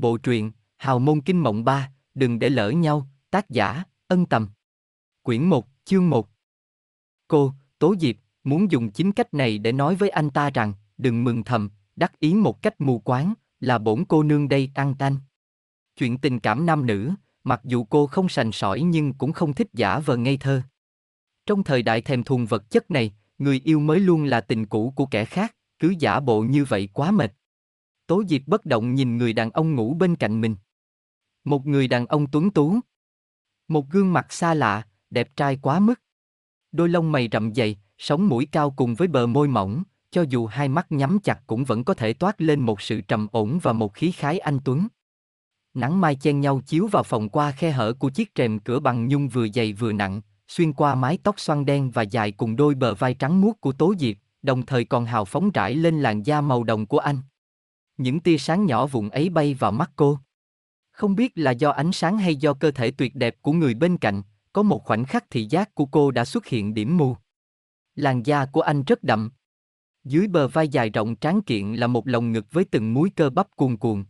Bộ truyện Hào môn kinh mộng 3, đừng để lỡ nhau, tác giả Ân Tầm. Quyển 1, chương 1. Cô, Tố Diệp, muốn dùng chính cách này để nói với anh ta rằng, đừng mừng thầm, đắc ý một cách mù quáng, là bổn cô nương đây tăng tanh. Chuyện tình cảm nam nữ, mặc dù cô không sành sỏi nhưng cũng không thích giả vờ ngây thơ. Trong thời đại thèm thuồng vật chất này, người yêu mới luôn là tình cũ của kẻ khác, cứ giả bộ như vậy quá mệt. Tố Diệp bất động nhìn người đàn ông ngủ bên cạnh mình. Một người đàn ông tuấn tú. Một gương mặt xa lạ, đẹp trai quá mức. Đôi lông mày rậm dày, sống mũi cao cùng với bờ môi mỏng, cho dù hai mắt nhắm chặt cũng vẫn có thể toát lên một sự trầm ổn và một khí khái anh tuấn. Nắng mai chen nhau chiếu vào phòng qua khe hở của chiếc rèm cửa bằng nhung vừa dày vừa nặng, xuyên qua mái tóc xoăn đen và dài cùng đôi bờ vai trắng muốt của Tố Diệp, đồng thời còn hào phóng rải lên làn da màu đồng của anh những tia sáng nhỏ vụn ấy bay vào mắt cô. Không biết là do ánh sáng hay do cơ thể tuyệt đẹp của người bên cạnh, có một khoảnh khắc thị giác của cô đã xuất hiện điểm mù. Làn da của anh rất đậm. Dưới bờ vai dài rộng tráng kiện là một lồng ngực với từng múi cơ bắp cuồn cuộn.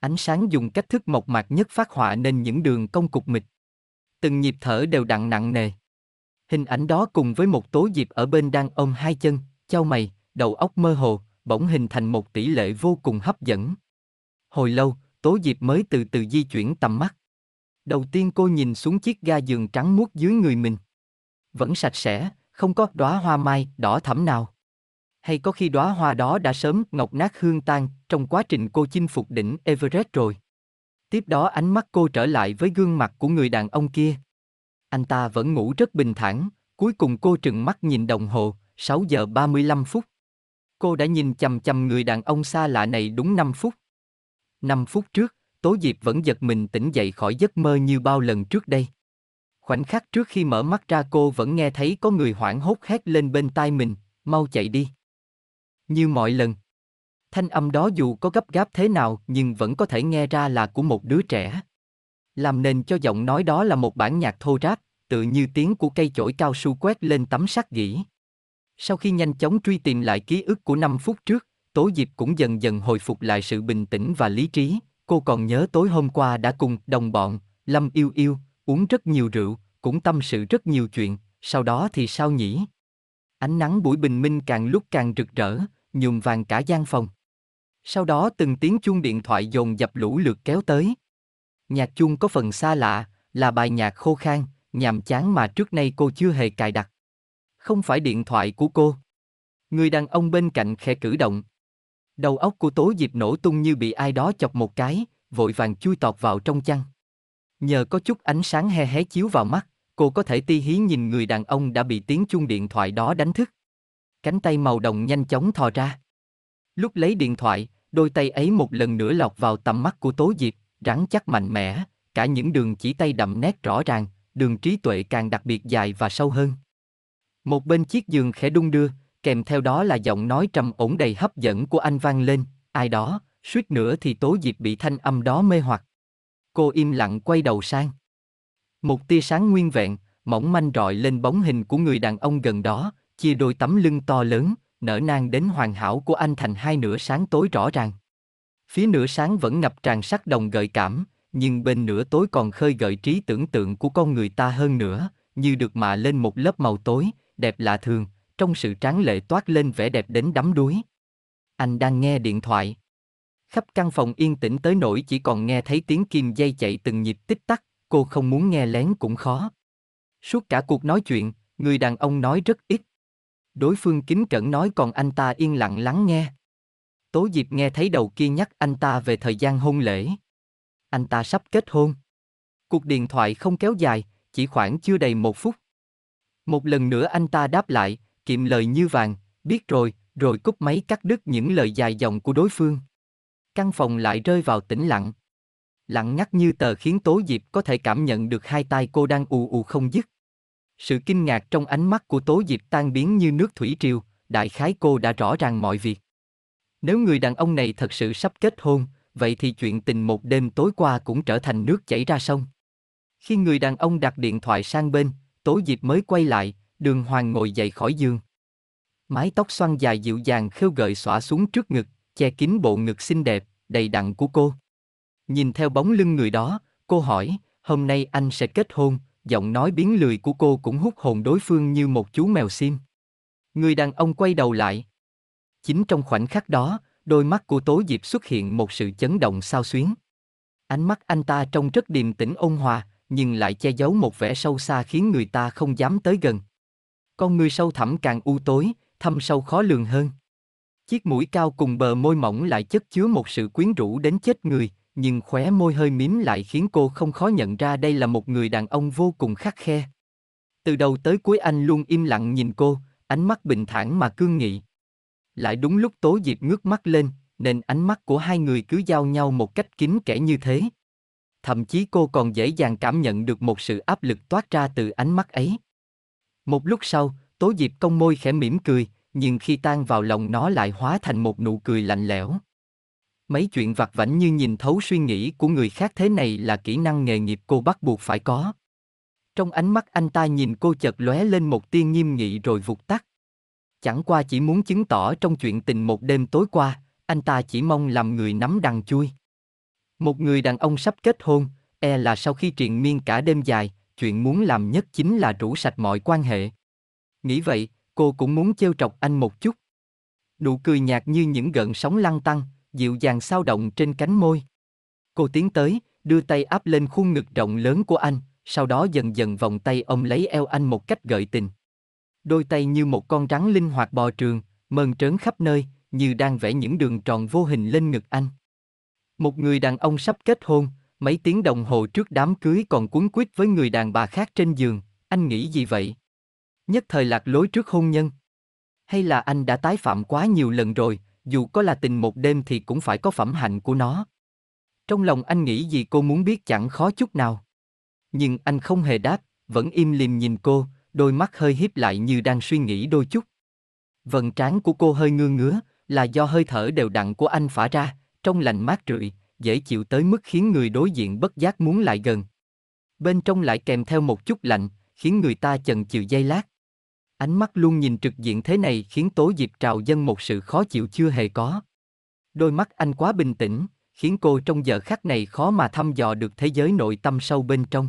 Ánh sáng dùng cách thức mộc mạc nhất phát họa nên những đường cong cục mịch. Từng nhịp thở đều đặn nặng nề. Hình ảnh đó cùng với một tố dịp ở bên đang ôm hai chân, trao mày, đầu óc mơ hồ, bỗng hình thành một tỷ lệ vô cùng hấp dẫn. Hồi lâu, Tố Diệp mới từ từ di chuyển tầm mắt. Đầu tiên cô nhìn xuống chiếc ga giường trắng muốt dưới người mình. Vẫn sạch sẽ, không có đóa hoa mai đỏ thẫm nào. Hay có khi đóa hoa đó đã sớm ngọc nát hương tan trong quá trình cô chinh phục đỉnh Everest rồi. Tiếp đó ánh mắt cô trở lại với gương mặt của người đàn ông kia. Anh ta vẫn ngủ rất bình thản, cuối cùng cô trừng mắt nhìn đồng hồ, 6 giờ 35 phút. Cô đã nhìn chằm chằm người đàn ông xa lạ này đúng 5 phút. 5 phút trước, Tố Diệp vẫn giật mình tỉnh dậy khỏi giấc mơ như bao lần trước đây. Khoảnh khắc trước khi mở mắt ra cô vẫn nghe thấy có người hoảng hốt hét lên bên tai mình, mau chạy đi. Như mọi lần. Thanh âm đó dù có gấp gáp thế nào nhưng vẫn có thể nghe ra là của một đứa trẻ. Làm nền cho giọng nói đó là một bản nhạc thô ráp, tự như tiếng của cây chổi cao su quét lên tấm sắt gỉ. Sau khi nhanh chóng truy tìm lại ký ức của 5 phút trước, tối Diệp cũng dần dần hồi phục lại sự bình tĩnh và lý trí. Cô còn nhớ tối hôm qua đã cùng đồng bọn, Lâm yêu yêu, uống rất nhiều rượu, cũng tâm sự rất nhiều chuyện, sau đó thì sao nhỉ? Ánh nắng buổi bình minh càng lúc càng rực rỡ, nhuộm vàng cả gian phòng. Sau đó từng tiếng chuông điện thoại dồn dập lũ lượt kéo tới. Nhạc chuông có phần xa lạ, là bài nhạc khô khan, nhàm chán mà trước nay cô chưa hề cài đặt không phải điện thoại của cô. Người đàn ông bên cạnh khẽ cử động. Đầu óc của Tố Diệp nổ tung như bị ai đó chọc một cái, vội vàng chui tọt vào trong chăn. Nhờ có chút ánh sáng he hé chiếu vào mắt, cô có thể ti hí nhìn người đàn ông đã bị tiếng chuông điện thoại đó đánh thức. Cánh tay màu đồng nhanh chóng thò ra. Lúc lấy điện thoại, đôi tay ấy một lần nữa lọt vào tầm mắt của Tố Diệp, rắn chắc mạnh mẽ, cả những đường chỉ tay đậm nét rõ ràng, đường trí tuệ càng đặc biệt dài và sâu hơn. Một bên chiếc giường khẽ đung đưa, kèm theo đó là giọng nói trầm ổn đầy hấp dẫn của anh vang lên, ai đó, suýt nữa thì tố diệp bị thanh âm đó mê hoặc. Cô im lặng quay đầu sang. Một tia sáng nguyên vẹn, mỏng manh rọi lên bóng hình của người đàn ông gần đó, chia đôi tấm lưng to lớn, nở nang đến hoàn hảo của anh thành hai nửa sáng tối rõ ràng. Phía nửa sáng vẫn ngập tràn sắc đồng gợi cảm, nhưng bên nửa tối còn khơi gợi trí tưởng tượng của con người ta hơn nữa, như được mạ lên một lớp màu tối, đẹp lạ thường, trong sự tráng lệ toát lên vẻ đẹp đến đắm đuối. Anh đang nghe điện thoại. Khắp căn phòng yên tĩnh tới nỗi chỉ còn nghe thấy tiếng kim dây chạy từng nhịp tích tắc, cô không muốn nghe lén cũng khó. Suốt cả cuộc nói chuyện, người đàn ông nói rất ít. Đối phương kính cẩn nói còn anh ta yên lặng lắng nghe. Tố dịp nghe thấy đầu kia nhắc anh ta về thời gian hôn lễ. Anh ta sắp kết hôn. Cuộc điện thoại không kéo dài, chỉ khoảng chưa đầy một phút. Một lần nữa anh ta đáp lại, kiệm lời như vàng, biết rồi, rồi cúp máy cắt đứt những lời dài dòng của đối phương. Căn phòng lại rơi vào tĩnh lặng. Lặng ngắt như tờ khiến Tố Diệp có thể cảm nhận được hai tay cô đang ù ù không dứt. Sự kinh ngạc trong ánh mắt của Tố Diệp tan biến như nước thủy triều, đại khái cô đã rõ ràng mọi việc. Nếu người đàn ông này thật sự sắp kết hôn, vậy thì chuyện tình một đêm tối qua cũng trở thành nước chảy ra sông. Khi người đàn ông đặt điện thoại sang bên, tối dịp mới quay lại, đường hoàng ngồi dậy khỏi giường. Mái tóc xoăn dài dịu dàng khêu gợi xõa xuống trước ngực, che kín bộ ngực xinh đẹp, đầy đặn của cô. Nhìn theo bóng lưng người đó, cô hỏi, hôm nay anh sẽ kết hôn, giọng nói biến lười của cô cũng hút hồn đối phương như một chú mèo sim. Người đàn ông quay đầu lại. Chính trong khoảnh khắc đó, đôi mắt của Tối Diệp xuất hiện một sự chấn động sao xuyến. Ánh mắt anh ta trông rất điềm tĩnh ôn hòa, nhưng lại che giấu một vẻ sâu xa khiến người ta không dám tới gần. Con người sâu thẳm càng u tối, thâm sâu khó lường hơn. Chiếc mũi cao cùng bờ môi mỏng lại chất chứa một sự quyến rũ đến chết người, nhưng khóe môi hơi mím lại khiến cô không khó nhận ra đây là một người đàn ông vô cùng khắc khe. Từ đầu tới cuối anh luôn im lặng nhìn cô, ánh mắt bình thản mà cương nghị. Lại đúng lúc Tố Diệp ngước mắt lên, nên ánh mắt của hai người cứ giao nhau một cách kín kẽ như thế thậm chí cô còn dễ dàng cảm nhận được một sự áp lực toát ra từ ánh mắt ấy. Một lúc sau, Tố Diệp cong môi khẽ mỉm cười, nhưng khi tan vào lòng nó lại hóa thành một nụ cười lạnh lẽo. Mấy chuyện vặt vảnh như nhìn thấu suy nghĩ của người khác thế này là kỹ năng nghề nghiệp cô bắt buộc phải có. Trong ánh mắt anh ta nhìn cô chợt lóe lên một tia nghiêm nghị rồi vụt tắt. Chẳng qua chỉ muốn chứng tỏ trong chuyện tình một đêm tối qua, anh ta chỉ mong làm người nắm đằng chui. Một người đàn ông sắp kết hôn, e là sau khi triền miên cả đêm dài, chuyện muốn làm nhất chính là rũ sạch mọi quan hệ. Nghĩ vậy, cô cũng muốn trêu trọc anh một chút. Nụ cười nhạt như những gợn sóng lăn tăng, dịu dàng sao động trên cánh môi. Cô tiến tới, đưa tay áp lên khuôn ngực rộng lớn của anh, sau đó dần dần vòng tay ông lấy eo anh một cách gợi tình. Đôi tay như một con rắn linh hoạt bò trường, mơn trớn khắp nơi, như đang vẽ những đường tròn vô hình lên ngực anh. Một người đàn ông sắp kết hôn, mấy tiếng đồng hồ trước đám cưới còn cuốn quýt với người đàn bà khác trên giường, anh nghĩ gì vậy? Nhất thời lạc lối trước hôn nhân. Hay là anh đã tái phạm quá nhiều lần rồi, dù có là tình một đêm thì cũng phải có phẩm hạnh của nó. Trong lòng anh nghĩ gì cô muốn biết chẳng khó chút nào. Nhưng anh không hề đáp, vẫn im lìm nhìn cô, đôi mắt hơi híp lại như đang suy nghĩ đôi chút. vầng trán của cô hơi ngương ngứa, là do hơi thở đều đặn của anh phả ra, trong lành mát rượi, dễ chịu tới mức khiến người đối diện bất giác muốn lại gần. Bên trong lại kèm theo một chút lạnh, khiến người ta chần chừ dây lát. Ánh mắt luôn nhìn trực diện thế này khiến Tố Diệp trào dân một sự khó chịu chưa hề có. Đôi mắt anh quá bình tĩnh, khiến cô trong giờ khắc này khó mà thăm dò được thế giới nội tâm sâu bên trong.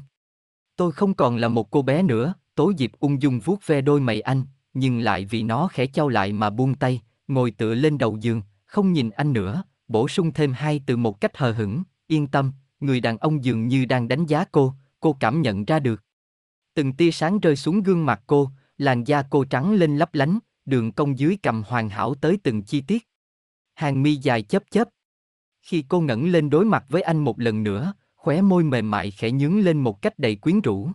Tôi không còn là một cô bé nữa, Tố Diệp ung dung vuốt ve đôi mày anh, nhưng lại vì nó khẽ trao lại mà buông tay, ngồi tựa lên đầu giường, không nhìn anh nữa, bổ sung thêm hai từ một cách hờ hững, yên tâm, người đàn ông dường như đang đánh giá cô, cô cảm nhận ra được. Từng tia sáng rơi xuống gương mặt cô, làn da cô trắng lên lấp lánh, đường cong dưới cầm hoàn hảo tới từng chi tiết. Hàng mi dài chấp chấp Khi cô ngẩng lên đối mặt với anh một lần nữa, khóe môi mềm mại khẽ nhướng lên một cách đầy quyến rũ.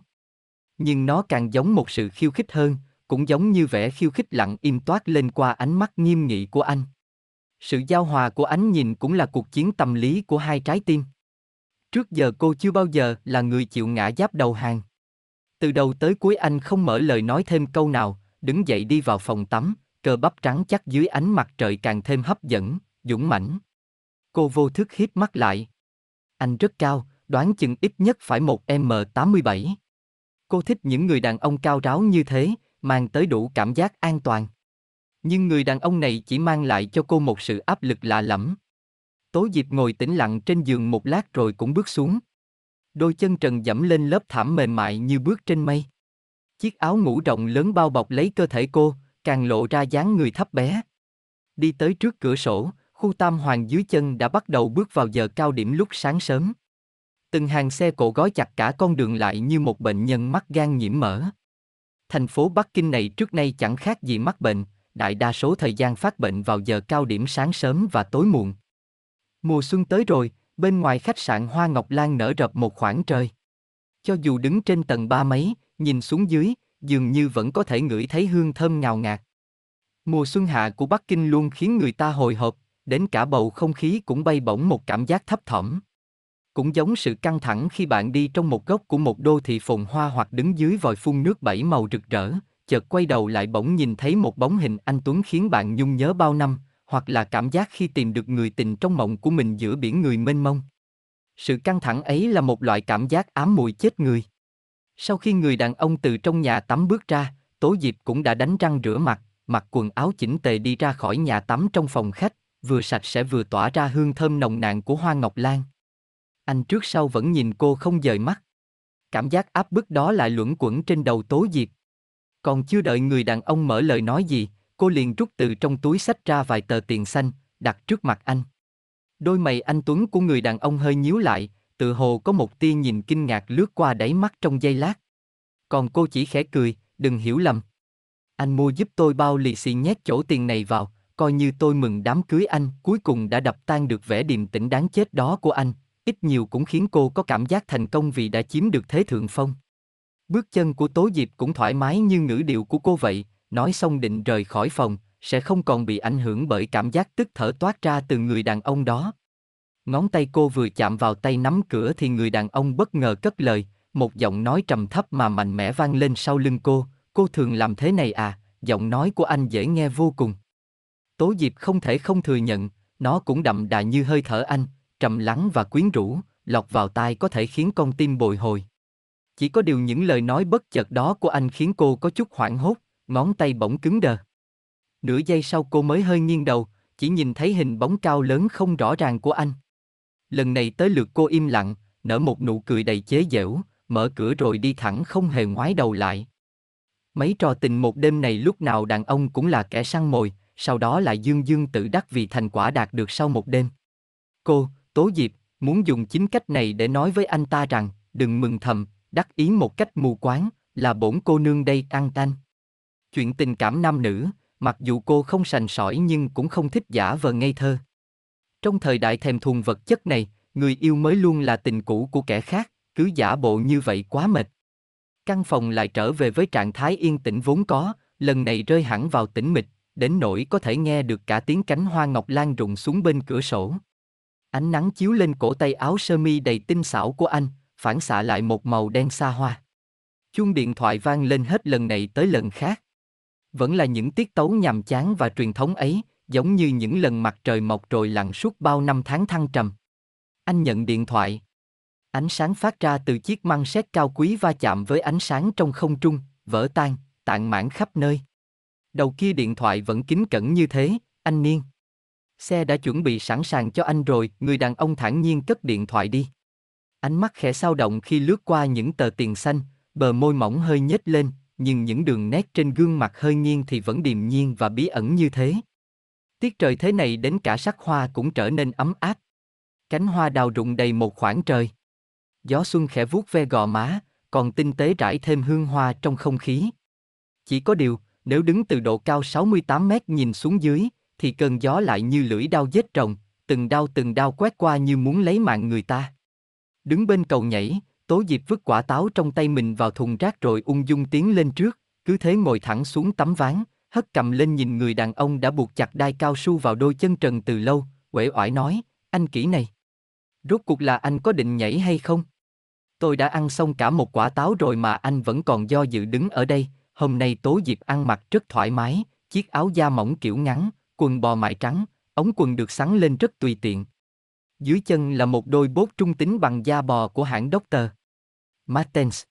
Nhưng nó càng giống một sự khiêu khích hơn, cũng giống như vẻ khiêu khích lặng im toát lên qua ánh mắt nghiêm nghị của anh sự giao hòa của ánh nhìn cũng là cuộc chiến tâm lý của hai trái tim trước giờ cô chưa bao giờ là người chịu ngã giáp đầu hàng từ đầu tới cuối anh không mở lời nói thêm câu nào đứng dậy đi vào phòng tắm cơ bắp trắng chắc dưới ánh mặt trời càng thêm hấp dẫn dũng mãnh cô vô thức hiếp mắt lại anh rất cao đoán chừng ít nhất phải một m 87 cô thích những người đàn ông cao ráo như thế mang tới đủ cảm giác an toàn nhưng người đàn ông này chỉ mang lại cho cô một sự áp lực lạ lẫm. Tố Diệp ngồi tĩnh lặng trên giường một lát rồi cũng bước xuống. Đôi chân trần dẫm lên lớp thảm mềm mại như bước trên mây. Chiếc áo ngủ rộng lớn bao bọc lấy cơ thể cô, càng lộ ra dáng người thấp bé. Đi tới trước cửa sổ, khu tam hoàng dưới chân đã bắt đầu bước vào giờ cao điểm lúc sáng sớm. Từng hàng xe cộ gói chặt cả con đường lại như một bệnh nhân mắc gan nhiễm mỡ. Thành phố Bắc Kinh này trước nay chẳng khác gì mắc bệnh, đại đa số thời gian phát bệnh vào giờ cao điểm sáng sớm và tối muộn. Mùa xuân tới rồi, bên ngoài khách sạn Hoa Ngọc Lan nở rập một khoảng trời. Cho dù đứng trên tầng ba mấy, nhìn xuống dưới, dường như vẫn có thể ngửi thấy hương thơm ngào ngạt. Mùa xuân hạ của Bắc Kinh luôn khiến người ta hồi hộp, đến cả bầu không khí cũng bay bổng một cảm giác thấp thỏm. Cũng giống sự căng thẳng khi bạn đi trong một góc của một đô thị phồn hoa hoặc đứng dưới vòi phun nước bảy màu rực rỡ, chợt quay đầu lại bỗng nhìn thấy một bóng hình anh Tuấn khiến bạn nhung nhớ bao năm, hoặc là cảm giác khi tìm được người tình trong mộng của mình giữa biển người mênh mông. Sự căng thẳng ấy là một loại cảm giác ám mùi chết người. Sau khi người đàn ông từ trong nhà tắm bước ra, Tố Diệp cũng đã đánh răng rửa mặt, mặc quần áo chỉnh tề đi ra khỏi nhà tắm trong phòng khách, vừa sạch sẽ vừa tỏa ra hương thơm nồng nàn của hoa ngọc lan. Anh trước sau vẫn nhìn cô không rời mắt. Cảm giác áp bức đó lại luẩn quẩn trên đầu Tố Diệp, còn chưa đợi người đàn ông mở lời nói gì, cô liền rút từ trong túi sách ra vài tờ tiền xanh, đặt trước mặt anh. Đôi mày anh Tuấn của người đàn ông hơi nhíu lại, tự hồ có một tia nhìn kinh ngạc lướt qua đáy mắt trong giây lát. Còn cô chỉ khẽ cười, đừng hiểu lầm. Anh mua giúp tôi bao lì xì nhét chỗ tiền này vào, coi như tôi mừng đám cưới anh, cuối cùng đã đập tan được vẻ điềm tĩnh đáng chết đó của anh, ít nhiều cũng khiến cô có cảm giác thành công vì đã chiếm được thế thượng phong. Bước chân của Tố Diệp cũng thoải mái như ngữ điệu của cô vậy, nói xong định rời khỏi phòng, sẽ không còn bị ảnh hưởng bởi cảm giác tức thở toát ra từ người đàn ông đó. Ngón tay cô vừa chạm vào tay nắm cửa thì người đàn ông bất ngờ cất lời, một giọng nói trầm thấp mà mạnh mẽ vang lên sau lưng cô, cô thường làm thế này à, giọng nói của anh dễ nghe vô cùng. Tố Diệp không thể không thừa nhận, nó cũng đậm đà như hơi thở anh, trầm lắng và quyến rũ, lọc vào tai có thể khiến con tim bồi hồi. Chỉ có điều những lời nói bất chợt đó của anh khiến cô có chút hoảng hốt, ngón tay bỗng cứng đờ. Nửa giây sau cô mới hơi nghiêng đầu, chỉ nhìn thấy hình bóng cao lớn không rõ ràng của anh. Lần này tới lượt cô im lặng, nở một nụ cười đầy chế giễu, mở cửa rồi đi thẳng không hề ngoái đầu lại. Mấy trò tình một đêm này lúc nào đàn ông cũng là kẻ săn mồi, sau đó lại dương dương tự đắc vì thành quả đạt được sau một đêm. Cô, Tố Diệp, muốn dùng chính cách này để nói với anh ta rằng, đừng mừng thầm, đắc ý một cách mù quáng, là bổn cô nương đây ăn tanh. Chuyện tình cảm nam nữ, mặc dù cô không sành sỏi nhưng cũng không thích giả vờ ngây thơ. Trong thời đại thèm thuồng vật chất này, người yêu mới luôn là tình cũ của kẻ khác, cứ giả bộ như vậy quá mệt. Căn phòng lại trở về với trạng thái yên tĩnh vốn có, lần này rơi hẳn vào tĩnh mịch, đến nỗi có thể nghe được cả tiếng cánh hoa ngọc lan rụng xuống bên cửa sổ. Ánh nắng chiếu lên cổ tay áo sơ mi đầy tinh xảo của anh, phản xạ lại một màu đen xa hoa. Chuông điện thoại vang lên hết lần này tới lần khác. Vẫn là những tiết tấu nhàm chán và truyền thống ấy, giống như những lần mặt trời mọc rồi lặn suốt bao năm tháng thăng trầm. Anh nhận điện thoại. Ánh sáng phát ra từ chiếc măng sét cao quý va chạm với ánh sáng trong không trung, vỡ tan, tạng mãn khắp nơi. Đầu kia điện thoại vẫn kín cẩn như thế, anh Niên. Xe đã chuẩn bị sẵn sàng cho anh rồi, người đàn ông thản nhiên cất điện thoại đi. Ánh mắt khẽ sao động khi lướt qua những tờ tiền xanh, bờ môi mỏng hơi nhếch lên, nhưng những đường nét trên gương mặt hơi nghiêng thì vẫn điềm nhiên và bí ẩn như thế. Tiết trời thế này đến cả sắc hoa cũng trở nên ấm áp. Cánh hoa đào rụng đầy một khoảng trời. Gió xuân khẽ vuốt ve gò má, còn tinh tế rải thêm hương hoa trong không khí. Chỉ có điều, nếu đứng từ độ cao 68 mét nhìn xuống dưới, thì cơn gió lại như lưỡi đao giết rồng, từng đau từng đau quét qua như muốn lấy mạng người ta. Đứng bên cầu nhảy, Tố Diệp vứt quả táo trong tay mình vào thùng rác rồi ung dung tiến lên trước, cứ thế ngồi thẳng xuống tấm ván, hất cầm lên nhìn người đàn ông đã buộc chặt đai cao su vào đôi chân trần từ lâu, uể oải nói, anh kỹ này. Rốt cuộc là anh có định nhảy hay không? Tôi đã ăn xong cả một quả táo rồi mà anh vẫn còn do dự đứng ở đây, hôm nay Tố Diệp ăn mặc rất thoải mái, chiếc áo da mỏng kiểu ngắn, quần bò mại trắng, ống quần được sắn lên rất tùy tiện, dưới chân là một đôi bốt trung tính bằng da bò của hãng Doctor Martens.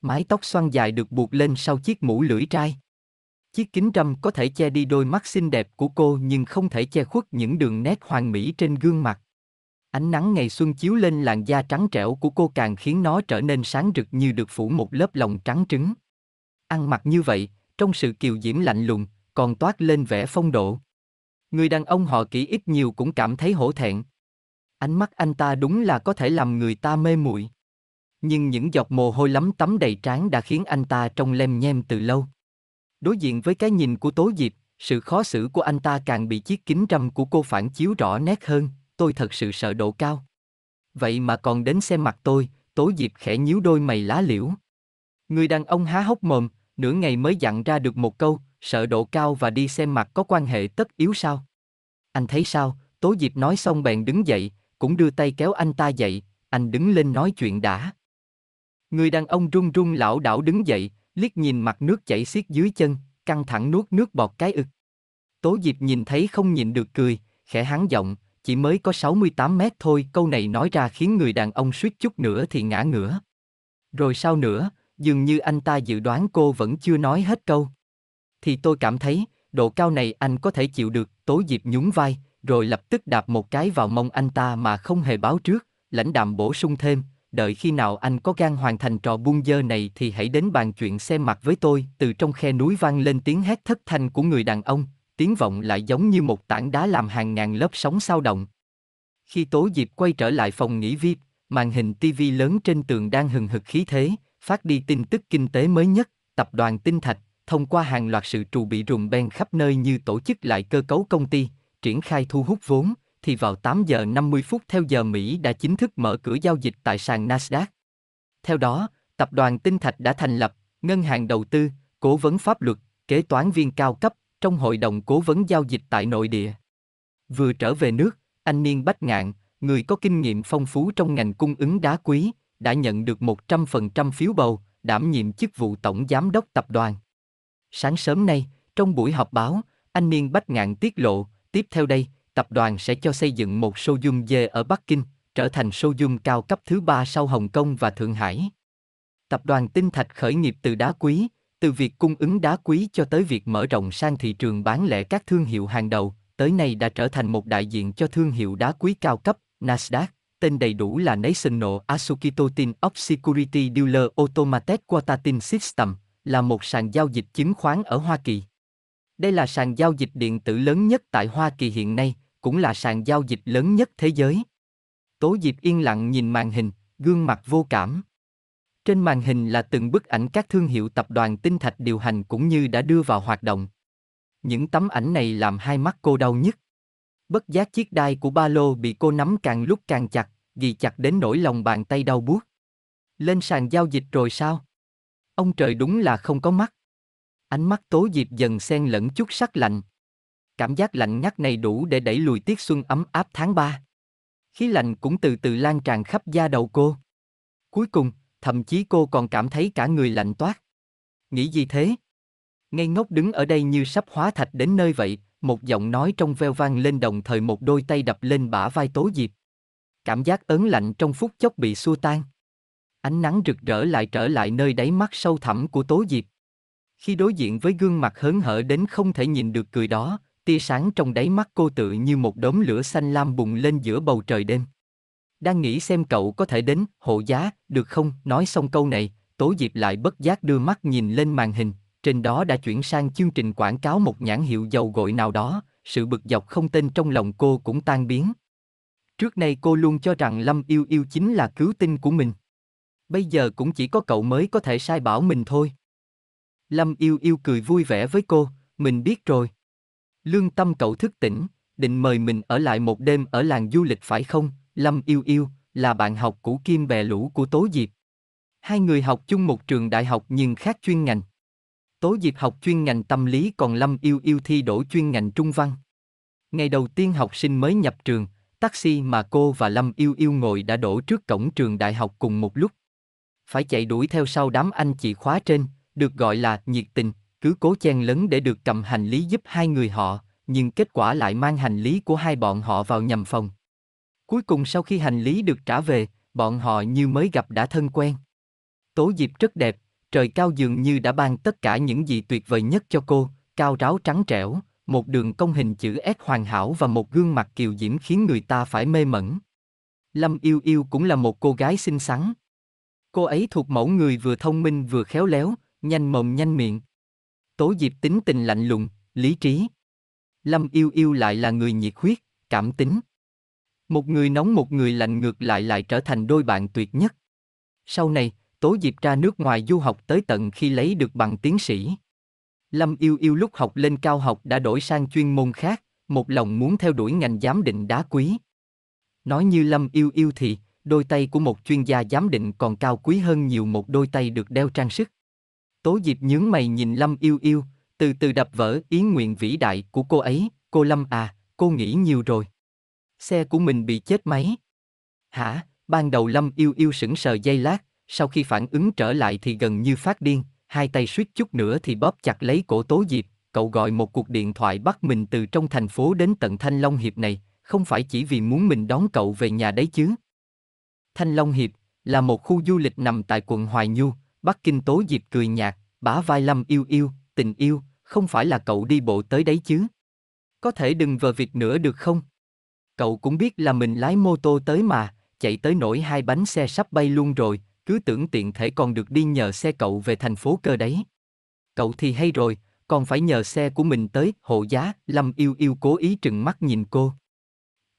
Mái tóc xoăn dài được buộc lên sau chiếc mũ lưỡi trai. Chiếc kính râm có thể che đi đôi mắt xinh đẹp của cô nhưng không thể che khuất những đường nét hoàn mỹ trên gương mặt. Ánh nắng ngày xuân chiếu lên làn da trắng trẻo của cô càng khiến nó trở nên sáng rực như được phủ một lớp lòng trắng trứng. Ăn mặc như vậy, trong sự kiều diễm lạnh lùng, còn toát lên vẻ phong độ. Người đàn ông họ kỹ ít nhiều cũng cảm thấy hổ thẹn. Ánh mắt anh ta đúng là có thể làm người ta mê muội. Nhưng những giọt mồ hôi lắm tắm đầy trán đã khiến anh ta trông lem nhem từ lâu. Đối diện với cái nhìn của Tố Diệp, sự khó xử của anh ta càng bị chiếc kính râm của cô phản chiếu rõ nét hơn, tôi thật sự sợ độ cao. Vậy mà còn đến xem mặt tôi, Tố Diệp khẽ nhíu đôi mày lá liễu. Người đàn ông há hốc mồm, nửa ngày mới dặn ra được một câu, sợ độ cao và đi xem mặt có quan hệ tất yếu sao? Anh thấy sao? Tố Diệp nói xong bèn đứng dậy, cũng đưa tay kéo anh ta dậy, anh đứng lên nói chuyện đã. Người đàn ông run run lão đảo đứng dậy, liếc nhìn mặt nước chảy xiết dưới chân, căng thẳng nuốt nước bọt cái ực. Tố Diệp nhìn thấy không nhìn được cười, khẽ hắn giọng, chỉ mới có 68 mét thôi, câu này nói ra khiến người đàn ông suýt chút nữa thì ngã ngửa. Rồi sao nữa, dường như anh ta dự đoán cô vẫn chưa nói hết câu. Thì tôi cảm thấy, độ cao này anh có thể chịu được, Tố Diệp nhún vai, rồi lập tức đạp một cái vào mông anh ta mà không hề báo trước, lãnh đạm bổ sung thêm, đợi khi nào anh có gan hoàn thành trò buông dơ này thì hãy đến bàn chuyện xem mặt với tôi. Từ trong khe núi vang lên tiếng hét thất thanh của người đàn ông, tiếng vọng lại giống như một tảng đá làm hàng ngàn lớp sóng sao động. Khi Tố Diệp quay trở lại phòng nghỉ VIP, màn hình TV lớn trên tường đang hừng hực khí thế, phát đi tin tức kinh tế mới nhất, tập đoàn Tinh Thạch, thông qua hàng loạt sự trù bị rùng ben khắp nơi như tổ chức lại cơ cấu công ty, triển khai thu hút vốn, thì vào 8 giờ 50 phút theo giờ Mỹ đã chính thức mở cửa giao dịch tại sàn Nasdaq. Theo đó, tập đoàn Tinh Thạch đã thành lập ngân hàng đầu tư, cố vấn pháp luật, kế toán viên cao cấp trong hội đồng cố vấn giao dịch tại nội địa. Vừa trở về nước, anh Niên Bách Ngạn, người có kinh nghiệm phong phú trong ngành cung ứng đá quý, đã nhận được 100% phiếu bầu, đảm nhiệm chức vụ tổng giám đốc tập đoàn. Sáng sớm nay, trong buổi họp báo, anh Niên Bách Ngạn tiết lộ, Tiếp theo đây, tập đoàn sẽ cho xây dựng một showroom dê ở Bắc Kinh, trở thành showroom cao cấp thứ ba sau Hồng Kông và Thượng Hải. Tập đoàn Tinh Thạch khởi nghiệp từ đá quý, từ việc cung ứng đá quý cho tới việc mở rộng sang thị trường bán lẻ các thương hiệu hàng đầu, tới nay đã trở thành một đại diện cho thương hiệu đá quý cao cấp, Nasdaq, tên đầy đủ là National Asukitotin of Security Dealer Automated Quotatin System, là một sàn giao dịch chứng khoán ở Hoa Kỳ. Đây là sàn giao dịch điện tử lớn nhất tại Hoa Kỳ hiện nay, cũng là sàn giao dịch lớn nhất thế giới. Tố Diệp yên lặng nhìn màn hình, gương mặt vô cảm. Trên màn hình là từng bức ảnh các thương hiệu tập đoàn tinh thạch điều hành cũng như đã đưa vào hoạt động. Những tấm ảnh này làm hai mắt cô đau nhất. Bất giác chiếc đai của ba lô bị cô nắm càng lúc càng chặt, ghi chặt đến nỗi lòng bàn tay đau buốt. Lên sàn giao dịch rồi sao? Ông trời đúng là không có mắt. Ánh mắt Tố Diệp dần xen lẫn chút sắc lạnh. Cảm giác lạnh ngắt này đủ để đẩy lùi tiết xuân ấm áp tháng 3. Khí lạnh cũng từ từ lan tràn khắp da đầu cô. Cuối cùng, thậm chí cô còn cảm thấy cả người lạnh toát. Nghĩ gì thế? Ngay ngốc đứng ở đây như sắp hóa thạch đến nơi vậy, một giọng nói trong veo vang lên đồng thời một đôi tay đập lên bả vai Tố Diệp. Cảm giác ớn lạnh trong phút chốc bị xua tan. Ánh nắng rực rỡ lại trở lại nơi đáy mắt sâu thẳm của Tố Diệp. Khi đối diện với gương mặt hớn hở đến không thể nhìn được cười đó, tia sáng trong đáy mắt cô tự như một đốm lửa xanh lam bùng lên giữa bầu trời đêm. Đang nghĩ xem cậu có thể đến, hộ giá, được không? Nói xong câu này, Tố Diệp lại bất giác đưa mắt nhìn lên màn hình, trên đó đã chuyển sang chương trình quảng cáo một nhãn hiệu dầu gội nào đó, sự bực dọc không tên trong lòng cô cũng tan biến. Trước nay cô luôn cho rằng Lâm Yêu Yêu chính là cứu tinh của mình. Bây giờ cũng chỉ có cậu mới có thể sai bảo mình thôi. Lâm yêu yêu cười vui vẻ với cô, mình biết rồi. Lương tâm cậu thức tỉnh, định mời mình ở lại một đêm ở làng du lịch phải không? Lâm yêu yêu, là bạn học cũ kim bè lũ của Tố Diệp. Hai người học chung một trường đại học nhưng khác chuyên ngành. Tố Diệp học chuyên ngành tâm lý còn Lâm yêu yêu thi đổ chuyên ngành trung văn. Ngày đầu tiên học sinh mới nhập trường, taxi mà cô và Lâm yêu yêu ngồi đã đổ trước cổng trường đại học cùng một lúc. Phải chạy đuổi theo sau đám anh chị khóa trên, được gọi là nhiệt tình, cứ cố chen lấn để được cầm hành lý giúp hai người họ, nhưng kết quả lại mang hành lý của hai bọn họ vào nhầm phòng. Cuối cùng sau khi hành lý được trả về, bọn họ như mới gặp đã thân quen. Tố Diệp rất đẹp, trời cao dường như đã ban tất cả những gì tuyệt vời nhất cho cô, cao ráo trắng trẻo, một đường cong hình chữ S hoàn hảo và một gương mặt kiều diễm khiến người ta phải mê mẩn. Lâm Yêu Yêu cũng là một cô gái xinh xắn. Cô ấy thuộc mẫu người vừa thông minh vừa khéo léo, nhanh mồm nhanh miệng. Tố Diệp tính tình lạnh lùng, lý trí. Lâm yêu yêu lại là người nhiệt huyết, cảm tính. Một người nóng một người lạnh ngược lại lại trở thành đôi bạn tuyệt nhất. Sau này, Tố Diệp ra nước ngoài du học tới tận khi lấy được bằng tiến sĩ. Lâm yêu yêu lúc học lên cao học đã đổi sang chuyên môn khác, một lòng muốn theo đuổi ngành giám định đá quý. Nói như Lâm yêu yêu thì, đôi tay của một chuyên gia giám định còn cao quý hơn nhiều một đôi tay được đeo trang sức. Tố Diệp nhướng mày nhìn Lâm yêu yêu, từ từ đập vỡ ý nguyện vĩ đại của cô ấy, cô Lâm à, cô nghĩ nhiều rồi. Xe của mình bị chết máy. Hả, ban đầu Lâm yêu yêu sững sờ dây lát, sau khi phản ứng trở lại thì gần như phát điên, hai tay suýt chút nữa thì bóp chặt lấy cổ Tố Diệp, cậu gọi một cuộc điện thoại bắt mình từ trong thành phố đến tận Thanh Long Hiệp này, không phải chỉ vì muốn mình đón cậu về nhà đấy chứ. Thanh Long Hiệp là một khu du lịch nằm tại quận Hoài Nhu, Bắc Kinh Tố Diệp cười nhạt, bả vai Lâm yêu yêu, tình yêu, không phải là cậu đi bộ tới đấy chứ? Có thể đừng vờ việc nữa được không? Cậu cũng biết là mình lái mô tô tới mà, chạy tới nổi hai bánh xe sắp bay luôn rồi, cứ tưởng tiện thể còn được đi nhờ xe cậu về thành phố cơ đấy. Cậu thì hay rồi, còn phải nhờ xe của mình tới, hộ giá, Lâm yêu yêu cố ý trừng mắt nhìn cô.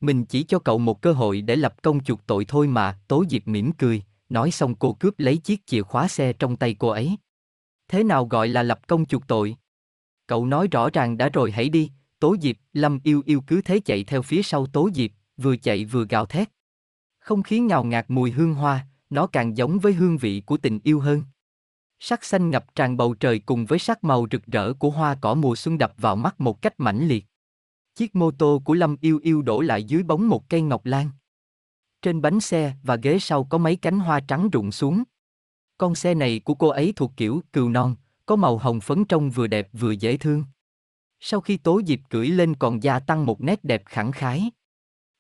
Mình chỉ cho cậu một cơ hội để lập công chuộc tội thôi mà, Tố Diệp mỉm cười nói xong cô cướp lấy chiếc chìa khóa xe trong tay cô ấy. Thế nào gọi là lập công chuộc tội? Cậu nói rõ ràng đã rồi hãy đi, Tố Diệp, Lâm yêu yêu cứ thế chạy theo phía sau Tố Diệp, vừa chạy vừa gào thét. Không khí ngào ngạt mùi hương hoa, nó càng giống với hương vị của tình yêu hơn. Sắc xanh ngập tràn bầu trời cùng với sắc màu rực rỡ của hoa cỏ mùa xuân đập vào mắt một cách mãnh liệt. Chiếc mô tô của Lâm yêu yêu đổ lại dưới bóng một cây ngọc lan. Trên bánh xe và ghế sau có mấy cánh hoa trắng rụng xuống. Con xe này của cô ấy thuộc kiểu cừu non, có màu hồng phấn trông vừa đẹp vừa dễ thương. Sau khi tố dịp cưỡi lên còn gia tăng một nét đẹp khẳng khái.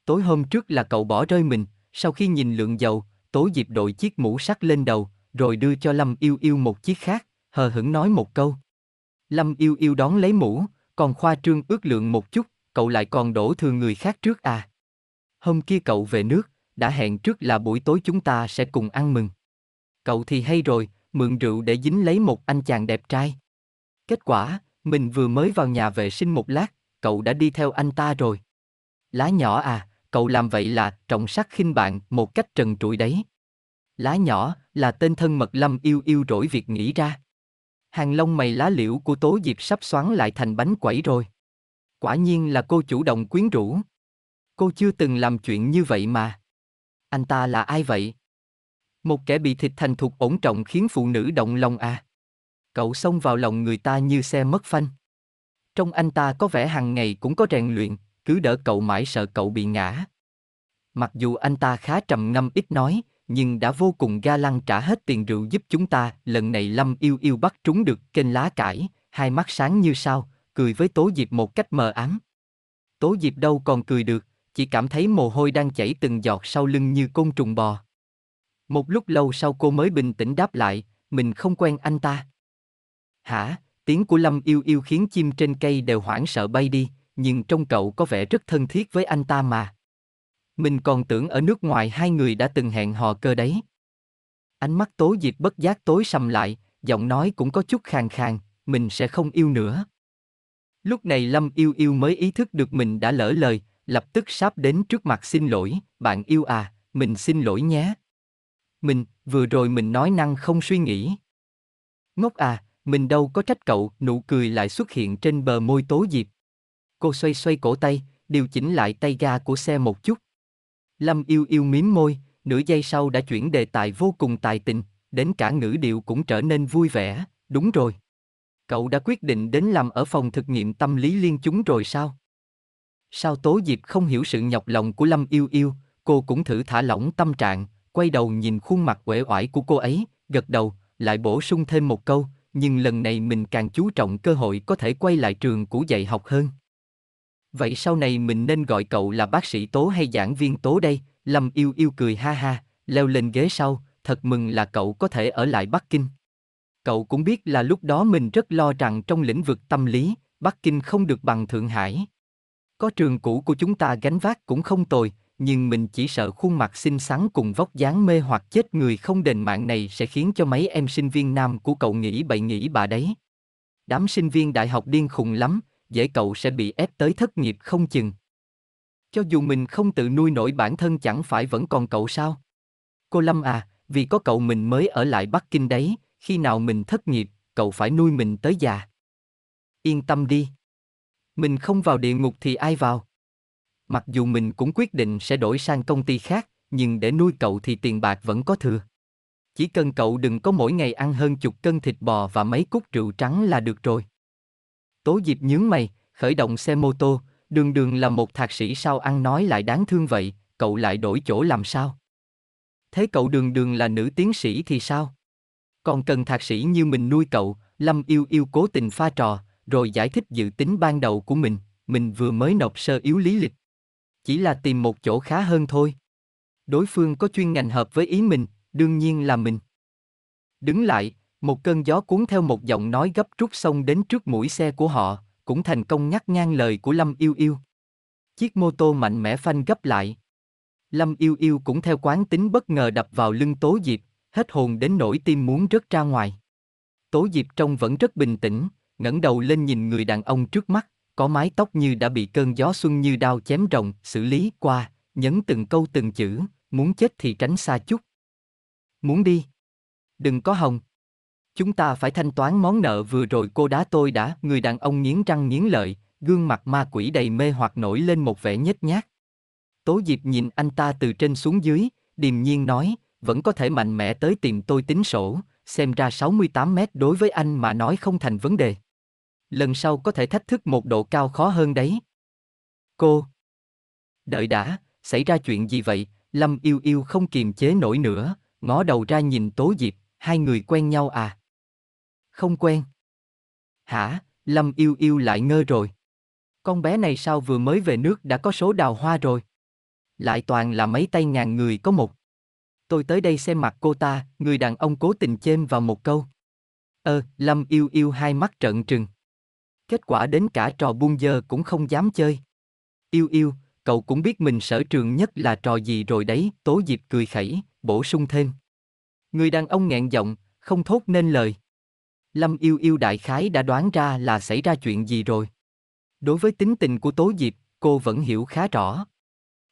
Tối hôm trước là cậu bỏ rơi mình, sau khi nhìn lượng dầu, tố dịp đội chiếc mũ sắt lên đầu, rồi đưa cho Lâm Yêu Yêu một chiếc khác, hờ hững nói một câu. Lâm Yêu Yêu đón lấy mũ, còn khoa trương ước lượng một chút, cậu lại còn đổ thừa người khác trước à. Hôm kia cậu về nước, đã hẹn trước là buổi tối chúng ta sẽ cùng ăn mừng. Cậu thì hay rồi, mượn rượu để dính lấy một anh chàng đẹp trai. Kết quả, mình vừa mới vào nhà vệ sinh một lát, cậu đã đi theo anh ta rồi. Lá nhỏ à, cậu làm vậy là trọng sắc khinh bạn một cách trần trụi đấy. Lá nhỏ là tên thân mật lâm yêu yêu rỗi việc nghĩ ra. Hàng lông mày lá liễu của tố diệp sắp xoắn lại thành bánh quẩy rồi. Quả nhiên là cô chủ động quyến rũ. Cô chưa từng làm chuyện như vậy mà. Anh ta là ai vậy? Một kẻ bị thịt thành thục ổn trọng khiến phụ nữ động lòng à. Cậu xông vào lòng người ta như xe mất phanh. Trong anh ta có vẻ hàng ngày cũng có rèn luyện, cứ đỡ cậu mãi sợ cậu bị ngã. Mặc dù anh ta khá trầm ngâm ít nói, nhưng đã vô cùng ga lăng trả hết tiền rượu giúp chúng ta. Lần này Lâm yêu yêu bắt trúng được kênh lá cải, hai mắt sáng như sao, cười với Tố Diệp một cách mờ ám. Tố Diệp đâu còn cười được, chỉ cảm thấy mồ hôi đang chảy từng giọt sau lưng như côn trùng bò. Một lúc lâu sau cô mới bình tĩnh đáp lại, mình không quen anh ta. Hả, tiếng của Lâm yêu yêu khiến chim trên cây đều hoảng sợ bay đi, nhưng trong cậu có vẻ rất thân thiết với anh ta mà. Mình còn tưởng ở nước ngoài hai người đã từng hẹn hò cơ đấy. Ánh mắt tố diệt bất giác tối sầm lại, giọng nói cũng có chút khàn khàn, mình sẽ không yêu nữa. Lúc này Lâm yêu yêu mới ý thức được mình đã lỡ lời, lập tức sáp đến trước mặt xin lỗi, bạn yêu à, mình xin lỗi nhé. Mình, vừa rồi mình nói năng không suy nghĩ. Ngốc à, mình đâu có trách cậu, nụ cười lại xuất hiện trên bờ môi tố diệp. Cô xoay xoay cổ tay, điều chỉnh lại tay ga của xe một chút. Lâm yêu yêu miếm môi, nửa giây sau đã chuyển đề tài vô cùng tài tình, đến cả ngữ điệu cũng trở nên vui vẻ, đúng rồi. Cậu đã quyết định đến làm ở phòng thực nghiệm tâm lý liên chúng rồi sao? Sao Tố Diệp không hiểu sự nhọc lòng của Lâm Yêu Yêu, cô cũng thử thả lỏng tâm trạng, quay đầu nhìn khuôn mặt uể oải của cô ấy, gật đầu, lại bổ sung thêm một câu, nhưng lần này mình càng chú trọng cơ hội có thể quay lại trường cũ dạy học hơn. Vậy sau này mình nên gọi cậu là bác sĩ Tố hay giảng viên Tố đây? Lâm Yêu Yêu cười ha ha, leo lên ghế sau, thật mừng là cậu có thể ở lại Bắc Kinh. Cậu cũng biết là lúc đó mình rất lo rằng trong lĩnh vực tâm lý, Bắc Kinh không được bằng Thượng Hải. Có trường cũ của chúng ta gánh vác cũng không tồi, nhưng mình chỉ sợ khuôn mặt xinh xắn cùng vóc dáng mê hoặc chết người không đền mạng này sẽ khiến cho mấy em sinh viên nam của cậu nghĩ bậy nghĩ bà đấy. Đám sinh viên đại học điên khùng lắm, dễ cậu sẽ bị ép tới thất nghiệp không chừng. Cho dù mình không tự nuôi nổi bản thân chẳng phải vẫn còn cậu sao? Cô Lâm à, vì có cậu mình mới ở lại Bắc Kinh đấy, khi nào mình thất nghiệp, cậu phải nuôi mình tới già. Yên tâm đi mình không vào địa ngục thì ai vào? Mặc dù mình cũng quyết định sẽ đổi sang công ty khác, nhưng để nuôi cậu thì tiền bạc vẫn có thừa. Chỉ cần cậu đừng có mỗi ngày ăn hơn chục cân thịt bò và mấy cút rượu trắng là được rồi. Tố dịp nhướng mày, khởi động xe mô tô, đường đường là một thạc sĩ sao ăn nói lại đáng thương vậy, cậu lại đổi chỗ làm sao? Thế cậu đường đường là nữ tiến sĩ thì sao? Còn cần thạc sĩ như mình nuôi cậu, Lâm yêu yêu cố tình pha trò, rồi giải thích dự tính ban đầu của mình, mình vừa mới nộp sơ yếu lý lịch. Chỉ là tìm một chỗ khá hơn thôi. Đối phương có chuyên ngành hợp với ý mình, đương nhiên là mình. Đứng lại, một cơn gió cuốn theo một giọng nói gấp rút xông đến trước mũi xe của họ, cũng thành công nhắc ngang lời của Lâm Yêu Yêu. Chiếc mô tô mạnh mẽ phanh gấp lại. Lâm Yêu Yêu cũng theo quán tính bất ngờ đập vào lưng Tố Diệp, hết hồn đến nỗi tim muốn rớt ra ngoài. Tố Diệp trông vẫn rất bình tĩnh, ngẩng đầu lên nhìn người đàn ông trước mắt, có mái tóc như đã bị cơn gió xuân như đao chém rồng, xử lý qua, nhấn từng câu từng chữ, muốn chết thì tránh xa chút. Muốn đi. Đừng có hồng. Chúng ta phải thanh toán món nợ vừa rồi cô đá tôi đã, người đàn ông nghiến răng nghiến lợi, gương mặt ma quỷ đầy mê hoặc nổi lên một vẻ nhếch nhác. Tố Diệp nhìn anh ta từ trên xuống dưới, điềm nhiên nói, vẫn có thể mạnh mẽ tới tìm tôi tính sổ, xem ra 68 mét đối với anh mà nói không thành vấn đề lần sau có thể thách thức một độ cao khó hơn đấy. Cô. Đợi đã, xảy ra chuyện gì vậy? Lâm yêu yêu không kiềm chế nổi nữa, ngó đầu ra nhìn Tố Diệp, hai người quen nhau à? Không quen. Hả, Lâm yêu yêu lại ngơ rồi. Con bé này sao vừa mới về nước đã có số đào hoa rồi? Lại toàn là mấy tay ngàn người có một. Tôi tới đây xem mặt cô ta, người đàn ông cố tình chêm vào một câu. Ơ, ờ, Lâm yêu yêu hai mắt trợn trừng kết quả đến cả trò buông dơ cũng không dám chơi. Yêu yêu, cậu cũng biết mình sở trường nhất là trò gì rồi đấy, tố diệp cười khẩy, bổ sung thêm. Người đàn ông nghẹn giọng, không thốt nên lời. Lâm yêu yêu đại khái đã đoán ra là xảy ra chuyện gì rồi. Đối với tính tình của Tố Diệp, cô vẫn hiểu khá rõ.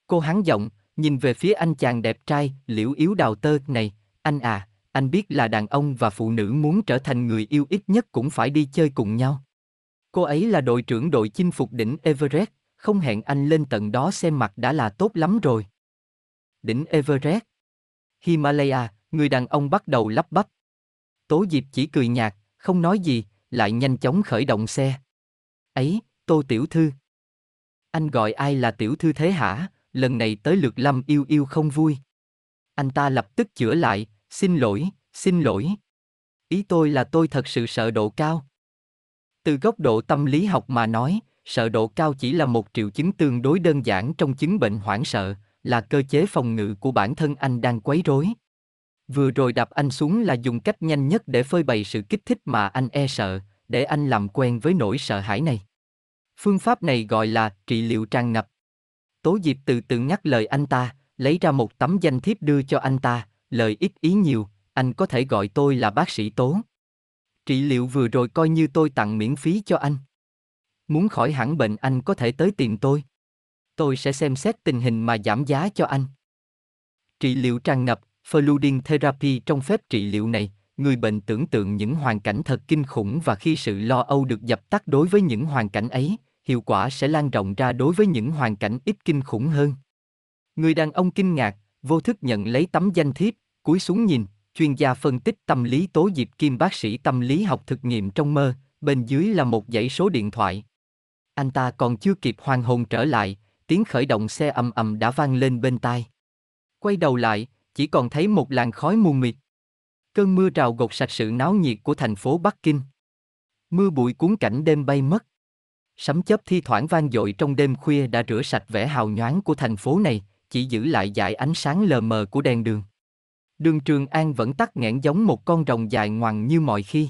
Cô hắn giọng, nhìn về phía anh chàng đẹp trai, liễu yếu đào tơ này, anh à, anh biết là đàn ông và phụ nữ muốn trở thành người yêu ít nhất cũng phải đi chơi cùng nhau. Cô ấy là đội trưởng đội chinh phục đỉnh Everest, không hẹn anh lên tận đó xem mặt đã là tốt lắm rồi. Đỉnh Everest Himalaya, người đàn ông bắt đầu lắp bắp. Tố Diệp chỉ cười nhạt, không nói gì, lại nhanh chóng khởi động xe. Ấy, Tô Tiểu Thư. Anh gọi ai là Tiểu Thư thế hả? Lần này tới lượt Lâm yêu yêu không vui. Anh ta lập tức chữa lại, xin lỗi, xin lỗi. Ý tôi là tôi thật sự sợ độ cao. Từ góc độ tâm lý học mà nói, sợ độ cao chỉ là một triệu chứng tương đối đơn giản trong chứng bệnh hoảng sợ, là cơ chế phòng ngự của bản thân anh đang quấy rối. Vừa rồi đạp anh xuống là dùng cách nhanh nhất để phơi bày sự kích thích mà anh e sợ, để anh làm quen với nỗi sợ hãi này. Phương pháp này gọi là trị liệu tràn ngập. Tố Diệp từ từ nhắc lời anh ta, lấy ra một tấm danh thiếp đưa cho anh ta, lời ít ý nhiều, anh có thể gọi tôi là bác sĩ Tố. Trị liệu vừa rồi coi như tôi tặng miễn phí cho anh. Muốn khỏi hẳn bệnh anh có thể tới tìm tôi. Tôi sẽ xem xét tình hình mà giảm giá cho anh. Trị liệu tràn ngập, Flooding Therapy trong phép trị liệu này, người bệnh tưởng tượng những hoàn cảnh thật kinh khủng và khi sự lo âu được dập tắt đối với những hoàn cảnh ấy, hiệu quả sẽ lan rộng ra đối với những hoàn cảnh ít kinh khủng hơn. Người đàn ông kinh ngạc, vô thức nhận lấy tấm danh thiếp, cúi xuống nhìn, chuyên gia phân tích tâm lý Tố Diệp Kim bác sĩ tâm lý học thực nghiệm trong mơ, bên dưới là một dãy số điện thoại. Anh ta còn chưa kịp hoàn hồn trở lại, tiếng khởi động xe ầm ầm đã vang lên bên tai. Quay đầu lại, chỉ còn thấy một làn khói mù mịt. Cơn mưa rào gột sạch sự náo nhiệt của thành phố Bắc Kinh. Mưa bụi cuốn cảnh đêm bay mất. Sấm chớp thi thoảng vang dội trong đêm khuya đã rửa sạch vẻ hào nhoáng của thành phố này, chỉ giữ lại dải ánh sáng lờ mờ của đèn đường. Đường Trường An vẫn tắt nghẽn giống một con rồng dài ngoằng như mọi khi.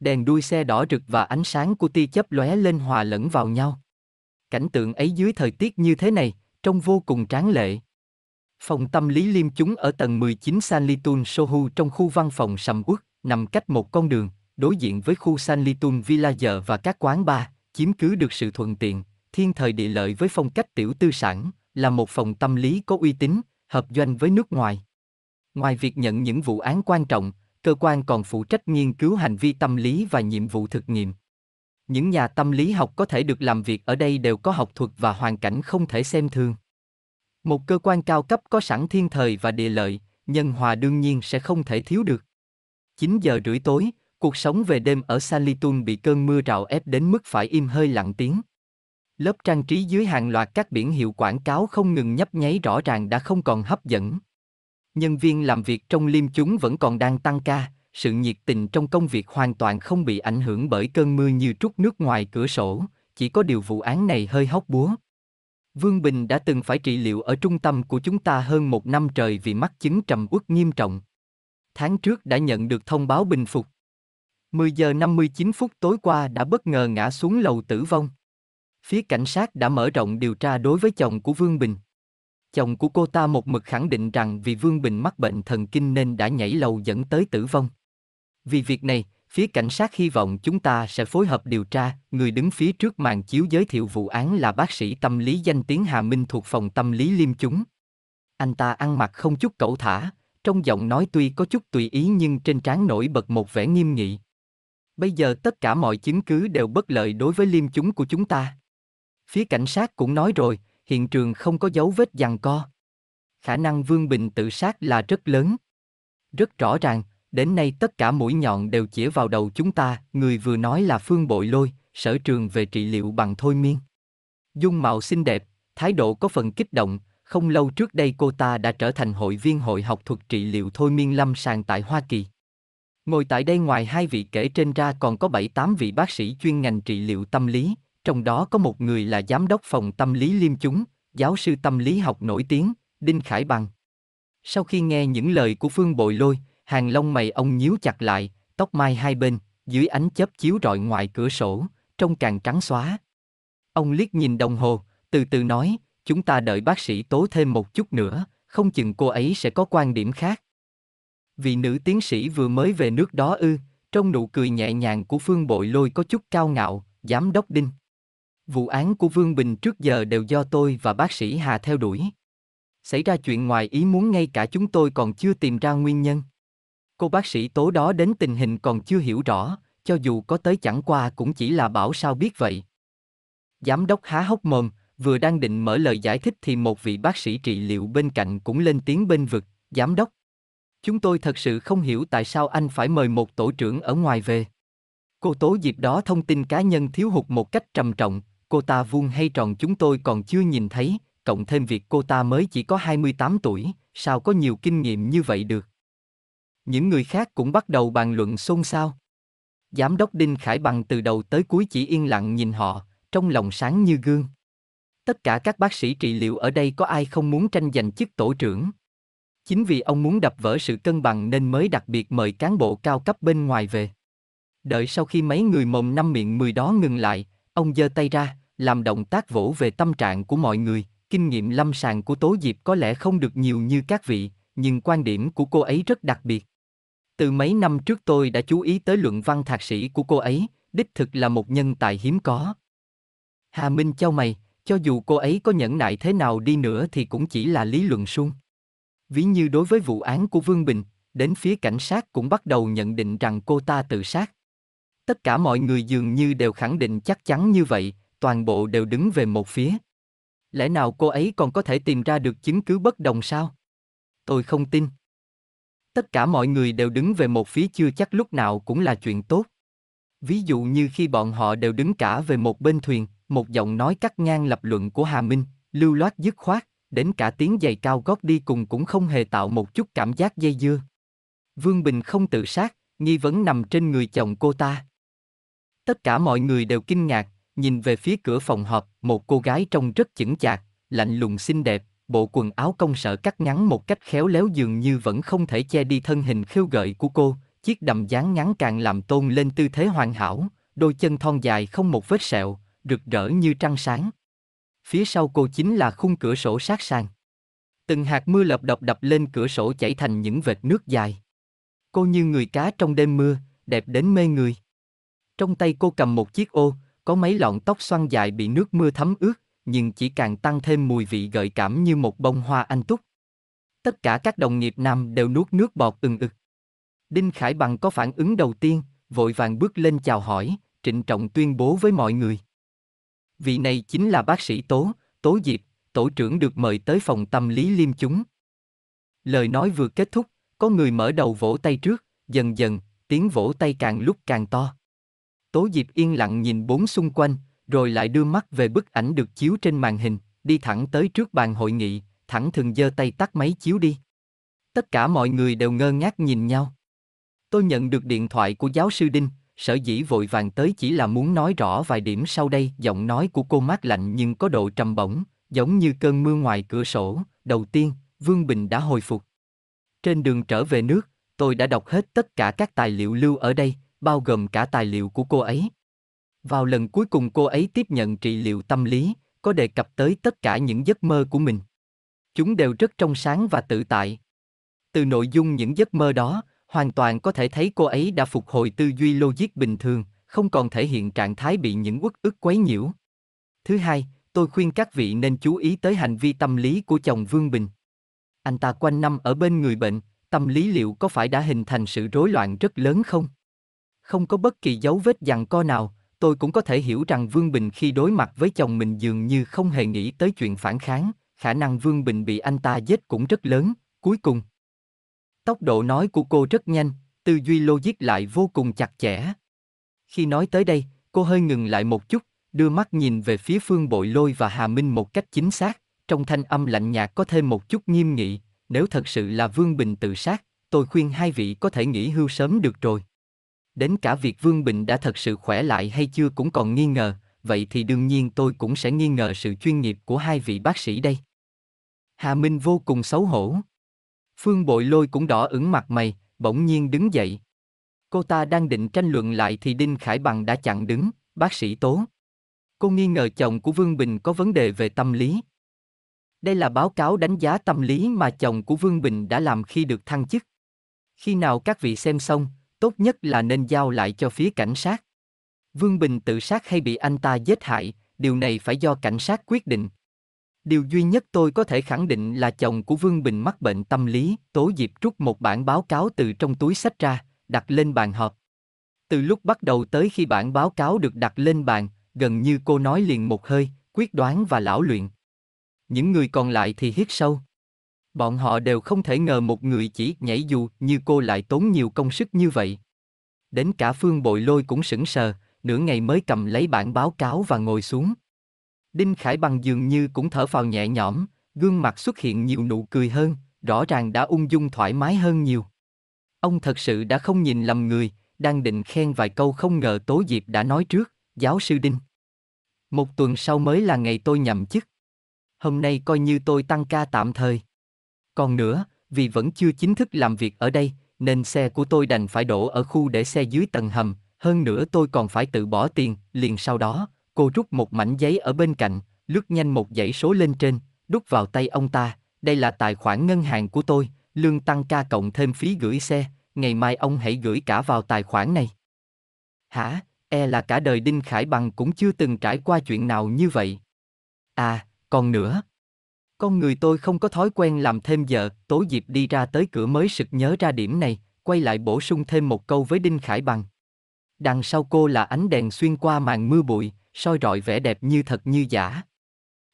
Đèn đuôi xe đỏ rực và ánh sáng của tia chớp lóe lên hòa lẫn vào nhau. Cảnh tượng ấy dưới thời tiết như thế này, trông vô cùng tráng lệ. Phòng tâm lý liêm chúng ở tầng 19 Sanlitun Sohu trong khu văn phòng sầm uất, nằm cách một con đường, đối diện với khu Sanlitun Village và các quán bar, chiếm cứ được sự thuận tiện, thiên thời địa lợi với phong cách tiểu tư sản, là một phòng tâm lý có uy tín, hợp doanh với nước ngoài. Ngoài việc nhận những vụ án quan trọng, cơ quan còn phụ trách nghiên cứu hành vi tâm lý và nhiệm vụ thực nghiệm. Những nhà tâm lý học có thể được làm việc ở đây đều có học thuật và hoàn cảnh không thể xem thường. Một cơ quan cao cấp có sẵn thiên thời và địa lợi, nhân hòa đương nhiên sẽ không thể thiếu được. 9 giờ rưỡi tối, cuộc sống về đêm ở Salitun bị cơn mưa rào ép đến mức phải im hơi lặng tiếng. Lớp trang trí dưới hàng loạt các biển hiệu quảng cáo không ngừng nhấp nháy rõ ràng đã không còn hấp dẫn nhân viên làm việc trong liêm chúng vẫn còn đang tăng ca, sự nhiệt tình trong công việc hoàn toàn không bị ảnh hưởng bởi cơn mưa như trút nước ngoài cửa sổ, chỉ có điều vụ án này hơi hóc búa. Vương Bình đã từng phải trị liệu ở trung tâm của chúng ta hơn một năm trời vì mắc chứng trầm uất nghiêm trọng. Tháng trước đã nhận được thông báo bình phục. 10 giờ 59 phút tối qua đã bất ngờ ngã xuống lầu tử vong. Phía cảnh sát đã mở rộng điều tra đối với chồng của Vương Bình. Chồng của cô ta một mực khẳng định rằng vì Vương Bình mắc bệnh thần kinh nên đã nhảy lầu dẫn tới tử vong. Vì việc này, phía cảnh sát hy vọng chúng ta sẽ phối hợp điều tra, người đứng phía trước màn chiếu giới thiệu vụ án là bác sĩ tâm lý danh tiếng Hà Minh thuộc phòng tâm lý liêm chúng. Anh ta ăn mặc không chút cẩu thả, trong giọng nói tuy có chút tùy ý nhưng trên trán nổi bật một vẻ nghiêm nghị. Bây giờ tất cả mọi chứng cứ đều bất lợi đối với liêm chúng của chúng ta. Phía cảnh sát cũng nói rồi, hiện trường không có dấu vết giằng co. Khả năng Vương Bình tự sát là rất lớn. Rất rõ ràng, đến nay tất cả mũi nhọn đều chỉ vào đầu chúng ta, người vừa nói là Phương Bội Lôi, sở trường về trị liệu bằng thôi miên. Dung mạo xinh đẹp, thái độ có phần kích động, không lâu trước đây cô ta đã trở thành hội viên hội học thuật trị liệu thôi miên lâm sàng tại Hoa Kỳ. Ngồi tại đây ngoài hai vị kể trên ra còn có 7-8 vị bác sĩ chuyên ngành trị liệu tâm lý, trong đó có một người là giám đốc phòng tâm lý liêm chúng, giáo sư tâm lý học nổi tiếng, Đinh Khải Bằng. Sau khi nghe những lời của Phương Bội Lôi, hàng lông mày ông nhíu chặt lại, tóc mai hai bên, dưới ánh chớp chiếu rọi ngoài cửa sổ, trông càng trắng xóa. Ông liếc nhìn đồng hồ, từ từ nói, chúng ta đợi bác sĩ tố thêm một chút nữa, không chừng cô ấy sẽ có quan điểm khác. Vị nữ tiến sĩ vừa mới về nước đó ư, trong nụ cười nhẹ nhàng của Phương Bội Lôi có chút cao ngạo, giám đốc Đinh. Vụ án của Vương Bình trước giờ đều do tôi và bác sĩ Hà theo đuổi. Xảy ra chuyện ngoài ý muốn ngay cả chúng tôi còn chưa tìm ra nguyên nhân. Cô bác sĩ tố đó đến tình hình còn chưa hiểu rõ, cho dù có tới chẳng qua cũng chỉ là bảo sao biết vậy. Giám đốc há hốc mồm, vừa đang định mở lời giải thích thì một vị bác sĩ trị liệu bên cạnh cũng lên tiếng bên vực, giám đốc. Chúng tôi thật sự không hiểu tại sao anh phải mời một tổ trưởng ở ngoài về. Cô tố dịp đó thông tin cá nhân thiếu hụt một cách trầm trọng, cô ta vuông hay tròn chúng tôi còn chưa nhìn thấy, cộng thêm việc cô ta mới chỉ có 28 tuổi, sao có nhiều kinh nghiệm như vậy được. Những người khác cũng bắt đầu bàn luận xôn xao. Giám đốc Đinh Khải Bằng từ đầu tới cuối chỉ yên lặng nhìn họ, trong lòng sáng như gương. Tất cả các bác sĩ trị liệu ở đây có ai không muốn tranh giành chức tổ trưởng? Chính vì ông muốn đập vỡ sự cân bằng nên mới đặc biệt mời cán bộ cao cấp bên ngoài về. Đợi sau khi mấy người mồm năm miệng mười đó ngừng lại, ông giơ tay ra, làm động tác vỗ về tâm trạng của mọi người, kinh nghiệm lâm sàng của Tố Diệp có lẽ không được nhiều như các vị, nhưng quan điểm của cô ấy rất đặc biệt. Từ mấy năm trước tôi đã chú ý tới luận văn thạc sĩ của cô ấy, đích thực là một nhân tài hiếm có. Hà Minh châu mày, cho dù cô ấy có nhẫn nại thế nào đi nữa thì cũng chỉ là lý luận suông. Ví như đối với vụ án của Vương Bình, đến phía cảnh sát cũng bắt đầu nhận định rằng cô ta tự sát. Tất cả mọi người dường như đều khẳng định chắc chắn như vậy, toàn bộ đều đứng về một phía. Lẽ nào cô ấy còn có thể tìm ra được chứng cứ bất đồng sao? Tôi không tin. Tất cả mọi người đều đứng về một phía chưa chắc lúc nào cũng là chuyện tốt. Ví dụ như khi bọn họ đều đứng cả về một bên thuyền, một giọng nói cắt ngang lập luận của Hà Minh, lưu loát dứt khoát, đến cả tiếng giày cao gót đi cùng cũng không hề tạo một chút cảm giác dây dưa. Vương Bình không tự sát, nghi vấn nằm trên người chồng cô ta. Tất cả mọi người đều kinh ngạc, nhìn về phía cửa phòng họp, một cô gái trông rất chững chạc, lạnh lùng xinh đẹp, bộ quần áo công sở cắt ngắn một cách khéo léo dường như vẫn không thể che đi thân hình khiêu gợi của cô, chiếc đầm dáng ngắn càng làm tôn lên tư thế hoàn hảo, đôi chân thon dài không một vết sẹo, rực rỡ như trăng sáng. Phía sau cô chính là khung cửa sổ sát sàn. Từng hạt mưa lợp độc đập lên cửa sổ chảy thành những vệt nước dài. Cô như người cá trong đêm mưa, đẹp đến mê người. Trong tay cô cầm một chiếc ô, có mấy lọn tóc xoăn dài bị nước mưa thấm ướt, nhưng chỉ càng tăng thêm mùi vị gợi cảm như một bông hoa anh túc. Tất cả các đồng nghiệp nam đều nuốt nước bọt ừng ực. Đinh Khải Bằng có phản ứng đầu tiên, vội vàng bước lên chào hỏi, trịnh trọng tuyên bố với mọi người. Vị này chính là bác sĩ Tố, Tố Diệp, tổ trưởng được mời tới phòng tâm lý liêm chúng. Lời nói vừa kết thúc, có người mở đầu vỗ tay trước, dần dần, tiếng vỗ tay càng lúc càng to. Tố Diệp yên lặng nhìn bốn xung quanh, rồi lại đưa mắt về bức ảnh được chiếu trên màn hình, đi thẳng tới trước bàn hội nghị, thẳng thừng giơ tay tắt máy chiếu đi. Tất cả mọi người đều ngơ ngác nhìn nhau. Tôi nhận được điện thoại của giáo sư Đinh, sở dĩ vội vàng tới chỉ là muốn nói rõ vài điểm sau đây. Giọng nói của cô mát lạnh nhưng có độ trầm bổng, giống như cơn mưa ngoài cửa sổ. Đầu tiên, Vương Bình đã hồi phục. Trên đường trở về nước, tôi đã đọc hết tất cả các tài liệu lưu ở đây, bao gồm cả tài liệu của cô ấy. Vào lần cuối cùng cô ấy tiếp nhận trị liệu tâm lý, có đề cập tới tất cả những giấc mơ của mình. Chúng đều rất trong sáng và tự tại. Từ nội dung những giấc mơ đó, hoàn toàn có thể thấy cô ấy đã phục hồi tư duy logic bình thường, không còn thể hiện trạng thái bị những uất ức quấy nhiễu. Thứ hai, tôi khuyên các vị nên chú ý tới hành vi tâm lý của chồng Vương Bình. Anh ta quanh năm ở bên người bệnh, tâm lý liệu có phải đã hình thành sự rối loạn rất lớn không? không có bất kỳ dấu vết dằn co nào, tôi cũng có thể hiểu rằng Vương Bình khi đối mặt với chồng mình dường như không hề nghĩ tới chuyện phản kháng, khả năng Vương Bình bị anh ta giết cũng rất lớn, cuối cùng. Tốc độ nói của cô rất nhanh, tư duy logic lại vô cùng chặt chẽ. Khi nói tới đây, cô hơi ngừng lại một chút, đưa mắt nhìn về phía Phương Bội Lôi và Hà Minh một cách chính xác, trong thanh âm lạnh nhạt có thêm một chút nghiêm nghị, nếu thật sự là Vương Bình tự sát, tôi khuyên hai vị có thể nghỉ hưu sớm được rồi. Đến cả việc Vương Bình đã thật sự khỏe lại hay chưa cũng còn nghi ngờ, vậy thì đương nhiên tôi cũng sẽ nghi ngờ sự chuyên nghiệp của hai vị bác sĩ đây. Hà Minh vô cùng xấu hổ. Phương Bội Lôi cũng đỏ ửng mặt mày, bỗng nhiên đứng dậy. Cô ta đang định tranh luận lại thì Đinh Khải Bằng đã chặn đứng, bác sĩ tố. Cô nghi ngờ chồng của Vương Bình có vấn đề về tâm lý. Đây là báo cáo đánh giá tâm lý mà chồng của Vương Bình đã làm khi được thăng chức. Khi nào các vị xem xong, tốt nhất là nên giao lại cho phía cảnh sát. Vương Bình tự sát hay bị anh ta giết hại, điều này phải do cảnh sát quyết định. Điều duy nhất tôi có thể khẳng định là chồng của Vương Bình mắc bệnh tâm lý, Tố Diệp rút một bản báo cáo từ trong túi sách ra, đặt lên bàn họp. Từ lúc bắt đầu tới khi bản báo cáo được đặt lên bàn, gần như cô nói liền một hơi, quyết đoán và lão luyện. Những người còn lại thì hít sâu. Bọn họ đều không thể ngờ một người chỉ nhảy dù như cô lại tốn nhiều công sức như vậy. Đến cả phương bội lôi cũng sững sờ, nửa ngày mới cầm lấy bản báo cáo và ngồi xuống. Đinh Khải Bằng dường như cũng thở phào nhẹ nhõm, gương mặt xuất hiện nhiều nụ cười hơn, rõ ràng đã ung dung thoải mái hơn nhiều. Ông thật sự đã không nhìn lầm người, đang định khen vài câu không ngờ Tố Diệp đã nói trước, giáo sư Đinh. Một tuần sau mới là ngày tôi nhậm chức. Hôm nay coi như tôi tăng ca tạm thời. Còn nữa, vì vẫn chưa chính thức làm việc ở đây, nên xe của tôi đành phải đổ ở khu để xe dưới tầng hầm, hơn nữa tôi còn phải tự bỏ tiền, liền sau đó, cô rút một mảnh giấy ở bên cạnh, lướt nhanh một dãy số lên trên, đút vào tay ông ta, đây là tài khoản ngân hàng của tôi, lương tăng ca cộng thêm phí gửi xe, ngày mai ông hãy gửi cả vào tài khoản này. Hả, e là cả đời Đinh Khải Bằng cũng chưa từng trải qua chuyện nào như vậy. À, còn nữa, con người tôi không có thói quen làm thêm giờ, tối dịp đi ra tới cửa mới sực nhớ ra điểm này, quay lại bổ sung thêm một câu với Đinh Khải Bằng. Đằng sau cô là ánh đèn xuyên qua màn mưa bụi, soi rọi vẻ đẹp như thật như giả.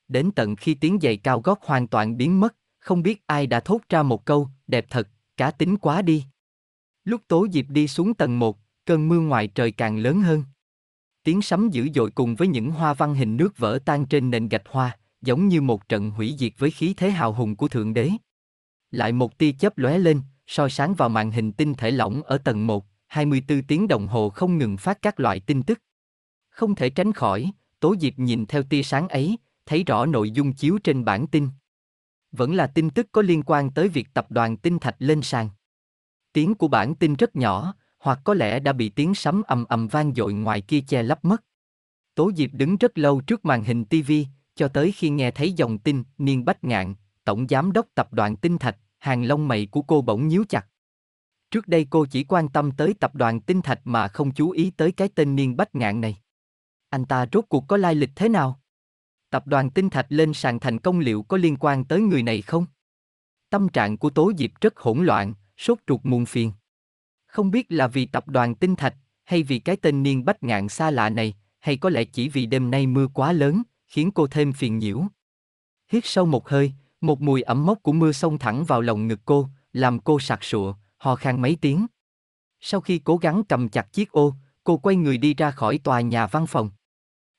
Đến tận khi tiếng giày cao gót hoàn toàn biến mất, không biết ai đã thốt ra một câu, đẹp thật, cá tính quá đi. Lúc tối dịp đi xuống tầng 1, cơn mưa ngoài trời càng lớn hơn. Tiếng sấm dữ dội cùng với những hoa văn hình nước vỡ tan trên nền gạch hoa, giống như một trận hủy diệt với khí thế hào hùng của Thượng Đế. Lại một tia chớp lóe lên, soi sáng vào màn hình tinh thể lỏng ở tầng 1, 24 tiếng đồng hồ không ngừng phát các loại tin tức. Không thể tránh khỏi, Tố Diệp nhìn theo tia sáng ấy, thấy rõ nội dung chiếu trên bản tin. Vẫn là tin tức có liên quan tới việc tập đoàn tinh thạch lên sàn. Tiếng của bản tin rất nhỏ, hoặc có lẽ đã bị tiếng sấm ầm ầm vang dội ngoài kia che lấp mất. Tố Diệp đứng rất lâu trước màn hình TV, cho tới khi nghe thấy dòng tin Niên Bách Ngạn, Tổng Giám đốc Tập đoàn Tinh Thạch, hàng lông mày của cô bỗng nhíu chặt. Trước đây cô chỉ quan tâm tới Tập đoàn Tinh Thạch mà không chú ý tới cái tên Niên Bách Ngạn này. Anh ta rốt cuộc có lai lịch thế nào? Tập đoàn Tinh Thạch lên sàn thành công liệu có liên quan tới người này không? Tâm trạng của Tố Diệp rất hỗn loạn, sốt ruột muôn phiền. Không biết là vì Tập đoàn Tinh Thạch, hay vì cái tên Niên Bách Ngạn xa lạ này, hay có lẽ chỉ vì đêm nay mưa quá lớn, khiến cô thêm phiền nhiễu. Hít sâu một hơi, một mùi ẩm mốc của mưa xông thẳng vào lồng ngực cô, làm cô sặc sụa, ho khan mấy tiếng. Sau khi cố gắng cầm chặt chiếc ô, cô quay người đi ra khỏi tòa nhà văn phòng.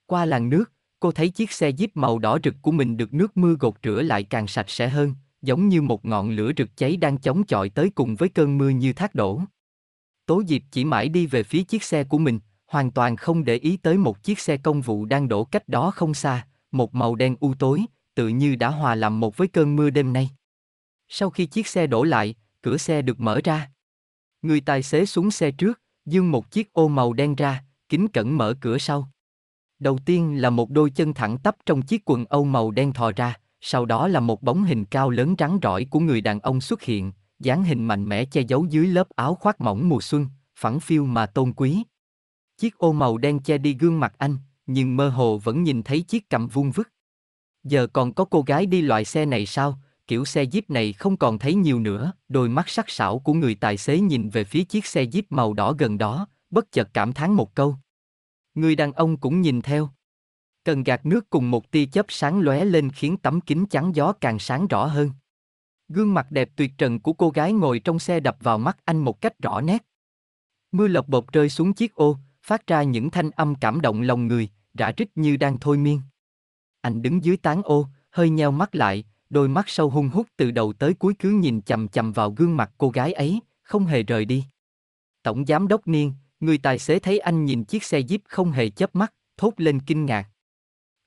Qua làng nước, cô thấy chiếc xe jeep màu đỏ rực của mình được nước mưa gột rửa lại càng sạch sẽ hơn, giống như một ngọn lửa rực cháy đang chống chọi tới cùng với cơn mưa như thác đổ. Tố Diệp chỉ mãi đi về phía chiếc xe của mình, hoàn toàn không để ý tới một chiếc xe công vụ đang đổ cách đó không xa, một màu đen u tối, tự như đã hòa làm một với cơn mưa đêm nay. Sau khi chiếc xe đổ lại, cửa xe được mở ra. Người tài xế xuống xe trước, dương một chiếc ô màu đen ra, kính cẩn mở cửa sau. Đầu tiên là một đôi chân thẳng tắp trong chiếc quần âu màu đen thò ra, sau đó là một bóng hình cao lớn rắn rỏi của người đàn ông xuất hiện, dáng hình mạnh mẽ che giấu dưới lớp áo khoác mỏng mùa xuân, phẳng phiu mà tôn quý. Chiếc ô màu đen che đi gương mặt anh, nhưng mơ hồ vẫn nhìn thấy chiếc cầm vuông vức. Giờ còn có cô gái đi loại xe này sao? Kiểu xe jeep này không còn thấy nhiều nữa, đôi mắt sắc sảo của người tài xế nhìn về phía chiếc xe jeep màu đỏ gần đó, bất chợt cảm thán một câu. Người đàn ông cũng nhìn theo. Cần gạt nước cùng một tia chớp sáng lóe lên khiến tấm kính chắn gió càng sáng rõ hơn. Gương mặt đẹp tuyệt trần của cô gái ngồi trong xe đập vào mắt anh một cách rõ nét. Mưa lộc bột rơi xuống chiếc ô, phát ra những thanh âm cảm động lòng người, rã rít như đang thôi miên. Anh đứng dưới tán ô, hơi nheo mắt lại, đôi mắt sâu hung hút từ đầu tới cuối cứ nhìn chằm chằm vào gương mặt cô gái ấy, không hề rời đi. Tổng giám đốc Niên, người tài xế thấy anh nhìn chiếc xe Jeep không hề chớp mắt, thốt lên kinh ngạc.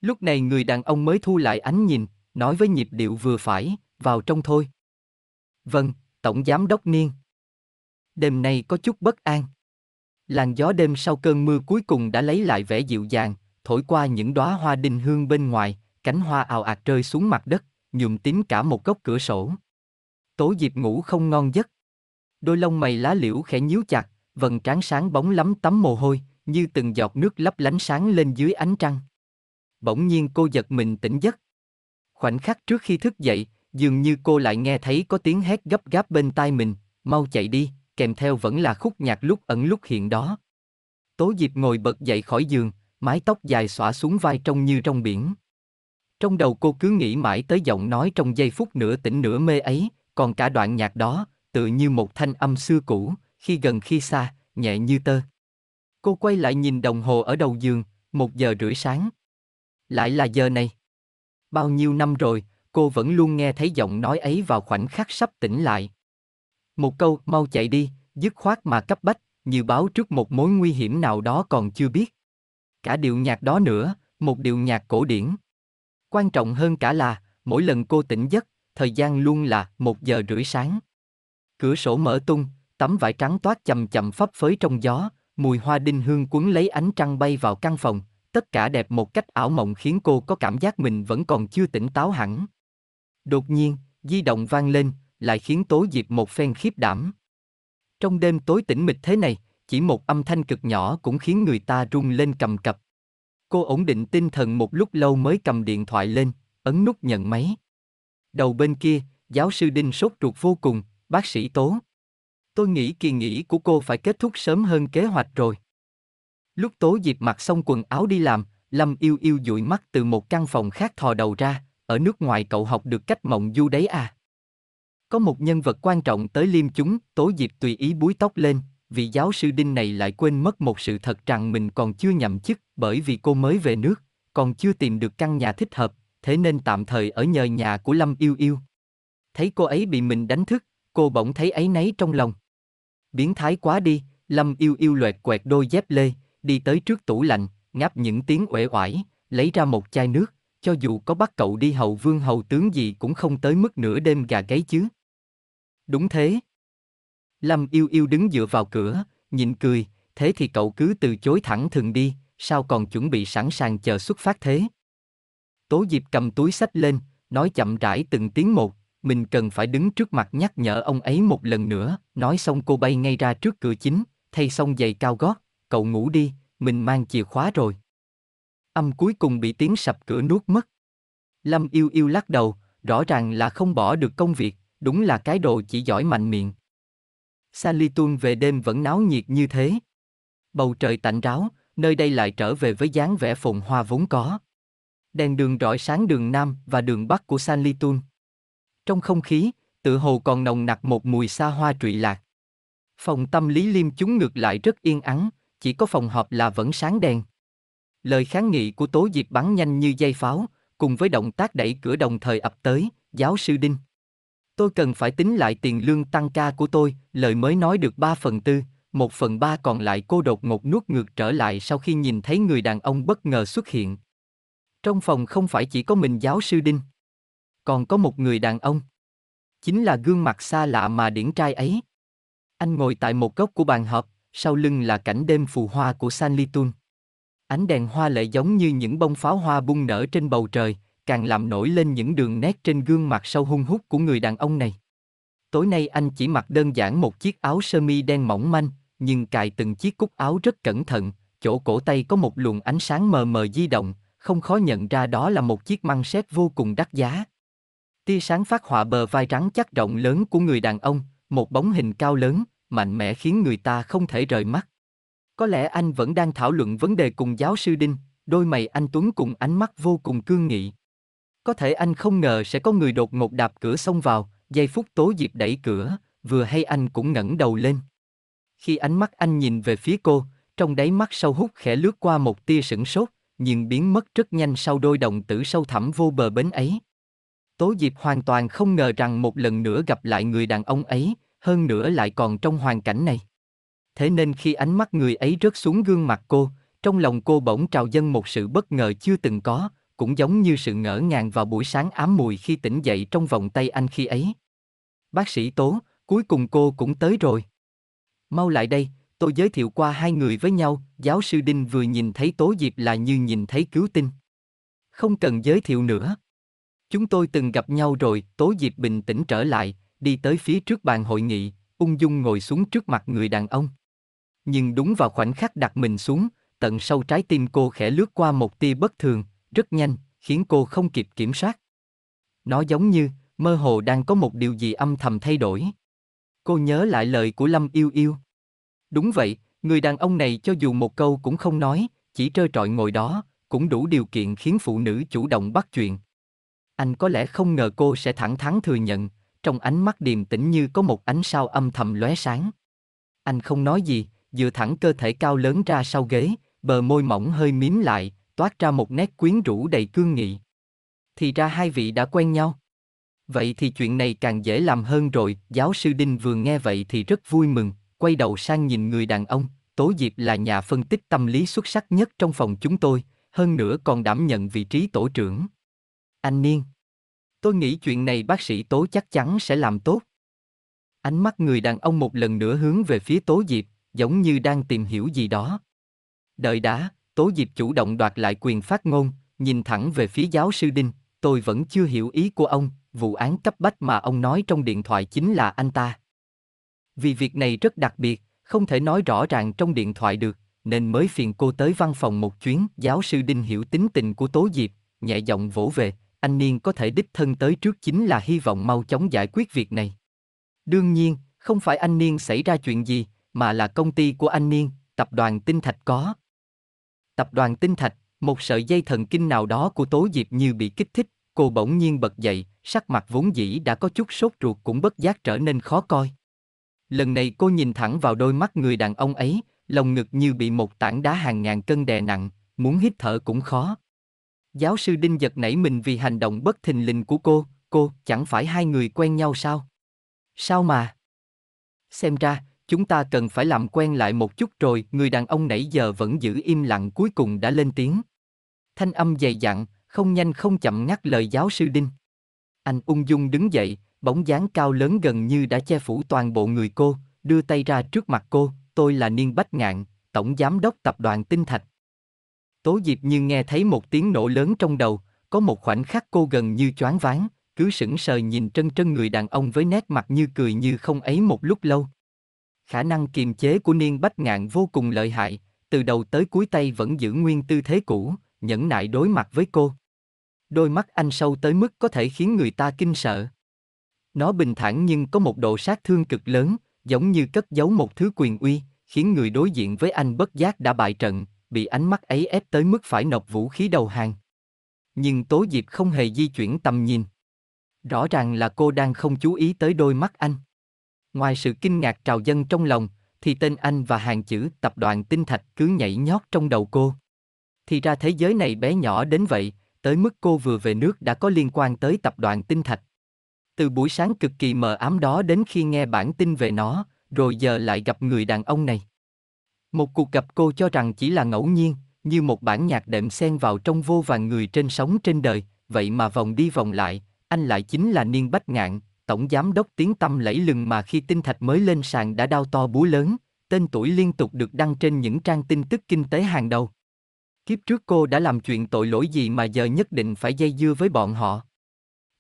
Lúc này người đàn ông mới thu lại ánh nhìn, nói với nhịp điệu vừa phải, vào trong thôi. Vâng, Tổng Giám Đốc Niên. Đêm nay có chút bất an. Làn gió đêm sau cơn mưa cuối cùng đã lấy lại vẻ dịu dàng, thổi qua những đóa hoa đình hương bên ngoài, cánh hoa ào ạt rơi xuống mặt đất, nhuộm tím cả một góc cửa sổ. Tố dịp ngủ không ngon giấc. Đôi lông mày lá liễu khẽ nhíu chặt, vầng trán sáng bóng lắm tắm mồ hôi, như từng giọt nước lấp lánh sáng lên dưới ánh trăng. Bỗng nhiên cô giật mình tỉnh giấc. Khoảnh khắc trước khi thức dậy, dường như cô lại nghe thấy có tiếng hét gấp gáp bên tai mình, mau chạy đi, kèm theo vẫn là khúc nhạc lúc ẩn lúc hiện đó. Tố Diệp ngồi bật dậy khỏi giường, mái tóc dài xõa xuống vai trông như trong biển. Trong đầu cô cứ nghĩ mãi tới giọng nói trong giây phút nửa tỉnh nửa mê ấy, còn cả đoạn nhạc đó, tự như một thanh âm xưa cũ, khi gần khi xa, nhẹ như tơ. Cô quay lại nhìn đồng hồ ở đầu giường, một giờ rưỡi sáng. Lại là giờ này. Bao nhiêu năm rồi, cô vẫn luôn nghe thấy giọng nói ấy vào khoảnh khắc sắp tỉnh lại. Một câu mau chạy đi, dứt khoát mà cấp bách, như báo trước một mối nguy hiểm nào đó còn chưa biết. Cả điệu nhạc đó nữa, một điệu nhạc cổ điển. Quan trọng hơn cả là, mỗi lần cô tỉnh giấc, thời gian luôn là một giờ rưỡi sáng. Cửa sổ mở tung, tấm vải trắng toát chầm chậm phấp phới trong gió, mùi hoa đinh hương cuốn lấy ánh trăng bay vào căn phòng, tất cả đẹp một cách ảo mộng khiến cô có cảm giác mình vẫn còn chưa tỉnh táo hẳn. Đột nhiên, di động vang lên, lại khiến Tố Diệp một phen khiếp đảm. Trong đêm tối tĩnh mịch thế này, chỉ một âm thanh cực nhỏ cũng khiến người ta rung lên cầm cập. Cô ổn định tinh thần một lúc lâu mới cầm điện thoại lên, ấn nút nhận máy. Đầu bên kia, giáo sư Đinh sốt ruột vô cùng, bác sĩ Tố. Tôi nghĩ kỳ nghỉ của cô phải kết thúc sớm hơn kế hoạch rồi. Lúc Tố Diệp mặc xong quần áo đi làm, Lâm yêu yêu dụi mắt từ một căn phòng khác thò đầu ra, ở nước ngoài cậu học được cách mộng du đấy à. Có một nhân vật quan trọng tới liêm chúng, tối Diệp tùy ý búi tóc lên, vị giáo sư Đinh này lại quên mất một sự thật rằng mình còn chưa nhậm chức bởi vì cô mới về nước, còn chưa tìm được căn nhà thích hợp, thế nên tạm thời ở nhờ nhà của Lâm Yêu Yêu. Thấy cô ấy bị mình đánh thức, cô bỗng thấy ấy nấy trong lòng. Biến thái quá đi, Lâm Yêu Yêu loẹt quẹt đôi dép lê, đi tới trước tủ lạnh, ngáp những tiếng uể oải, lấy ra một chai nước, cho dù có bắt cậu đi hầu vương hầu tướng gì cũng không tới mức nửa đêm gà gáy chứ. Đúng thế. Lâm yêu yêu đứng dựa vào cửa, nhịn cười, thế thì cậu cứ từ chối thẳng thừng đi, sao còn chuẩn bị sẵn sàng chờ xuất phát thế? Tố Diệp cầm túi sách lên, nói chậm rãi từng tiếng một, mình cần phải đứng trước mặt nhắc nhở ông ấy một lần nữa, nói xong cô bay ngay ra trước cửa chính, thay xong giày cao gót, cậu ngủ đi, mình mang chìa khóa rồi. Âm cuối cùng bị tiếng sập cửa nuốt mất. Lâm yêu yêu lắc đầu, rõ ràng là không bỏ được công việc, đúng là cái đồ chỉ giỏi mạnh miệng. Sanlitun về đêm vẫn náo nhiệt như thế. Bầu trời tạnh ráo, nơi đây lại trở về với dáng vẻ phồn hoa vốn có. Đèn đường rọi sáng đường Nam và đường Bắc của Sanlitun. Trong không khí, tự hồ còn nồng nặc một mùi xa hoa trụy lạc. Phòng tâm lý liêm chúng ngược lại rất yên ắng, chỉ có phòng họp là vẫn sáng đèn. Lời kháng nghị của Tố Diệp bắn nhanh như dây pháo, cùng với động tác đẩy cửa đồng thời ập tới, giáo sư Đinh. Tôi cần phải tính lại tiền lương tăng ca của tôi, lời mới nói được 3 phần tư, 1 phần 3 còn lại cô đột ngột nuốt ngược trở lại sau khi nhìn thấy người đàn ông bất ngờ xuất hiện. Trong phòng không phải chỉ có mình giáo sư Đinh, còn có một người đàn ông. Chính là gương mặt xa lạ mà điển trai ấy. Anh ngồi tại một góc của bàn họp, sau lưng là cảnh đêm phù hoa của San Litun. Ánh đèn hoa lệ giống như những bông pháo hoa bung nở trên bầu trời, càng làm nổi lên những đường nét trên gương mặt sâu hung hút của người đàn ông này. Tối nay anh chỉ mặc đơn giản một chiếc áo sơ mi đen mỏng manh, nhưng cài từng chiếc cúc áo rất cẩn thận, chỗ cổ tay có một luồng ánh sáng mờ mờ di động, không khó nhận ra đó là một chiếc măng sét vô cùng đắt giá. Tia sáng phát họa bờ vai trắng chắc rộng lớn của người đàn ông, một bóng hình cao lớn, mạnh mẽ khiến người ta không thể rời mắt. Có lẽ anh vẫn đang thảo luận vấn đề cùng giáo sư Đinh, đôi mày anh Tuấn cùng ánh mắt vô cùng cương nghị. Có thể anh không ngờ sẽ có người đột ngột đạp cửa xông vào, giây phút Tố Diệp đẩy cửa, vừa hay anh cũng ngẩng đầu lên. Khi ánh mắt anh nhìn về phía cô, trong đáy mắt sâu hút khẽ lướt qua một tia sửng sốt, nhưng biến mất rất nhanh sau đôi đồng tử sâu thẳm vô bờ bến ấy. Tố Diệp hoàn toàn không ngờ rằng một lần nữa gặp lại người đàn ông ấy, hơn nữa lại còn trong hoàn cảnh này. Thế nên khi ánh mắt người ấy rớt xuống gương mặt cô, trong lòng cô bỗng trào dâng một sự bất ngờ chưa từng có, cũng giống như sự ngỡ ngàng vào buổi sáng ám mùi khi tỉnh dậy trong vòng tay anh khi ấy. Bác sĩ Tố, cuối cùng cô cũng tới rồi. Mau lại đây, tôi giới thiệu qua hai người với nhau, giáo sư Đinh vừa nhìn thấy Tố Diệp là như nhìn thấy cứu tinh. Không cần giới thiệu nữa. Chúng tôi từng gặp nhau rồi, Tố Diệp bình tĩnh trở lại, đi tới phía trước bàn hội nghị, ung dung ngồi xuống trước mặt người đàn ông. Nhưng đúng vào khoảnh khắc đặt mình xuống, tận sâu trái tim cô khẽ lướt qua một tia bất thường, rất nhanh, khiến cô không kịp kiểm soát. Nó giống như, mơ hồ đang có một điều gì âm thầm thay đổi. Cô nhớ lại lời của Lâm Yêu Yêu. Đúng vậy, người đàn ông này cho dù một câu cũng không nói, chỉ trơ trọi ngồi đó, cũng đủ điều kiện khiến phụ nữ chủ động bắt chuyện. Anh có lẽ không ngờ cô sẽ thẳng thắn thừa nhận, trong ánh mắt điềm tĩnh như có một ánh sao âm thầm lóe sáng. Anh không nói gì, dựa thẳng cơ thể cao lớn ra sau ghế, bờ môi mỏng hơi mím lại, toát ra một nét quyến rũ đầy cương nghị. Thì ra hai vị đã quen nhau. Vậy thì chuyện này càng dễ làm hơn rồi, giáo sư Đinh vừa nghe vậy thì rất vui mừng, quay đầu sang nhìn người đàn ông, Tố Diệp là nhà phân tích tâm lý xuất sắc nhất trong phòng chúng tôi, hơn nữa còn đảm nhận vị trí tổ trưởng. Anh Niên, tôi nghĩ chuyện này bác sĩ Tố chắc chắn sẽ làm tốt. Ánh mắt người đàn ông một lần nữa hướng về phía Tố Diệp, giống như đang tìm hiểu gì đó. Đợi đã, Tố Diệp chủ động đoạt lại quyền phát ngôn, nhìn thẳng về phía giáo sư Đinh, tôi vẫn chưa hiểu ý của ông, vụ án cấp bách mà ông nói trong điện thoại chính là anh ta. Vì việc này rất đặc biệt, không thể nói rõ ràng trong điện thoại được, nên mới phiền cô tới văn phòng một chuyến. Giáo sư Đinh hiểu tính tình của Tố Diệp, nhẹ giọng vỗ về, anh Niên có thể đích thân tới trước chính là hy vọng mau chóng giải quyết việc này. Đương nhiên, không phải anh Niên xảy ra chuyện gì, mà là công ty của anh Niên, tập đoàn Tinh Thạch có, tập đoàn tinh thạch, một sợi dây thần kinh nào đó của Tố Diệp như bị kích thích, cô bỗng nhiên bật dậy, sắc mặt vốn dĩ đã có chút sốt ruột cũng bất giác trở nên khó coi. Lần này cô nhìn thẳng vào đôi mắt người đàn ông ấy, lồng ngực như bị một tảng đá hàng ngàn cân đè nặng, muốn hít thở cũng khó. Giáo sư Đinh giật nảy mình vì hành động bất thình lình của cô, cô chẳng phải hai người quen nhau sao? Sao mà? Xem ra, chúng ta cần phải làm quen lại một chút rồi, người đàn ông nãy giờ vẫn giữ im lặng cuối cùng đã lên tiếng. Thanh âm dày dặn, không nhanh không chậm ngắt lời giáo sư Đinh. Anh ung dung đứng dậy, bóng dáng cao lớn gần như đã che phủ toàn bộ người cô, đưa tay ra trước mặt cô, tôi là Niên Bách Ngạn, Tổng Giám đốc Tập đoàn Tinh Thạch. Tố Diệp như nghe thấy một tiếng nổ lớn trong đầu, có một khoảnh khắc cô gần như choáng váng, cứ sững sờ nhìn trân trân người đàn ông với nét mặt như cười như không ấy một lúc lâu khả năng kiềm chế của niên bách ngạn vô cùng lợi hại, từ đầu tới cuối tay vẫn giữ nguyên tư thế cũ, nhẫn nại đối mặt với cô. Đôi mắt anh sâu tới mức có thể khiến người ta kinh sợ. Nó bình thản nhưng có một độ sát thương cực lớn, giống như cất giấu một thứ quyền uy, khiến người đối diện với anh bất giác đã bại trận, bị ánh mắt ấy ép tới mức phải nộp vũ khí đầu hàng. Nhưng Tố Diệp không hề di chuyển tầm nhìn. Rõ ràng là cô đang không chú ý tới đôi mắt anh. Ngoài sự kinh ngạc trào dân trong lòng, thì tên anh và hàng chữ tập đoàn tinh thạch cứ nhảy nhót trong đầu cô. Thì ra thế giới này bé nhỏ đến vậy, tới mức cô vừa về nước đã có liên quan tới tập đoàn tinh thạch. Từ buổi sáng cực kỳ mờ ám đó đến khi nghe bản tin về nó, rồi giờ lại gặp người đàn ông này. Một cuộc gặp cô cho rằng chỉ là ngẫu nhiên, như một bản nhạc đệm xen vào trong vô vàn người trên sóng trên đời, vậy mà vòng đi vòng lại, anh lại chính là Niên Bách Ngạn, tổng giám đốc tiếng tâm lẫy lừng mà khi tinh thạch mới lên sàn đã đau to búa lớn, tên tuổi liên tục được đăng trên những trang tin tức kinh tế hàng đầu. Kiếp trước cô đã làm chuyện tội lỗi gì mà giờ nhất định phải dây dưa với bọn họ.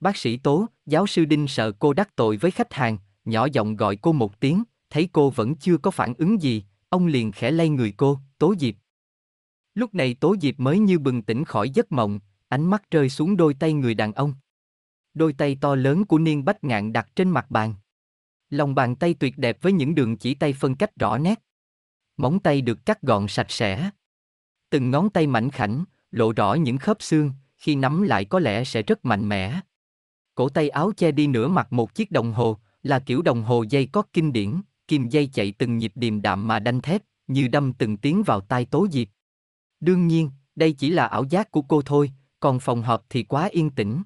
Bác sĩ Tố, giáo sư Đinh sợ cô đắc tội với khách hàng, nhỏ giọng gọi cô một tiếng, thấy cô vẫn chưa có phản ứng gì, ông liền khẽ lay người cô, Tố Diệp. Lúc này Tố Diệp mới như bừng tỉnh khỏi giấc mộng, ánh mắt rơi xuống đôi tay người đàn ông. Đôi tay to lớn của niên bách ngạn đặt trên mặt bàn. Lòng bàn tay tuyệt đẹp với những đường chỉ tay phân cách rõ nét. Móng tay được cắt gọn sạch sẽ. Từng ngón tay mảnh khảnh, lộ rõ những khớp xương, khi nắm lại có lẽ sẽ rất mạnh mẽ. Cổ tay áo che đi nửa mặt một chiếc đồng hồ, là kiểu đồng hồ dây có kinh điển, kim dây chạy từng nhịp điềm đạm mà đanh thép, như đâm từng tiếng vào tai tố diệp. Đương nhiên, đây chỉ là ảo giác của cô thôi, còn phòng họp thì quá yên tĩnh.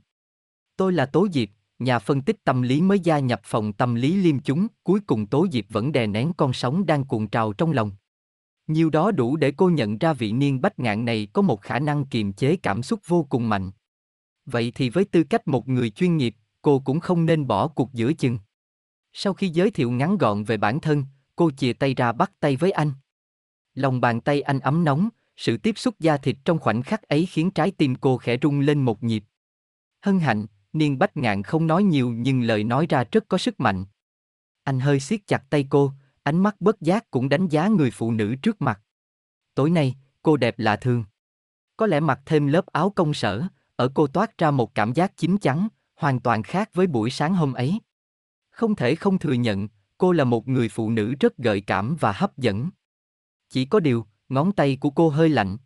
Tôi là Tố Diệp, nhà phân tích tâm lý mới gia nhập phòng tâm lý liêm chúng, cuối cùng Tố Diệp vẫn đè nén con sóng đang cuộn trào trong lòng. Nhiều đó đủ để cô nhận ra vị niên bách ngạn này có một khả năng kiềm chế cảm xúc vô cùng mạnh. Vậy thì với tư cách một người chuyên nghiệp, cô cũng không nên bỏ cuộc giữa chừng. Sau khi giới thiệu ngắn gọn về bản thân, cô chìa tay ra bắt tay với anh. Lòng bàn tay anh ấm nóng, sự tiếp xúc da thịt trong khoảnh khắc ấy khiến trái tim cô khẽ rung lên một nhịp. Hân hạnh, Niên Bách Ngạn không nói nhiều nhưng lời nói ra rất có sức mạnh. Anh hơi siết chặt tay cô, ánh mắt bất giác cũng đánh giá người phụ nữ trước mặt. Tối nay, cô đẹp lạ thường. Có lẽ mặc thêm lớp áo công sở, ở cô toát ra một cảm giác chín chắn, hoàn toàn khác với buổi sáng hôm ấy. Không thể không thừa nhận, cô là một người phụ nữ rất gợi cảm và hấp dẫn. Chỉ có điều, ngón tay của cô hơi lạnh,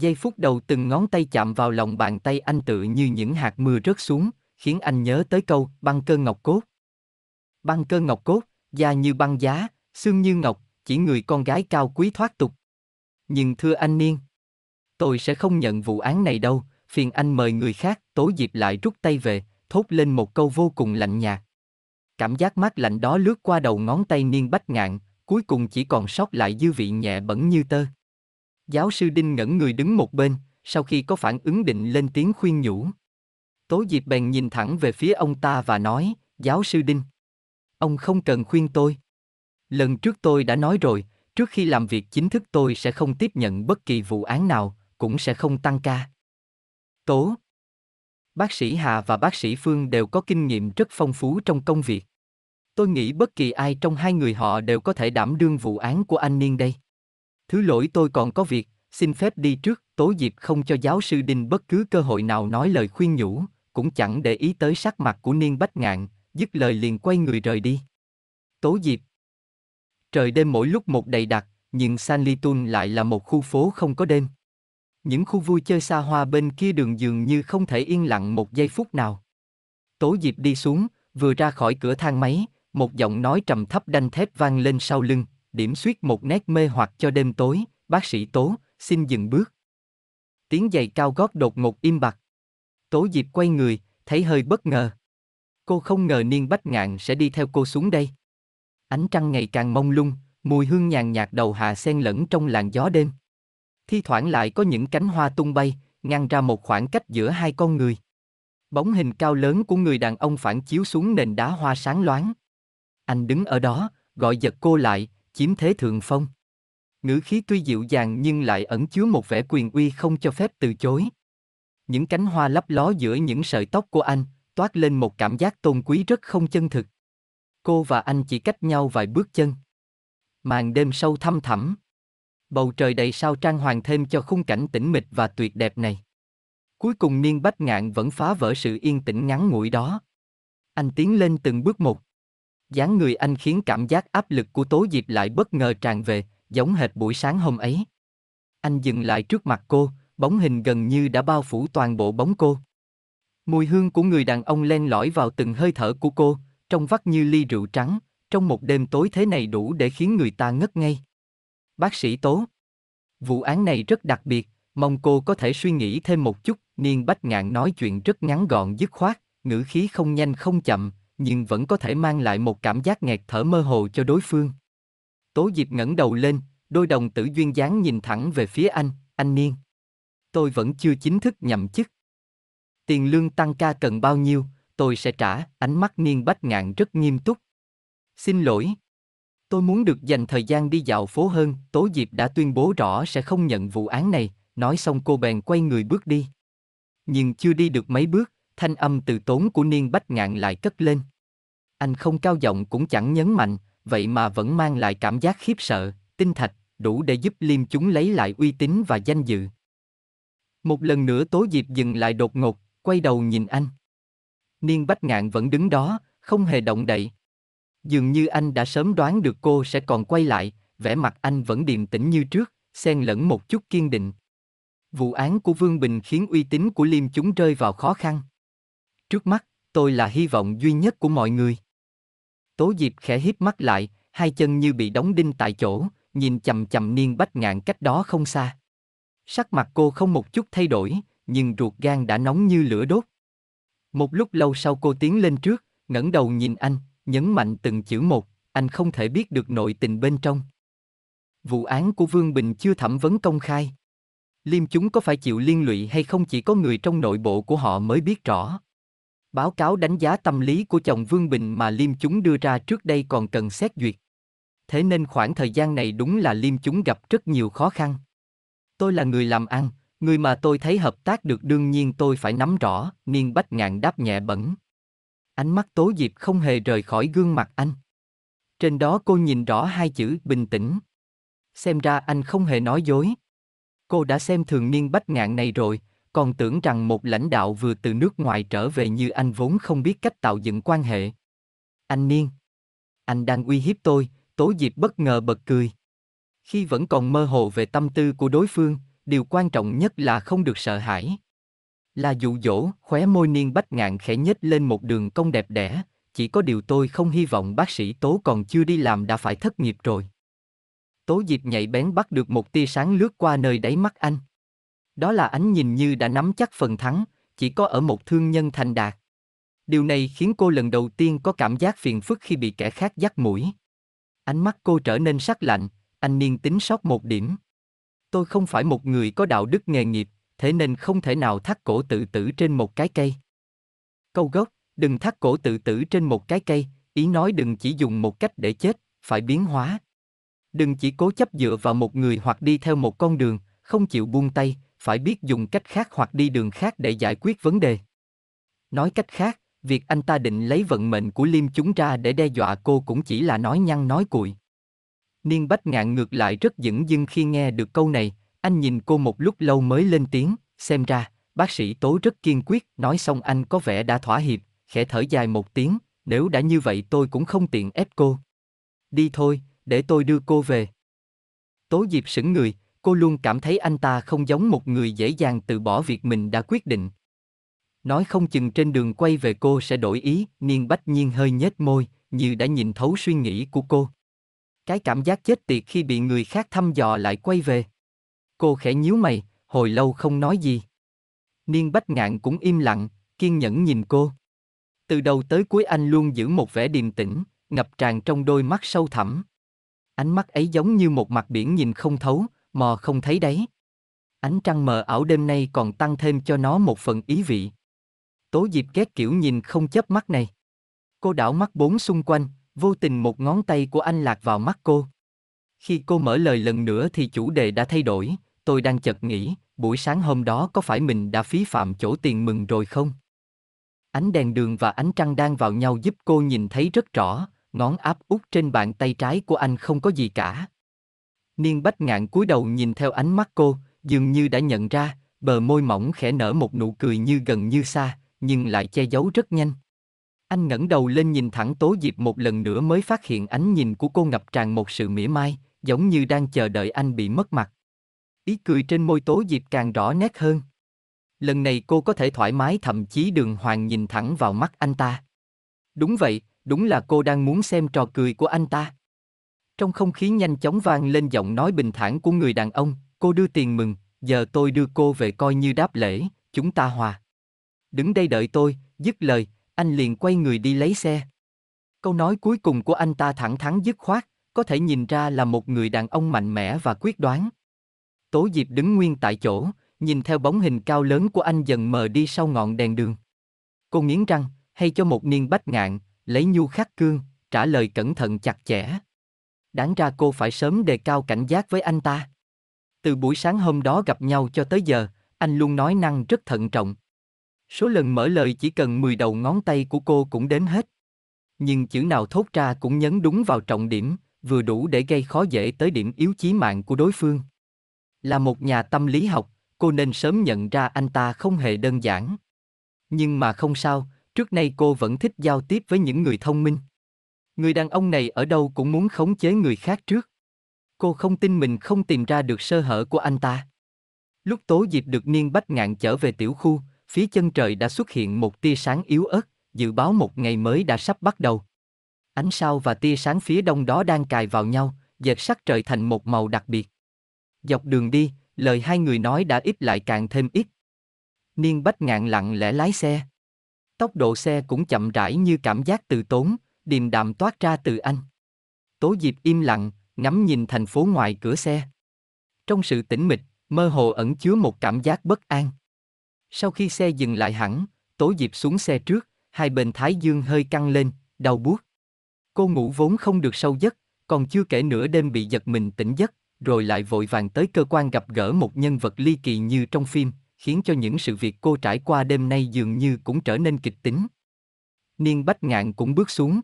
Giây phút đầu từng ngón tay chạm vào lòng bàn tay anh tự như những hạt mưa rớt xuống, khiến anh nhớ tới câu băng cơ ngọc cốt. Băng cơ ngọc cốt, da như băng giá, xương như ngọc, chỉ người con gái cao quý thoát tục. Nhưng thưa anh Niên, tôi sẽ không nhận vụ án này đâu, phiền anh mời người khác, tối dịp lại rút tay về, thốt lên một câu vô cùng lạnh nhạt. Cảm giác mát lạnh đó lướt qua đầu ngón tay Niên bách ngạn, cuối cùng chỉ còn sót lại dư vị nhẹ bẩn như tơ. Giáo sư Đinh ngẩn người đứng một bên, sau khi có phản ứng định lên tiếng khuyên nhủ. Tố Diệp bèn nhìn thẳng về phía ông ta và nói, giáo sư Đinh. Ông không cần khuyên tôi. Lần trước tôi đã nói rồi, trước khi làm việc chính thức tôi sẽ không tiếp nhận bất kỳ vụ án nào, cũng sẽ không tăng ca. Tố Bác sĩ Hà và bác sĩ Phương đều có kinh nghiệm rất phong phú trong công việc. Tôi nghĩ bất kỳ ai trong hai người họ đều có thể đảm đương vụ án của anh Niên đây. Thứ lỗi tôi còn có việc, xin phép đi trước, Tố Diệp không cho giáo sư Đinh bất cứ cơ hội nào nói lời khuyên nhủ, cũng chẳng để ý tới sắc mặt của Niên Bách Ngạn, dứt lời liền quay người rời đi. Tố Diệp Trời đêm mỗi lúc một đầy đặc, nhưng San Litun lại là một khu phố không có đêm. Những khu vui chơi xa hoa bên kia đường dường như không thể yên lặng một giây phút nào. Tố Diệp đi xuống, vừa ra khỏi cửa thang máy, một giọng nói trầm thấp đanh thép vang lên sau lưng, điểm suýt một nét mê hoặc cho đêm tối, bác sĩ Tố, xin dừng bước. Tiếng giày cao gót đột ngột im bặt. Tố Diệp quay người, thấy hơi bất ngờ. Cô không ngờ Niên Bách Ngạn sẽ đi theo cô xuống đây. Ánh trăng ngày càng mông lung, mùi hương nhàn nhạt đầu hạ xen lẫn trong làn gió đêm. Thi thoảng lại có những cánh hoa tung bay, ngăn ra một khoảng cách giữa hai con người. Bóng hình cao lớn của người đàn ông phản chiếu xuống nền đá hoa sáng loáng. Anh đứng ở đó, gọi giật cô lại, chiếm thế thượng phong. Ngữ khí tuy dịu dàng nhưng lại ẩn chứa một vẻ quyền uy không cho phép từ chối. Những cánh hoa lấp ló giữa những sợi tóc của anh, toát lên một cảm giác tôn quý rất không chân thực. Cô và anh chỉ cách nhau vài bước chân. Màn đêm sâu thăm thẳm. Bầu trời đầy sao trang hoàng thêm cho khung cảnh tĩnh mịch và tuyệt đẹp này. Cuối cùng niên bách ngạn vẫn phá vỡ sự yên tĩnh ngắn ngủi đó. Anh tiến lên từng bước một dáng người anh khiến cảm giác áp lực của tố dịp lại bất ngờ tràn về, giống hệt buổi sáng hôm ấy. Anh dừng lại trước mặt cô, bóng hình gần như đã bao phủ toàn bộ bóng cô. Mùi hương của người đàn ông len lỏi vào từng hơi thở của cô, trong vắt như ly rượu trắng, trong một đêm tối thế này đủ để khiến người ta ngất ngây Bác sĩ Tố Vụ án này rất đặc biệt, mong cô có thể suy nghĩ thêm một chút, Niên Bách Ngạn nói chuyện rất ngắn gọn dứt khoát, ngữ khí không nhanh không chậm, nhưng vẫn có thể mang lại một cảm giác nghẹt thở mơ hồ cho đối phương. Tố Diệp ngẩng đầu lên, đôi đồng tử duyên dáng nhìn thẳng về phía anh, anh Niên. Tôi vẫn chưa chính thức nhậm chức. Tiền lương tăng ca cần bao nhiêu, tôi sẽ trả, ánh mắt Niên bách ngạn rất nghiêm túc. Xin lỗi. Tôi muốn được dành thời gian đi dạo phố hơn, Tố Diệp đã tuyên bố rõ sẽ không nhận vụ án này, nói xong cô bèn quay người bước đi. Nhưng chưa đi được mấy bước, thanh âm từ tốn của niên bách ngạn lại cất lên. Anh không cao giọng cũng chẳng nhấn mạnh, vậy mà vẫn mang lại cảm giác khiếp sợ, tinh thạch, đủ để giúp liêm chúng lấy lại uy tín và danh dự. Một lần nữa tố diệp dừng lại đột ngột, quay đầu nhìn anh. Niên bách ngạn vẫn đứng đó, không hề động đậy. Dường như anh đã sớm đoán được cô sẽ còn quay lại, vẻ mặt anh vẫn điềm tĩnh như trước, xen lẫn một chút kiên định. Vụ án của Vương Bình khiến uy tín của Liêm chúng rơi vào khó khăn. Trước mắt, tôi là hy vọng duy nhất của mọi người. Tố Diệp khẽ híp mắt lại, hai chân như bị đóng đinh tại chỗ, nhìn chầm chầm niên bách ngạn cách đó không xa. Sắc mặt cô không một chút thay đổi, nhưng ruột gan đã nóng như lửa đốt. Một lúc lâu sau cô tiến lên trước, ngẩng đầu nhìn anh, nhấn mạnh từng chữ một, anh không thể biết được nội tình bên trong. Vụ án của Vương Bình chưa thẩm vấn công khai. Liêm chúng có phải chịu liên lụy hay không chỉ có người trong nội bộ của họ mới biết rõ. Báo cáo đánh giá tâm lý của chồng Vương Bình mà Liêm chúng đưa ra trước đây còn cần xét duyệt. Thế nên khoảng thời gian này đúng là Liêm chúng gặp rất nhiều khó khăn. Tôi là người làm ăn, người mà tôi thấy hợp tác được đương nhiên tôi phải nắm rõ, Niên Bách Ngạn đáp nhẹ bẩn. Ánh mắt tố diệp không hề rời khỏi gương mặt anh. Trên đó cô nhìn rõ hai chữ bình tĩnh. Xem ra anh không hề nói dối. Cô đã xem thường Niên Bách Ngạn này rồi, còn tưởng rằng một lãnh đạo vừa từ nước ngoài trở về như anh vốn không biết cách tạo dựng quan hệ. Anh Niên, anh đang uy hiếp tôi, Tố Diệp bất ngờ bật cười. Khi vẫn còn mơ hồ về tâm tư của đối phương, điều quan trọng nhất là không được sợ hãi. Là dụ dỗ, khóe môi niên bách ngạn khẽ nhếch lên một đường cong đẹp đẽ, chỉ có điều tôi không hy vọng bác sĩ Tố còn chưa đi làm đã phải thất nghiệp rồi. Tố Diệp nhạy bén bắt được một tia sáng lướt qua nơi đáy mắt anh. Đó là ánh nhìn như đã nắm chắc phần thắng, chỉ có ở một thương nhân thành đạt. Điều này khiến cô lần đầu tiên có cảm giác phiền phức khi bị kẻ khác dắt mũi. Ánh mắt cô trở nên sắc lạnh, anh niên tính sót một điểm. Tôi không phải một người có đạo đức nghề nghiệp, thế nên không thể nào thắt cổ tự tử trên một cái cây. Câu gốc, đừng thắt cổ tự tử trên một cái cây, ý nói đừng chỉ dùng một cách để chết, phải biến hóa. Đừng chỉ cố chấp dựa vào một người hoặc đi theo một con đường, không chịu buông tay, phải biết dùng cách khác hoặc đi đường khác để giải quyết vấn đề nói cách khác việc anh ta định lấy vận mệnh của liêm chúng ra để đe dọa cô cũng chỉ là nói nhăng nói cuội niên bách ngạn ngược lại rất dững dưng khi nghe được câu này anh nhìn cô một lúc lâu mới lên tiếng xem ra bác sĩ tố rất kiên quyết nói xong anh có vẻ đã thỏa hiệp khẽ thở dài một tiếng nếu đã như vậy tôi cũng không tiện ép cô đi thôi để tôi đưa cô về tố diệp sững người cô luôn cảm thấy anh ta không giống một người dễ dàng từ bỏ việc mình đã quyết định. Nói không chừng trên đường quay về cô sẽ đổi ý, Niên Bách Nhiên hơi nhếch môi, như đã nhìn thấu suy nghĩ của cô. Cái cảm giác chết tiệt khi bị người khác thăm dò lại quay về. Cô khẽ nhíu mày, hồi lâu không nói gì. Niên Bách Ngạn cũng im lặng, kiên nhẫn nhìn cô. Từ đầu tới cuối anh luôn giữ một vẻ điềm tĩnh, ngập tràn trong đôi mắt sâu thẳm. Ánh mắt ấy giống như một mặt biển nhìn không thấu, mò không thấy đấy. Ánh trăng mờ ảo đêm nay còn tăng thêm cho nó một phần ý vị. Tố dịp két kiểu nhìn không chớp mắt này. Cô đảo mắt bốn xung quanh, vô tình một ngón tay của anh lạc vào mắt cô. Khi cô mở lời lần nữa thì chủ đề đã thay đổi, tôi đang chợt nghĩ, buổi sáng hôm đó có phải mình đã phí phạm chỗ tiền mừng rồi không? Ánh đèn đường và ánh trăng đang vào nhau giúp cô nhìn thấy rất rõ, ngón áp út trên bàn tay trái của anh không có gì cả. Niên bách ngạn cúi đầu nhìn theo ánh mắt cô, dường như đã nhận ra, bờ môi mỏng khẽ nở một nụ cười như gần như xa, nhưng lại che giấu rất nhanh. Anh ngẩng đầu lên nhìn thẳng Tố Diệp một lần nữa mới phát hiện ánh nhìn của cô ngập tràn một sự mỉa mai, giống như đang chờ đợi anh bị mất mặt. Ý cười trên môi Tố Diệp càng rõ nét hơn. Lần này cô có thể thoải mái thậm chí đường hoàng nhìn thẳng vào mắt anh ta. Đúng vậy, đúng là cô đang muốn xem trò cười của anh ta. Trong không khí nhanh chóng vang lên giọng nói bình thản của người đàn ông, cô đưa tiền mừng, giờ tôi đưa cô về coi như đáp lễ, chúng ta hòa. Đứng đây đợi tôi, dứt lời, anh liền quay người đi lấy xe. Câu nói cuối cùng của anh ta thẳng thắn dứt khoát, có thể nhìn ra là một người đàn ông mạnh mẽ và quyết đoán. Tố Diệp đứng nguyên tại chỗ, nhìn theo bóng hình cao lớn của anh dần mờ đi sau ngọn đèn đường. Cô nghiến răng, hay cho một niên bách ngạn, lấy nhu khắc cương, trả lời cẩn thận chặt chẽ đáng ra cô phải sớm đề cao cảnh giác với anh ta. Từ buổi sáng hôm đó gặp nhau cho tới giờ, anh luôn nói năng rất thận trọng. Số lần mở lời chỉ cần 10 đầu ngón tay của cô cũng đến hết. Nhưng chữ nào thốt ra cũng nhấn đúng vào trọng điểm, vừa đủ để gây khó dễ tới điểm yếu chí mạng của đối phương. Là một nhà tâm lý học, cô nên sớm nhận ra anh ta không hề đơn giản. Nhưng mà không sao, trước nay cô vẫn thích giao tiếp với những người thông minh. Người đàn ông này ở đâu cũng muốn khống chế người khác trước. Cô không tin mình không tìm ra được sơ hở của anh ta. Lúc tố dịp được niên bách ngạn trở về tiểu khu, phía chân trời đã xuất hiện một tia sáng yếu ớt, dự báo một ngày mới đã sắp bắt đầu. Ánh sao và tia sáng phía đông đó đang cài vào nhau, dệt sắc trời thành một màu đặc biệt. Dọc đường đi, lời hai người nói đã ít lại càng thêm ít. Niên bách ngạn lặng lẽ lái xe. Tốc độ xe cũng chậm rãi như cảm giác từ tốn, điềm đạm toát ra từ anh. Tố Diệp im lặng, ngắm nhìn thành phố ngoài cửa xe. Trong sự tĩnh mịch, mơ hồ ẩn chứa một cảm giác bất an. Sau khi xe dừng lại hẳn, Tố Diệp xuống xe trước, hai bên thái dương hơi căng lên, đau buốt. Cô ngủ vốn không được sâu giấc, còn chưa kể nửa đêm bị giật mình tỉnh giấc, rồi lại vội vàng tới cơ quan gặp gỡ một nhân vật ly kỳ như trong phim, khiến cho những sự việc cô trải qua đêm nay dường như cũng trở nên kịch tính. Niên Bách Ngạn cũng bước xuống,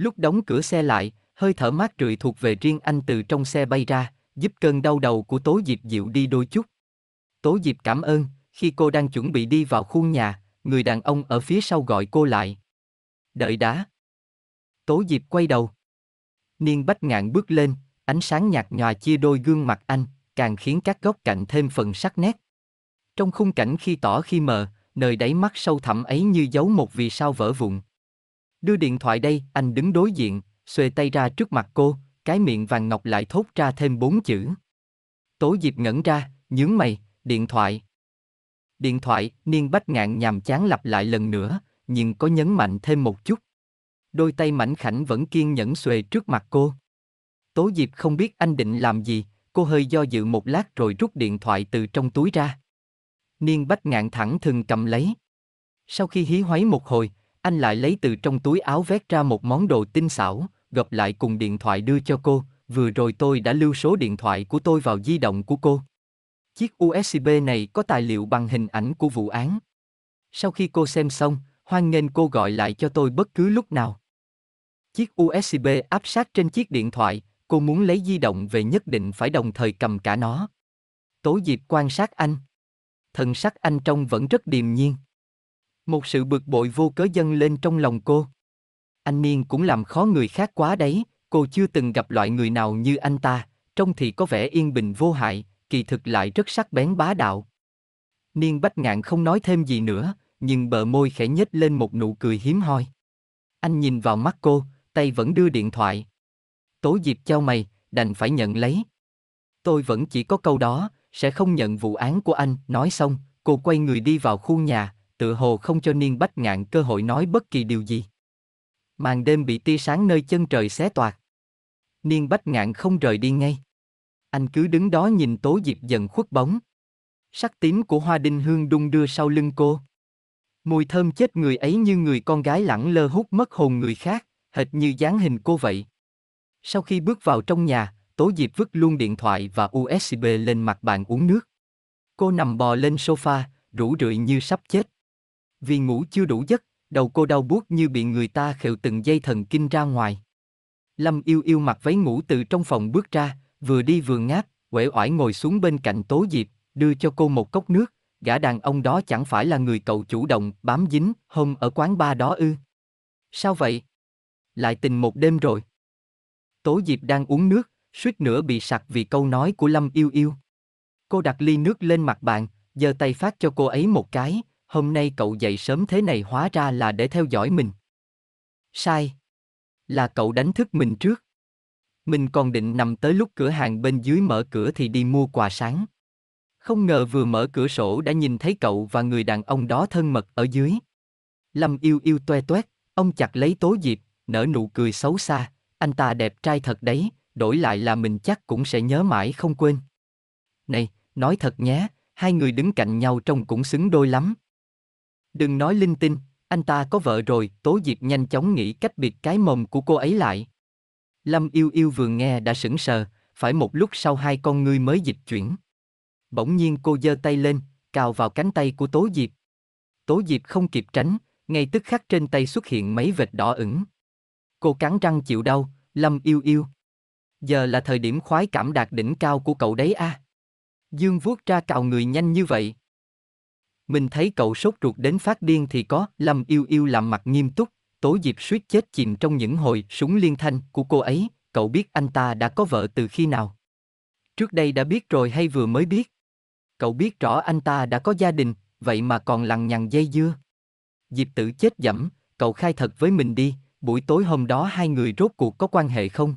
Lúc đóng cửa xe lại, hơi thở mát rượi thuộc về riêng anh từ trong xe bay ra, giúp cơn đau đầu của Tố Diệp dịu đi đôi chút. Tố Diệp cảm ơn, khi cô đang chuẩn bị đi vào khuôn nhà, người đàn ông ở phía sau gọi cô lại. Đợi đã. Tố Diệp quay đầu. Niên bách ngạn bước lên, ánh sáng nhạt nhòa chia đôi gương mặt anh, càng khiến các góc cạnh thêm phần sắc nét. Trong khung cảnh khi tỏ khi mờ, nơi đáy mắt sâu thẳm ấy như giấu một vì sao vỡ vụn. Đưa điện thoại đây, anh đứng đối diện, xuề tay ra trước mặt cô, cái miệng vàng ngọc lại thốt ra thêm bốn chữ. Tố Diệp ngẩn ra, nhướng mày, điện thoại. Điện thoại, niên bách ngạn nhàm chán lặp lại lần nữa, nhưng có nhấn mạnh thêm một chút. Đôi tay mảnh khảnh vẫn kiên nhẫn xuề trước mặt cô. Tố Diệp không biết anh định làm gì, cô hơi do dự một lát rồi rút điện thoại từ trong túi ra. Niên bách ngạn thẳng thừng cầm lấy. Sau khi hí hoáy một hồi, anh lại lấy từ trong túi áo vét ra một món đồ tinh xảo, gộp lại cùng điện thoại đưa cho cô, vừa rồi tôi đã lưu số điện thoại của tôi vào di động của cô. Chiếc USB này có tài liệu bằng hình ảnh của vụ án. Sau khi cô xem xong, hoan nghênh cô gọi lại cho tôi bất cứ lúc nào. Chiếc USB áp sát trên chiếc điện thoại, cô muốn lấy di động về nhất định phải đồng thời cầm cả nó. Tối Diệp quan sát anh. Thần sắc anh trông vẫn rất điềm nhiên. Một sự bực bội vô cớ dâng lên trong lòng cô. Anh Niên cũng làm khó người khác quá đấy, cô chưa từng gặp loại người nào như anh ta, trông thì có vẻ yên bình vô hại, kỳ thực lại rất sắc bén bá đạo. Niên bách ngạn không nói thêm gì nữa, nhưng bờ môi khẽ nhếch lên một nụ cười hiếm hoi. Anh nhìn vào mắt cô, tay vẫn đưa điện thoại. Tố dịp trao mày, đành phải nhận lấy. Tôi vẫn chỉ có câu đó, sẽ không nhận vụ án của anh, nói xong, cô quay người đi vào khu nhà, tựa hồ không cho Niên Bách Ngạn cơ hội nói bất kỳ điều gì. Màn đêm bị tia sáng nơi chân trời xé toạc. Niên Bách Ngạn không rời đi ngay. Anh cứ đứng đó nhìn tố diệp dần khuất bóng. Sắc tím của hoa đinh hương đung đưa sau lưng cô. Mùi thơm chết người ấy như người con gái lẳng lơ hút mất hồn người khác, hệt như dáng hình cô vậy. Sau khi bước vào trong nhà, Tố Diệp vứt luôn điện thoại và USB lên mặt bàn uống nước. Cô nằm bò lên sofa, rũ rượi như sắp chết. Vì ngủ chưa đủ giấc, đầu cô đau buốt như bị người ta khều từng dây thần kinh ra ngoài. Lâm yêu yêu mặc váy ngủ từ trong phòng bước ra, vừa đi vừa ngáp, uể oải ngồi xuống bên cạnh Tố Diệp, đưa cho cô một cốc nước, gã đàn ông đó chẳng phải là người cậu chủ động bám dính hôm ở quán ba đó ư. Sao vậy? Lại tình một đêm rồi. Tố Diệp đang uống nước, suýt nữa bị sặc vì câu nói của Lâm yêu yêu. Cô đặt ly nước lên mặt bàn, giơ tay phát cho cô ấy một cái, hôm nay cậu dậy sớm thế này hóa ra là để theo dõi mình. Sai. Là cậu đánh thức mình trước. Mình còn định nằm tới lúc cửa hàng bên dưới mở cửa thì đi mua quà sáng. Không ngờ vừa mở cửa sổ đã nhìn thấy cậu và người đàn ông đó thân mật ở dưới. Lâm yêu yêu toe toét, ông chặt lấy tố diệp, nở nụ cười xấu xa, anh ta đẹp trai thật đấy, đổi lại là mình chắc cũng sẽ nhớ mãi không quên. Này, nói thật nhé, hai người đứng cạnh nhau trông cũng xứng đôi lắm. Đừng nói linh tinh, anh ta có vợ rồi, Tố Diệp nhanh chóng nghĩ cách biệt cái mồm của cô ấy lại. Lâm yêu yêu vừa nghe đã sững sờ, phải một lúc sau hai con ngươi mới dịch chuyển. Bỗng nhiên cô giơ tay lên, cào vào cánh tay của Tố Diệp. Tố Diệp không kịp tránh, ngay tức khắc trên tay xuất hiện mấy vệt đỏ ửng. Cô cắn răng chịu đau, Lâm yêu yêu. Giờ là thời điểm khoái cảm đạt đỉnh cao của cậu đấy a. À. Dương vuốt ra cào người nhanh như vậy mình thấy cậu sốt ruột đến phát điên thì có, Lâm yêu yêu làm mặt nghiêm túc, tối dịp suýt chết chìm trong những hồi súng liên thanh của cô ấy, cậu biết anh ta đã có vợ từ khi nào? Trước đây đã biết rồi hay vừa mới biết? Cậu biết rõ anh ta đã có gia đình, vậy mà còn lằng nhằng dây dưa. Diệp tử chết dẫm, cậu khai thật với mình đi, buổi tối hôm đó hai người rốt cuộc có quan hệ không?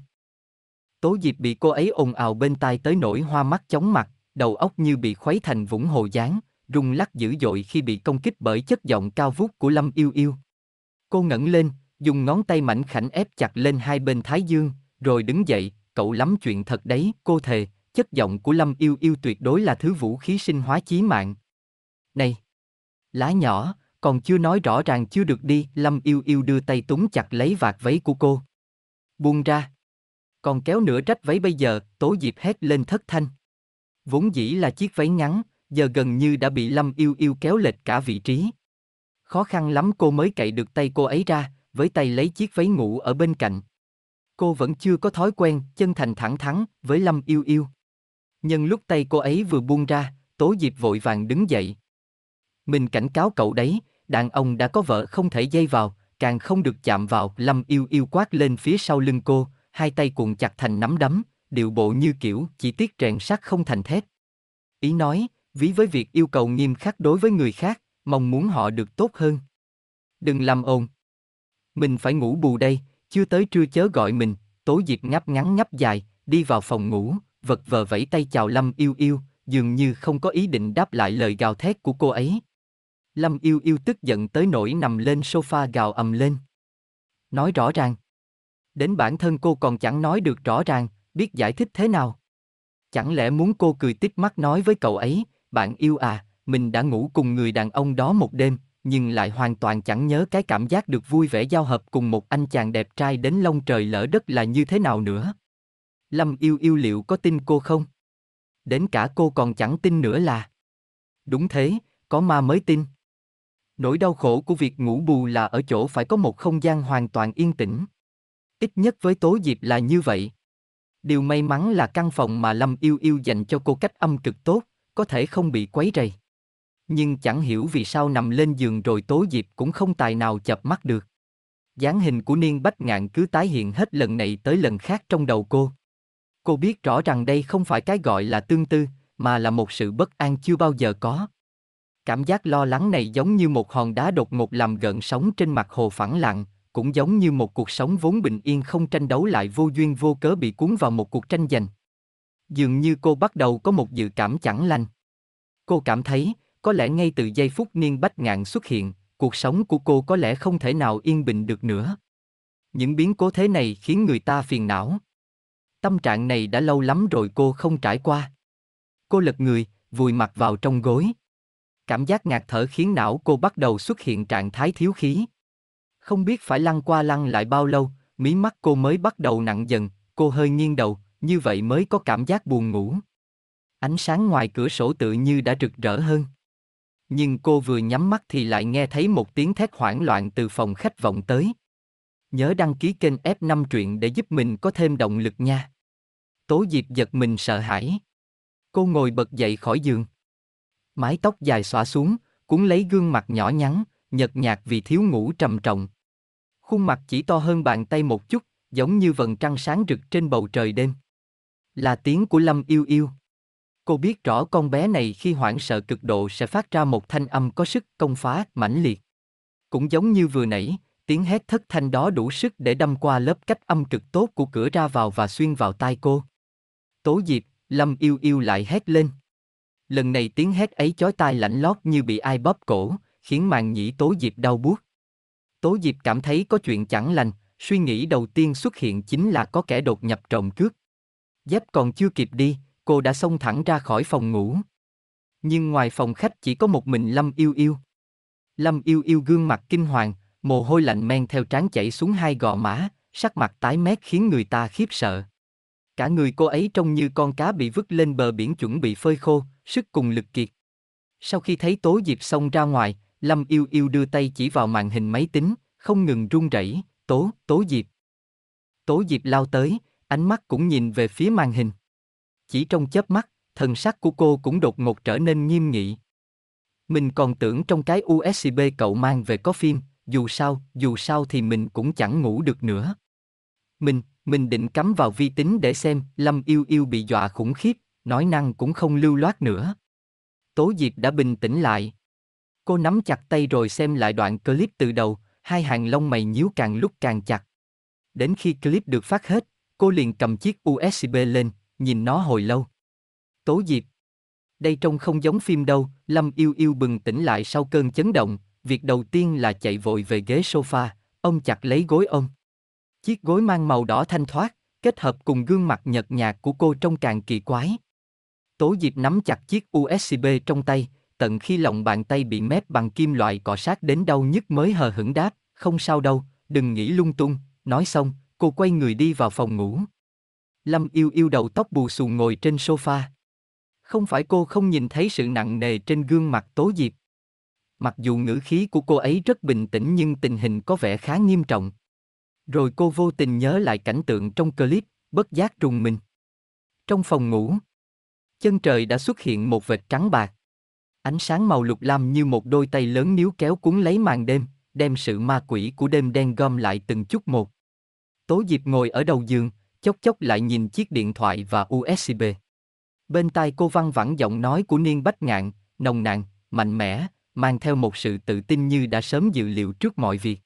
Tố Diệp bị cô ấy ồn ào bên tai tới nỗi hoa mắt chóng mặt, đầu óc như bị khuấy thành vũng hồ gián, rung lắc dữ dội khi bị công kích bởi chất giọng cao vút của Lâm Yêu Yêu. Cô ngẩng lên, dùng ngón tay mảnh khảnh ép chặt lên hai bên thái dương, rồi đứng dậy, cậu lắm chuyện thật đấy, cô thề, chất giọng của Lâm Yêu Yêu tuyệt đối là thứ vũ khí sinh hóa chí mạng. Này! Lá nhỏ, còn chưa nói rõ ràng chưa được đi, Lâm Yêu Yêu đưa tay túng chặt lấy vạt váy của cô. Buông ra! Còn kéo nửa rách váy bây giờ, tố dịp hét lên thất thanh. Vốn dĩ là chiếc váy ngắn, giờ gần như đã bị Lâm Yêu Yêu kéo lệch cả vị trí. Khó khăn lắm cô mới cậy được tay cô ấy ra, với tay lấy chiếc váy ngủ ở bên cạnh. Cô vẫn chưa có thói quen chân thành thẳng thắn với Lâm Yêu Yêu. Nhưng lúc tay cô ấy vừa buông ra, Tố Diệp vội vàng đứng dậy. Mình cảnh cáo cậu đấy, đàn ông đã có vợ không thể dây vào, càng không được chạm vào. Lâm Yêu Yêu quát lên phía sau lưng cô, hai tay cuộn chặt thành nắm đấm, điệu bộ như kiểu chỉ tiếc rèn sắt không thành thép. Ý nói, ví với việc yêu cầu nghiêm khắc đối với người khác, mong muốn họ được tốt hơn. Đừng làm ồn. Mình phải ngủ bù đây, chưa tới trưa chớ gọi mình, tối diệp ngáp ngắn ngáp dài, đi vào phòng ngủ, vật vờ vẫy tay chào Lâm yêu yêu, dường như không có ý định đáp lại lời gào thét của cô ấy. Lâm yêu yêu tức giận tới nỗi nằm lên sofa gào ầm lên. Nói rõ ràng. Đến bản thân cô còn chẳng nói được rõ ràng, biết giải thích thế nào. Chẳng lẽ muốn cô cười tít mắt nói với cậu ấy, bạn yêu à, mình đã ngủ cùng người đàn ông đó một đêm, nhưng lại hoàn toàn chẳng nhớ cái cảm giác được vui vẻ giao hợp cùng một anh chàng đẹp trai đến lông trời lỡ đất là như thế nào nữa. Lâm yêu yêu liệu có tin cô không? Đến cả cô còn chẳng tin nữa là. Đúng thế, có ma mới tin. Nỗi đau khổ của việc ngủ bù là ở chỗ phải có một không gian hoàn toàn yên tĩnh. Ít nhất với tối dịp là như vậy. Điều may mắn là căn phòng mà Lâm yêu yêu dành cho cô cách âm cực tốt có thể không bị quấy rầy. Nhưng chẳng hiểu vì sao nằm lên giường rồi tối diệp cũng không tài nào chập mắt được. dáng hình của niên bách ngạn cứ tái hiện hết lần này tới lần khác trong đầu cô. Cô biết rõ rằng đây không phải cái gọi là tương tư, mà là một sự bất an chưa bao giờ có. Cảm giác lo lắng này giống như một hòn đá đột ngột làm gợn sóng trên mặt hồ phẳng lặng, cũng giống như một cuộc sống vốn bình yên không tranh đấu lại vô duyên vô cớ bị cuốn vào một cuộc tranh giành dường như cô bắt đầu có một dự cảm chẳng lành. Cô cảm thấy, có lẽ ngay từ giây phút niên bách ngạn xuất hiện, cuộc sống của cô có lẽ không thể nào yên bình được nữa. Những biến cố thế này khiến người ta phiền não. Tâm trạng này đã lâu lắm rồi cô không trải qua. Cô lật người, vùi mặt vào trong gối. Cảm giác ngạt thở khiến não cô bắt đầu xuất hiện trạng thái thiếu khí. Không biết phải lăn qua lăn lại bao lâu, mí mắt cô mới bắt đầu nặng dần, cô hơi nghiêng đầu, như vậy mới có cảm giác buồn ngủ. Ánh sáng ngoài cửa sổ tự như đã rực rỡ hơn. Nhưng cô vừa nhắm mắt thì lại nghe thấy một tiếng thét hoảng loạn từ phòng khách vọng tới. Nhớ đăng ký kênh F5 truyện để giúp mình có thêm động lực nha. Tố Diệp giật mình sợ hãi. Cô ngồi bật dậy khỏi giường. Mái tóc dài xõa xuống, cuốn lấy gương mặt nhỏ nhắn, nhợt nhạt vì thiếu ngủ trầm trọng. Khuôn mặt chỉ to hơn bàn tay một chút, giống như vầng trăng sáng rực trên bầu trời đêm. Là tiếng của Lâm Yêu Yêu. Cô biết rõ con bé này khi hoảng sợ cực độ sẽ phát ra một thanh âm có sức công phá, mãnh liệt. Cũng giống như vừa nãy, tiếng hét thất thanh đó đủ sức để đâm qua lớp cách âm cực tốt của cửa ra vào và xuyên vào tai cô. Tố Diệp, Lâm Yêu Yêu lại hét lên. Lần này tiếng hét ấy chói tai lạnh lót như bị ai bóp cổ, khiến màn nhĩ Tố Diệp đau buốt. Tố Diệp cảm thấy có chuyện chẳng lành, suy nghĩ đầu tiên xuất hiện chính là có kẻ đột nhập trộm cướp. Dép còn chưa kịp đi, cô đã xông thẳng ra khỏi phòng ngủ. Nhưng ngoài phòng khách chỉ có một mình Lâm Yêu Yêu. Lâm Yêu Yêu gương mặt kinh hoàng, mồ hôi lạnh men theo trán chảy xuống hai gò má, sắc mặt tái mét khiến người ta khiếp sợ. Cả người cô ấy trông như con cá bị vứt lên bờ biển chuẩn bị phơi khô, sức cùng lực kiệt. Sau khi thấy Tố Diệp xông ra ngoài, Lâm Yêu Yêu đưa tay chỉ vào màn hình máy tính, không ngừng run rẩy, "Tố, Tố Diệp." Tố Diệp lao tới, ánh mắt cũng nhìn về phía màn hình. Chỉ trong chớp mắt, thần sắc của cô cũng đột ngột trở nên nghiêm nghị. Mình còn tưởng trong cái USB cậu mang về có phim, dù sao, dù sao thì mình cũng chẳng ngủ được nữa. Mình, mình định cắm vào vi tính để xem, Lâm yêu yêu bị dọa khủng khiếp, nói năng cũng không lưu loát nữa. Tố Diệp đã bình tĩnh lại. Cô nắm chặt tay rồi xem lại đoạn clip từ đầu, hai hàng lông mày nhíu càng lúc càng chặt. Đến khi clip được phát hết, Cô liền cầm chiếc USB lên, nhìn nó hồi lâu. Tố Diệp. Đây trông không giống phim đâu, Lâm yêu yêu bừng tỉnh lại sau cơn chấn động, việc đầu tiên là chạy vội về ghế sofa, ông chặt lấy gối ông. Chiếc gối mang màu đỏ thanh thoát, kết hợp cùng gương mặt nhợt nhạt của cô trông càng kỳ quái. Tố Diệp nắm chặt chiếc USB trong tay, tận khi lòng bàn tay bị mép bằng kim loại cọ sát đến đau nhức mới hờ hững đáp, không sao đâu, đừng nghĩ lung tung, nói xong, Cô quay người đi vào phòng ngủ. Lâm yêu yêu đầu tóc bù xù ngồi trên sofa. Không phải cô không nhìn thấy sự nặng nề trên gương mặt tố diệp. Mặc dù ngữ khí của cô ấy rất bình tĩnh nhưng tình hình có vẻ khá nghiêm trọng. Rồi cô vô tình nhớ lại cảnh tượng trong clip, bất giác trùng mình. Trong phòng ngủ, chân trời đã xuất hiện một vệt trắng bạc. Ánh sáng màu lục lam như một đôi tay lớn níu kéo cuốn lấy màn đêm, đem sự ma quỷ của đêm đen gom lại từng chút một. Tố Diệp ngồi ở đầu giường, chốc chốc lại nhìn chiếc điện thoại và USB. Bên tai cô văng vẳng giọng nói của Niên Bách Ngạn, nồng nàn, mạnh mẽ, mang theo một sự tự tin như đã sớm dự liệu trước mọi việc.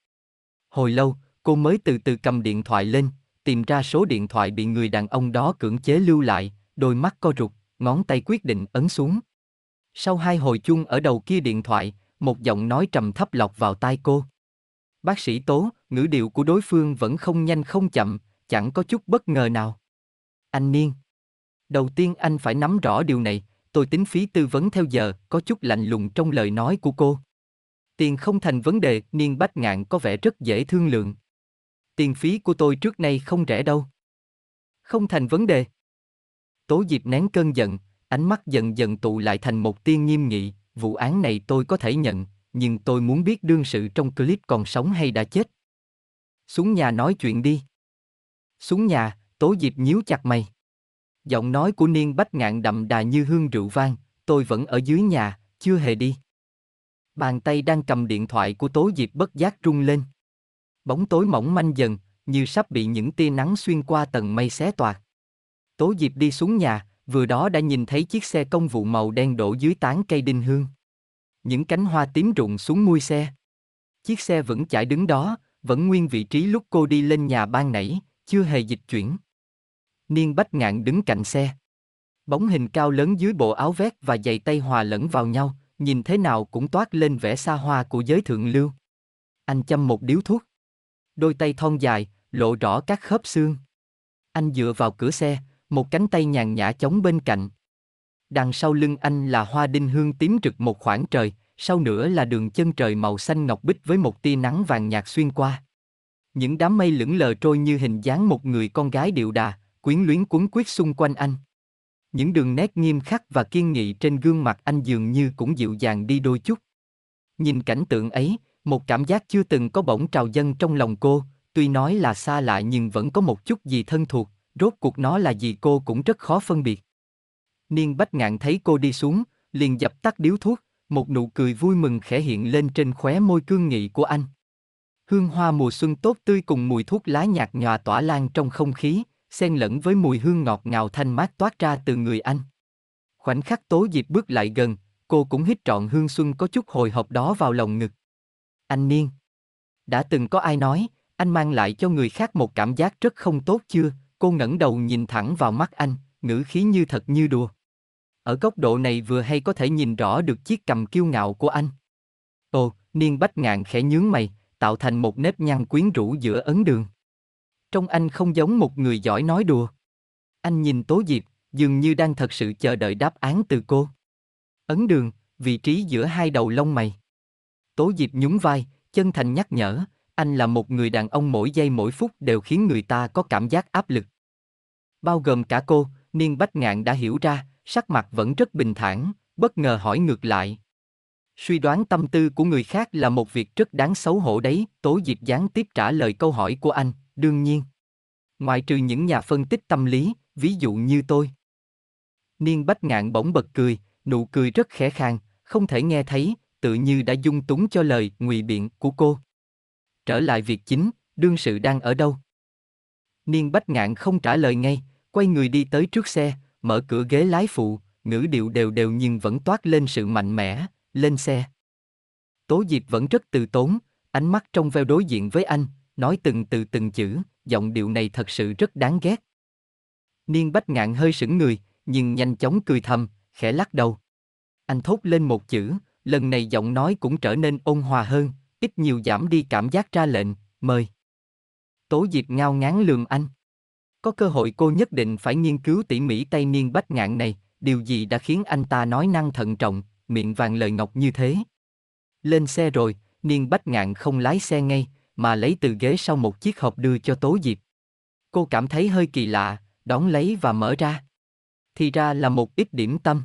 Hồi lâu, cô mới từ từ cầm điện thoại lên, tìm ra số điện thoại bị người đàn ông đó cưỡng chế lưu lại, đôi mắt co rụt, ngón tay quyết định ấn xuống. Sau hai hồi chung ở đầu kia điện thoại, một giọng nói trầm thấp lọc vào tai cô. Bác sĩ Tố, ngữ điệu của đối phương vẫn không nhanh không chậm, chẳng có chút bất ngờ nào. Anh Niên. Đầu tiên anh phải nắm rõ điều này, tôi tính phí tư vấn theo giờ, có chút lạnh lùng trong lời nói của cô. Tiền không thành vấn đề, Niên Bách Ngạn có vẻ rất dễ thương lượng. Tiền phí của tôi trước nay không rẻ đâu. Không thành vấn đề. Tố dịp nén cơn giận, ánh mắt dần dần tụ lại thành một tiên nghiêm nghị, vụ án này tôi có thể nhận, nhưng tôi muốn biết đương sự trong clip còn sống hay đã chết. Xuống nhà nói chuyện đi. Xuống nhà, Tố Diệp nhíu chặt mày. Giọng nói của Niên Bách Ngạn đậm đà như hương rượu vang, tôi vẫn ở dưới nhà, chưa hề đi. Bàn tay đang cầm điện thoại của Tố Diệp bất giác rung lên. Bóng tối mỏng manh dần, như sắp bị những tia nắng xuyên qua tầng mây xé toạc. Tố Diệp đi xuống nhà, vừa đó đã nhìn thấy chiếc xe công vụ màu đen đổ dưới tán cây đinh hương. Những cánh hoa tím rụng xuống mui xe. Chiếc xe vẫn chạy đứng đó, vẫn nguyên vị trí lúc cô đi lên nhà ban nãy, chưa hề dịch chuyển. Niên bách ngạn đứng cạnh xe. Bóng hình cao lớn dưới bộ áo vét và giày tay hòa lẫn vào nhau, nhìn thế nào cũng toát lên vẻ xa hoa của giới thượng lưu. Anh châm một điếu thuốc. Đôi tay thon dài, lộ rõ các khớp xương. Anh dựa vào cửa xe, một cánh tay nhàn nhã chống bên cạnh. Đằng sau lưng anh là hoa đinh hương tím rực một khoảng trời, sau nữa là đường chân trời màu xanh ngọc bích với một tia nắng vàng nhạt xuyên qua. Những đám mây lững lờ trôi như hình dáng một người con gái điệu đà, quyến luyến cuốn quyết xung quanh anh. Những đường nét nghiêm khắc và kiên nghị trên gương mặt anh dường như cũng dịu dàng đi đôi chút. Nhìn cảnh tượng ấy, một cảm giác chưa từng có bỗng trào dâng trong lòng cô, tuy nói là xa lạ nhưng vẫn có một chút gì thân thuộc, rốt cuộc nó là gì cô cũng rất khó phân biệt. Niên Bách Ngạn thấy cô đi xuống, liền dập tắt điếu thuốc, một nụ cười vui mừng khẽ hiện lên trên khóe môi cương nghị của anh. Hương hoa mùa xuân tốt tươi cùng mùi thuốc lá nhạt nhòa tỏa lan trong không khí, xen lẫn với mùi hương ngọt ngào thanh mát toát ra từ người anh. Khoảnh khắc tối dịp bước lại gần, cô cũng hít trọn hương xuân có chút hồi hộp đó vào lòng ngực. Anh Niên. Đã từng có ai nói, anh mang lại cho người khác một cảm giác rất không tốt chưa, cô ngẩng đầu nhìn thẳng vào mắt anh, ngữ khí như thật như đùa ở góc độ này vừa hay có thể nhìn rõ được chiếc cầm kiêu ngạo của anh. Ồ, niên bách ngạn khẽ nhướng mày, tạo thành một nếp nhăn quyến rũ giữa ấn đường. Trong anh không giống một người giỏi nói đùa. Anh nhìn Tố Diệp, dường như đang thật sự chờ đợi đáp án từ cô. Ấn đường, vị trí giữa hai đầu lông mày. Tố Diệp nhún vai, chân thành nhắc nhở, anh là một người đàn ông mỗi giây mỗi phút đều khiến người ta có cảm giác áp lực. Bao gồm cả cô, Niên Bách Ngạn đã hiểu ra, sắc mặt vẫn rất bình thản, bất ngờ hỏi ngược lại. Suy đoán tâm tư của người khác là một việc rất đáng xấu hổ đấy, Tố Diệp gián tiếp trả lời câu hỏi của anh, đương nhiên. Ngoại trừ những nhà phân tích tâm lý, ví dụ như tôi. Niên bách ngạn bỗng bật cười, nụ cười rất khẽ khàng, không thể nghe thấy, tự như đã dung túng cho lời ngụy biện của cô. Trở lại việc chính, đương sự đang ở đâu? Niên bách ngạn không trả lời ngay, quay người đi tới trước xe, mở cửa ghế lái phụ, ngữ điệu đều đều nhưng vẫn toát lên sự mạnh mẽ, lên xe. Tố Diệp vẫn rất từ tốn, ánh mắt trong veo đối diện với anh, nói từng từ từng chữ, giọng điệu này thật sự rất đáng ghét. Niên bách ngạn hơi sững người, nhưng nhanh chóng cười thầm, khẽ lắc đầu. Anh thốt lên một chữ, lần này giọng nói cũng trở nên ôn hòa hơn, ít nhiều giảm đi cảm giác ra lệnh, mời. Tố Diệp ngao ngán lườm anh. Có cơ hội cô nhất định phải nghiên cứu tỉ mỉ tay niên bách ngạn này, điều gì đã khiến anh ta nói năng thận trọng, miệng vàng lời ngọc như thế. Lên xe rồi, niên bách ngạn không lái xe ngay, mà lấy từ ghế sau một chiếc hộp đưa cho Tố Diệp. Cô cảm thấy hơi kỳ lạ, đón lấy và mở ra. Thì ra là một ít điểm tâm.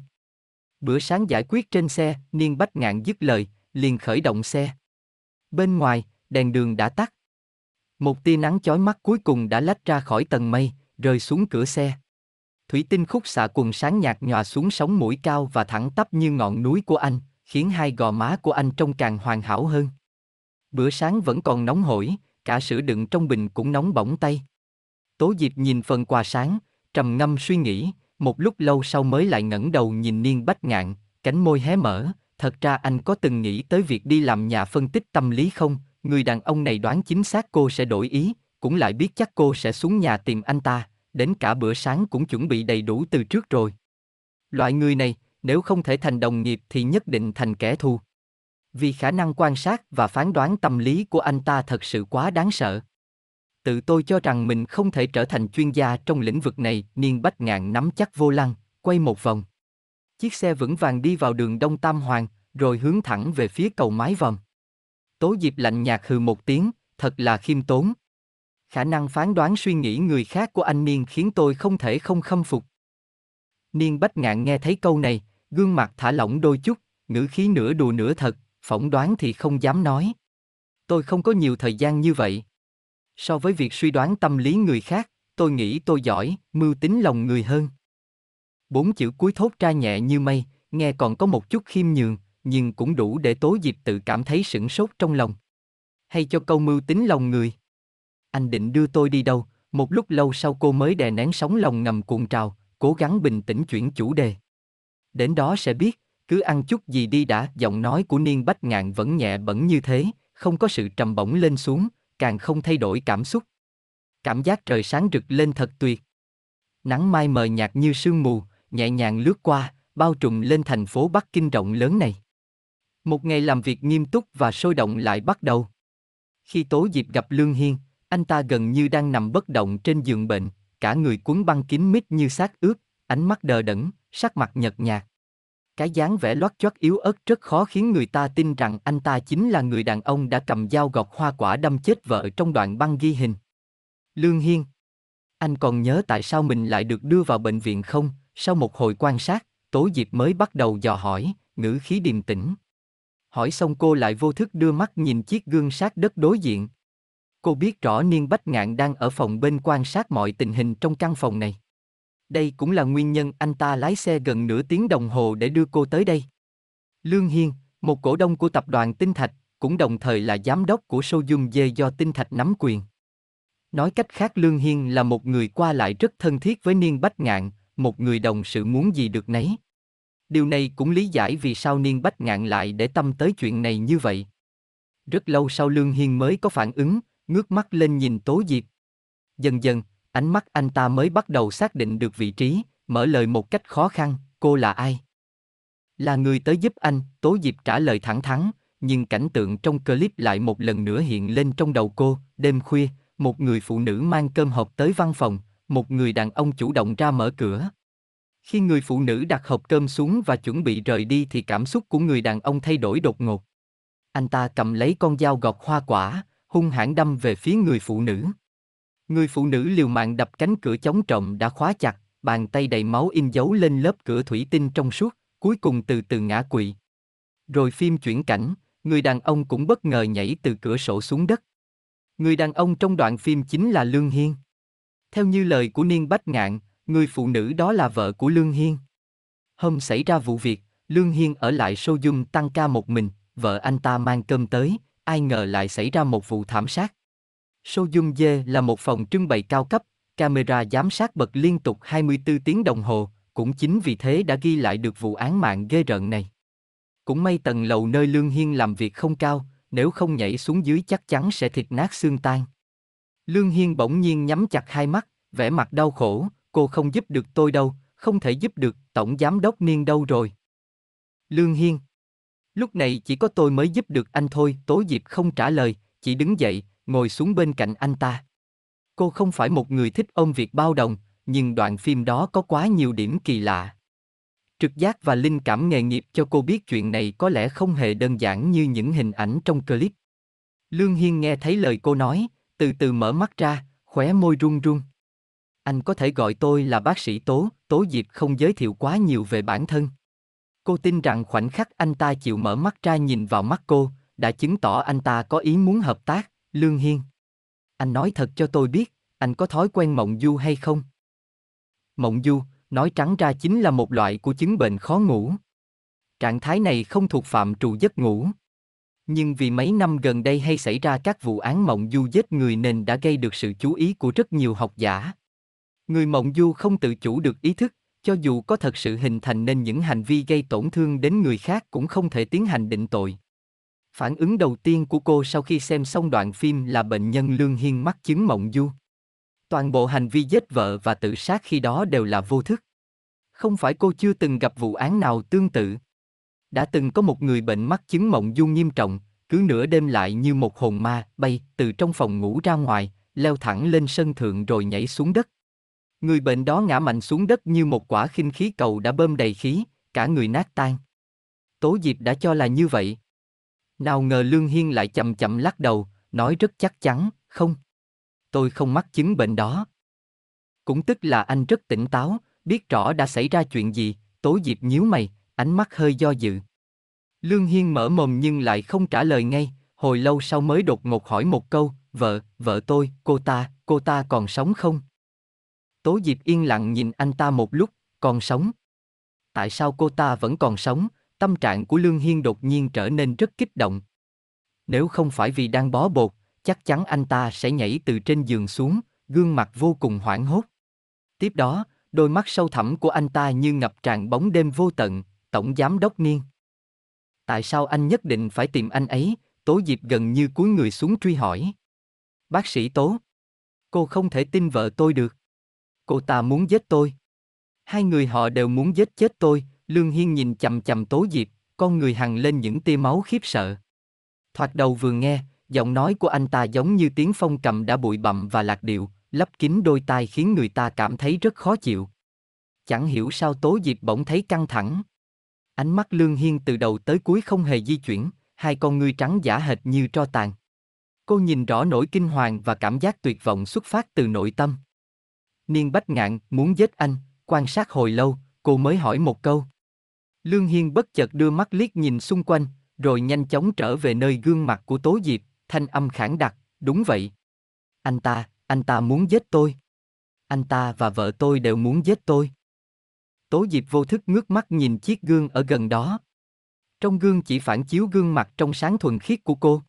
Bữa sáng giải quyết trên xe, niên bách ngạn dứt lời, liền khởi động xe. Bên ngoài, đèn đường đã tắt. Một tia nắng chói mắt cuối cùng đã lách ra khỏi tầng mây, rơi xuống cửa xe. Thủy tinh khúc xạ quần sáng nhạt nhòa xuống sóng mũi cao và thẳng tắp như ngọn núi của anh, khiến hai gò má của anh trông càng hoàn hảo hơn. Bữa sáng vẫn còn nóng hổi, cả sữa đựng trong bình cũng nóng bỏng tay. Tố Diệp nhìn phần quà sáng, trầm ngâm suy nghĩ, một lúc lâu sau mới lại ngẩng đầu nhìn Niên Bách Ngạn, cánh môi hé mở, thật ra anh có từng nghĩ tới việc đi làm nhà phân tích tâm lý không, người đàn ông này đoán chính xác cô sẽ đổi ý, cũng lại biết chắc cô sẽ xuống nhà tìm anh ta, đến cả bữa sáng cũng chuẩn bị đầy đủ từ trước rồi. Loại người này, nếu không thể thành đồng nghiệp thì nhất định thành kẻ thù. Vì khả năng quan sát và phán đoán tâm lý của anh ta thật sự quá đáng sợ. Tự tôi cho rằng mình không thể trở thành chuyên gia trong lĩnh vực này, niên bách ngạn nắm chắc vô lăng, quay một vòng. Chiếc xe vững vàng đi vào đường Đông Tam Hoàng, rồi hướng thẳng về phía cầu mái vòm. Tố Diệp lạnh nhạt hừ một tiếng, thật là khiêm tốn. Khả năng phán đoán suy nghĩ người khác của anh Niên khiến tôi không thể không khâm phục. Niên bách ngạn nghe thấy câu này, gương mặt thả lỏng đôi chút, ngữ khí nửa đùa nửa thật, phỏng đoán thì không dám nói. Tôi không có nhiều thời gian như vậy. So với việc suy đoán tâm lý người khác, tôi nghĩ tôi giỏi, mưu tính lòng người hơn. Bốn chữ cuối thốt ra nhẹ như mây, nghe còn có một chút khiêm nhường nhưng cũng đủ để Tố dịp tự cảm thấy sửng sốt trong lòng. Hay cho câu mưu tính lòng người. Anh định đưa tôi đi đâu, một lúc lâu sau cô mới đè nén sóng lòng ngầm cuộn trào, cố gắng bình tĩnh chuyển chủ đề. Đến đó sẽ biết, cứ ăn chút gì đi đã, giọng nói của Niên Bách Ngạn vẫn nhẹ bẩn như thế, không có sự trầm bổng lên xuống, càng không thay đổi cảm xúc. Cảm giác trời sáng rực lên thật tuyệt. Nắng mai mờ nhạt như sương mù, nhẹ nhàng lướt qua, bao trùm lên thành phố Bắc Kinh rộng lớn này. Một ngày làm việc nghiêm túc và sôi động lại bắt đầu. Khi Tố Diệp gặp Lương Hiên, anh ta gần như đang nằm bất động trên giường bệnh, cả người cuốn băng kín mít như xác ướt, ánh mắt đờ đẫn, sắc mặt nhợt nhạt. Cái dáng vẻ loắt choắt yếu ớt rất khó khiến người ta tin rằng anh ta chính là người đàn ông đã cầm dao gọt hoa quả đâm chết vợ trong đoạn băng ghi hình. Lương Hiên Anh còn nhớ tại sao mình lại được đưa vào bệnh viện không? Sau một hồi quan sát, Tố Diệp mới bắt đầu dò hỏi, ngữ khí điềm tĩnh, Hỏi xong cô lại vô thức đưa mắt nhìn chiếc gương sát đất đối diện. Cô biết rõ Niên Bách Ngạn đang ở phòng bên quan sát mọi tình hình trong căn phòng này. Đây cũng là nguyên nhân anh ta lái xe gần nửa tiếng đồng hồ để đưa cô tới đây. Lương Hiên, một cổ đông của tập đoàn Tinh Thạch, cũng đồng thời là giám đốc của Sojung Dê do Tinh Thạch nắm quyền. Nói cách khác Lương Hiên là một người qua lại rất thân thiết với Niên Bách Ngạn, một người đồng sự muốn gì được nấy. Điều này cũng lý giải vì sao Niên Bách Ngạn lại để tâm tới chuyện này như vậy. Rất lâu sau Lương Hiên mới có phản ứng, ngước mắt lên nhìn Tố Diệp. Dần dần, ánh mắt anh ta mới bắt đầu xác định được vị trí, mở lời một cách khó khăn, cô là ai? Là người tới giúp anh, Tố Diệp trả lời thẳng thắn, nhưng cảnh tượng trong clip lại một lần nữa hiện lên trong đầu cô, đêm khuya, một người phụ nữ mang cơm hộp tới văn phòng, một người đàn ông chủ động ra mở cửa. Khi người phụ nữ đặt hộp cơm xuống và chuẩn bị rời đi thì cảm xúc của người đàn ông thay đổi đột ngột. Anh ta cầm lấy con dao gọt hoa quả, hung hãn đâm về phía người phụ nữ. Người phụ nữ liều mạng đập cánh cửa chống trộm đã khóa chặt, bàn tay đầy máu in dấu lên lớp cửa thủy tinh trong suốt, cuối cùng từ từ ngã quỵ. Rồi phim chuyển cảnh, người đàn ông cũng bất ngờ nhảy từ cửa sổ xuống đất. Người đàn ông trong đoạn phim chính là Lương Hiên. Theo như lời của Niên Bách Ngạn, người phụ nữ đó là vợ của Lương Hiên. Hôm xảy ra vụ việc, Lương Hiên ở lại Dung tăng ca một mình, vợ anh ta mang cơm tới, ai ngờ lại xảy ra một vụ thảm sát. Dung Dê là một phòng trưng bày cao cấp, camera giám sát bật liên tục 24 tiếng đồng hồ, cũng chính vì thế đã ghi lại được vụ án mạng ghê rợn này. Cũng may tầng lầu nơi Lương Hiên làm việc không cao, nếu không nhảy xuống dưới chắc chắn sẽ thịt nát xương tan. Lương Hiên bỗng nhiên nhắm chặt hai mắt, vẻ mặt đau khổ, cô không giúp được tôi đâu, không thể giúp được, tổng giám đốc niên đâu rồi. Lương Hiên. Lúc này chỉ có tôi mới giúp được anh thôi, tối Diệp không trả lời, chỉ đứng dậy, ngồi xuống bên cạnh anh ta. Cô không phải một người thích ôm việc bao đồng, nhưng đoạn phim đó có quá nhiều điểm kỳ lạ. Trực giác và linh cảm nghề nghiệp cho cô biết chuyện này có lẽ không hề đơn giản như những hình ảnh trong clip. Lương Hiên nghe thấy lời cô nói, từ từ mở mắt ra, khóe môi run run. Anh có thể gọi tôi là bác sĩ Tố, Tố Diệp không giới thiệu quá nhiều về bản thân. Cô tin rằng khoảnh khắc anh ta chịu mở mắt ra nhìn vào mắt cô, đã chứng tỏ anh ta có ý muốn hợp tác, Lương Hiên. Anh nói thật cho tôi biết, anh có thói quen mộng du hay không? Mộng du, nói trắng ra chính là một loại của chứng bệnh khó ngủ. Trạng thái này không thuộc phạm trù giấc ngủ. Nhưng vì mấy năm gần đây hay xảy ra các vụ án mộng du giết người nên đã gây được sự chú ý của rất nhiều học giả. Người mộng du không tự chủ được ý thức, cho dù có thật sự hình thành nên những hành vi gây tổn thương đến người khác cũng không thể tiến hành định tội. Phản ứng đầu tiên của cô sau khi xem xong đoạn phim là bệnh nhân Lương Hiên mắc chứng mộng du. Toàn bộ hành vi giết vợ và tự sát khi đó đều là vô thức. Không phải cô chưa từng gặp vụ án nào tương tự. Đã từng có một người bệnh mắc chứng mộng du nghiêm trọng, cứ nửa đêm lại như một hồn ma bay từ trong phòng ngủ ra ngoài, leo thẳng lên sân thượng rồi nhảy xuống đất, Người bệnh đó ngã mạnh xuống đất như một quả khinh khí cầu đã bơm đầy khí, cả người nát tan. Tố Diệp đã cho là như vậy. Nào ngờ Lương Hiên lại chậm chậm lắc đầu, nói rất chắc chắn, không. Tôi không mắc chứng bệnh đó. Cũng tức là anh rất tỉnh táo, biết rõ đã xảy ra chuyện gì, Tố Diệp nhíu mày, ánh mắt hơi do dự. Lương Hiên mở mồm nhưng lại không trả lời ngay, hồi lâu sau mới đột ngột hỏi một câu, vợ, vợ tôi, cô ta, cô ta còn sống không? Tố Diệp yên lặng nhìn anh ta một lúc, còn sống. Tại sao cô ta vẫn còn sống? Tâm trạng của Lương Hiên đột nhiên trở nên rất kích động. Nếu không phải vì đang bó bột, chắc chắn anh ta sẽ nhảy từ trên giường xuống, gương mặt vô cùng hoảng hốt. Tiếp đó, đôi mắt sâu thẳm của anh ta như ngập tràn bóng đêm vô tận, tổng giám đốc niên. Tại sao anh nhất định phải tìm anh ấy? Tố Diệp gần như cúi người xuống truy hỏi. Bác sĩ Tố, cô không thể tin vợ tôi được cô ta muốn giết tôi. Hai người họ đều muốn giết chết tôi, Lương Hiên nhìn chầm chầm Tố Diệp, con người hằng lên những tia máu khiếp sợ. Thoạt đầu vừa nghe, giọng nói của anh ta giống như tiếng phong cầm đã bụi bặm và lạc điệu, lấp kín đôi tai khiến người ta cảm thấy rất khó chịu. Chẳng hiểu sao Tố Diệp bỗng thấy căng thẳng. Ánh mắt Lương Hiên từ đầu tới cuối không hề di chuyển, hai con ngươi trắng giả hệt như tro tàn. Cô nhìn rõ nỗi kinh hoàng và cảm giác tuyệt vọng xuất phát từ nội tâm. Niên Bách Ngạn muốn giết anh, quan sát hồi lâu, cô mới hỏi một câu. Lương Hiên bất chợt đưa mắt liếc nhìn xung quanh, rồi nhanh chóng trở về nơi gương mặt của Tố Diệp, thanh âm khản đặc, đúng vậy. Anh ta, anh ta muốn giết tôi. Anh ta và vợ tôi đều muốn giết tôi. Tố Diệp vô thức ngước mắt nhìn chiếc gương ở gần đó. Trong gương chỉ phản chiếu gương mặt trong sáng thuần khiết của cô.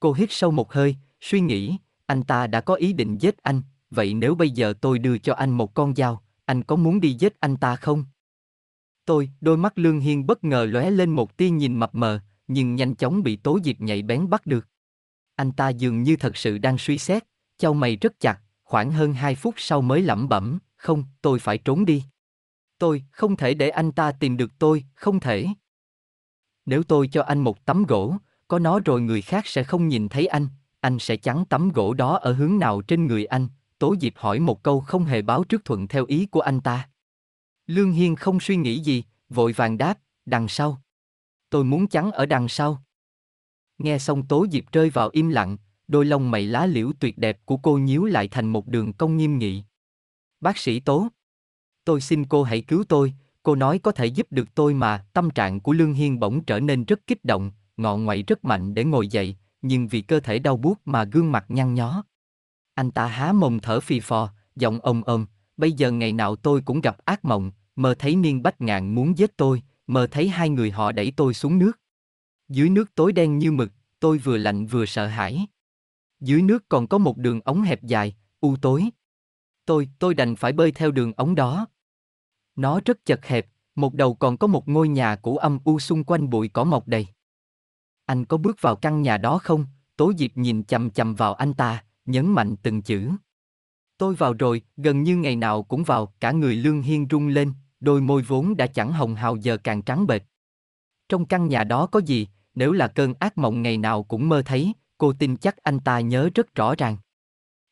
Cô hít sâu một hơi, suy nghĩ, anh ta đã có ý định giết anh, vậy nếu bây giờ tôi đưa cho anh một con dao, anh có muốn đi giết anh ta không? Tôi, đôi mắt Lương Hiên bất ngờ lóe lên một tia nhìn mập mờ, nhưng nhanh chóng bị Tố diệt nhạy bén bắt được. Anh ta dường như thật sự đang suy xét, chau mày rất chặt, khoảng hơn 2 phút sau mới lẩm bẩm, không, tôi phải trốn đi. Tôi, không thể để anh ta tìm được tôi, không thể. Nếu tôi cho anh một tấm gỗ, có nó rồi người khác sẽ không nhìn thấy anh, anh sẽ chắn tấm gỗ đó ở hướng nào trên người anh, Tố Diệp hỏi một câu không hề báo trước thuận theo ý của anh ta. Lương Hiên không suy nghĩ gì, vội vàng đáp, đằng sau. Tôi muốn chắn ở đằng sau. Nghe xong Tố Diệp rơi vào im lặng, đôi lông mày lá liễu tuyệt đẹp của cô nhíu lại thành một đường cong nghiêm nghị. Bác sĩ Tố, tôi xin cô hãy cứu tôi, cô nói có thể giúp được tôi mà, tâm trạng của Lương Hiên bỗng trở nên rất kích động, ngọ ngoại rất mạnh để ngồi dậy, nhưng vì cơ thể đau buốt mà gương mặt nhăn nhó, anh ta há mồm thở phì phò, giọng ồm ồm, bây giờ ngày nào tôi cũng gặp ác mộng, mơ thấy niên bách ngạn muốn giết tôi, mơ thấy hai người họ đẩy tôi xuống nước. Dưới nước tối đen như mực, tôi vừa lạnh vừa sợ hãi. Dưới nước còn có một đường ống hẹp dài, u tối. Tôi, tôi đành phải bơi theo đường ống đó. Nó rất chật hẹp, một đầu còn có một ngôi nhà cũ âm u xung quanh bụi cỏ mọc đầy. Anh có bước vào căn nhà đó không? Tố Diệp nhìn chầm chầm vào anh ta, nhấn mạnh từng chữ. Tôi vào rồi, gần như ngày nào cũng vào, cả người Lương Hiên rung lên, đôi môi vốn đã chẳng hồng hào giờ càng trắng bệch. Trong căn nhà đó có gì, nếu là cơn ác mộng ngày nào cũng mơ thấy, cô tin chắc anh ta nhớ rất rõ ràng.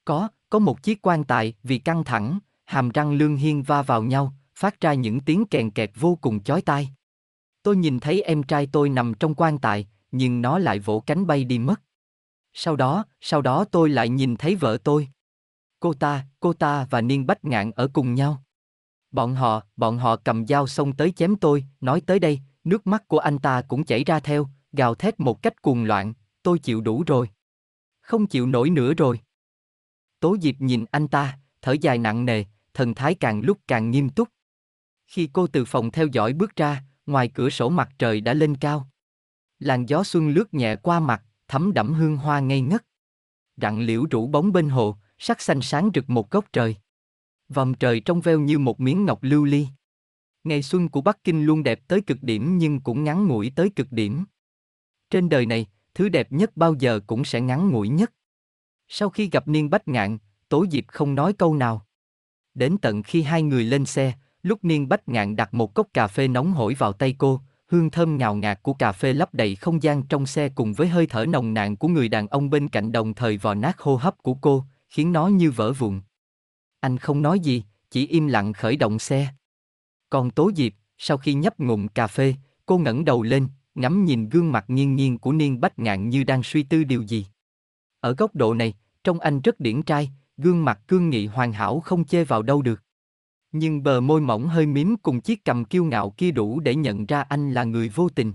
Có, có một chiếc quan tài, vì căng thẳng, hàm răng Lương Hiên va vào nhau, phát ra những tiếng kèn kẹt vô cùng chói tai. Tôi nhìn thấy em trai tôi nằm trong quan tài, nhưng nó lại vỗ cánh bay đi mất. Sau đó, sau đó tôi lại nhìn thấy vợ tôi. Cô ta, cô ta và Niên Bách Ngạn ở cùng nhau. Bọn họ, bọn họ cầm dao xông tới chém tôi, nói tới đây, nước mắt của anh ta cũng chảy ra theo, gào thét một cách cuồng loạn, tôi chịu đủ rồi. Không chịu nổi nữa rồi. Tố Diệp nhìn anh ta, thở dài nặng nề, thần thái càng lúc càng nghiêm túc. Khi cô từ phòng theo dõi bước ra, ngoài cửa sổ mặt trời đã lên cao. Làn gió xuân lướt nhẹ qua mặt, thấm đẫm hương hoa ngây ngất. Rặng liễu rủ bóng bên hồ, sắc xanh sáng rực một góc trời. Vòng trời trong veo như một miếng ngọc lưu ly. Ngày xuân của Bắc Kinh luôn đẹp tới cực điểm nhưng cũng ngắn ngủi tới cực điểm. Trên đời này, thứ đẹp nhất bao giờ cũng sẽ ngắn ngủi nhất. Sau khi gặp Niên Bách Ngạn, Tố Diệp không nói câu nào. Đến tận khi hai người lên xe, lúc Niên Bách Ngạn đặt một cốc cà phê nóng hổi vào tay cô, hương thơm ngào ngạt của cà phê lấp đầy không gian trong xe cùng với hơi thở nồng nàn của người đàn ông bên cạnh đồng thời vò nát hô hấp của cô, khiến nó như vỡ vụn. Anh không nói gì, chỉ im lặng khởi động xe. Còn Tố Diệp, sau khi nhấp ngụm cà phê, cô ngẩng đầu lên, ngắm nhìn gương mặt nghiêng nghiêng của Niên Bách Ngạn như đang suy tư điều gì. Ở góc độ này, trong anh rất điển trai, gương mặt cương nghị hoàn hảo không chê vào đâu được. Nhưng bờ môi mỏng hơi mím cùng chiếc cầm kiêu ngạo kia đủ để nhận ra anh là người vô tình.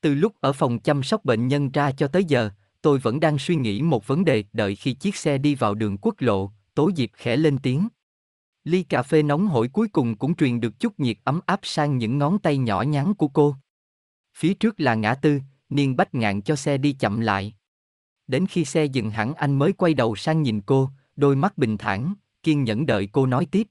Từ lúc ở phòng chăm sóc bệnh nhân ra cho tới giờ, tôi vẫn đang suy nghĩ một vấn đề đợi khi chiếc xe đi vào đường quốc lộ, tối Diệp khẽ lên tiếng. Ly cà phê nóng hổi cuối cùng cũng truyền được chút nhiệt ấm áp sang những ngón tay nhỏ nhắn của cô. Phía trước là ngã tư, Niên Bách ngạn cho xe đi chậm lại. Đến khi xe dừng hẳn anh mới quay đầu sang nhìn cô, đôi mắt bình thản, kiên nhẫn đợi cô nói tiếp.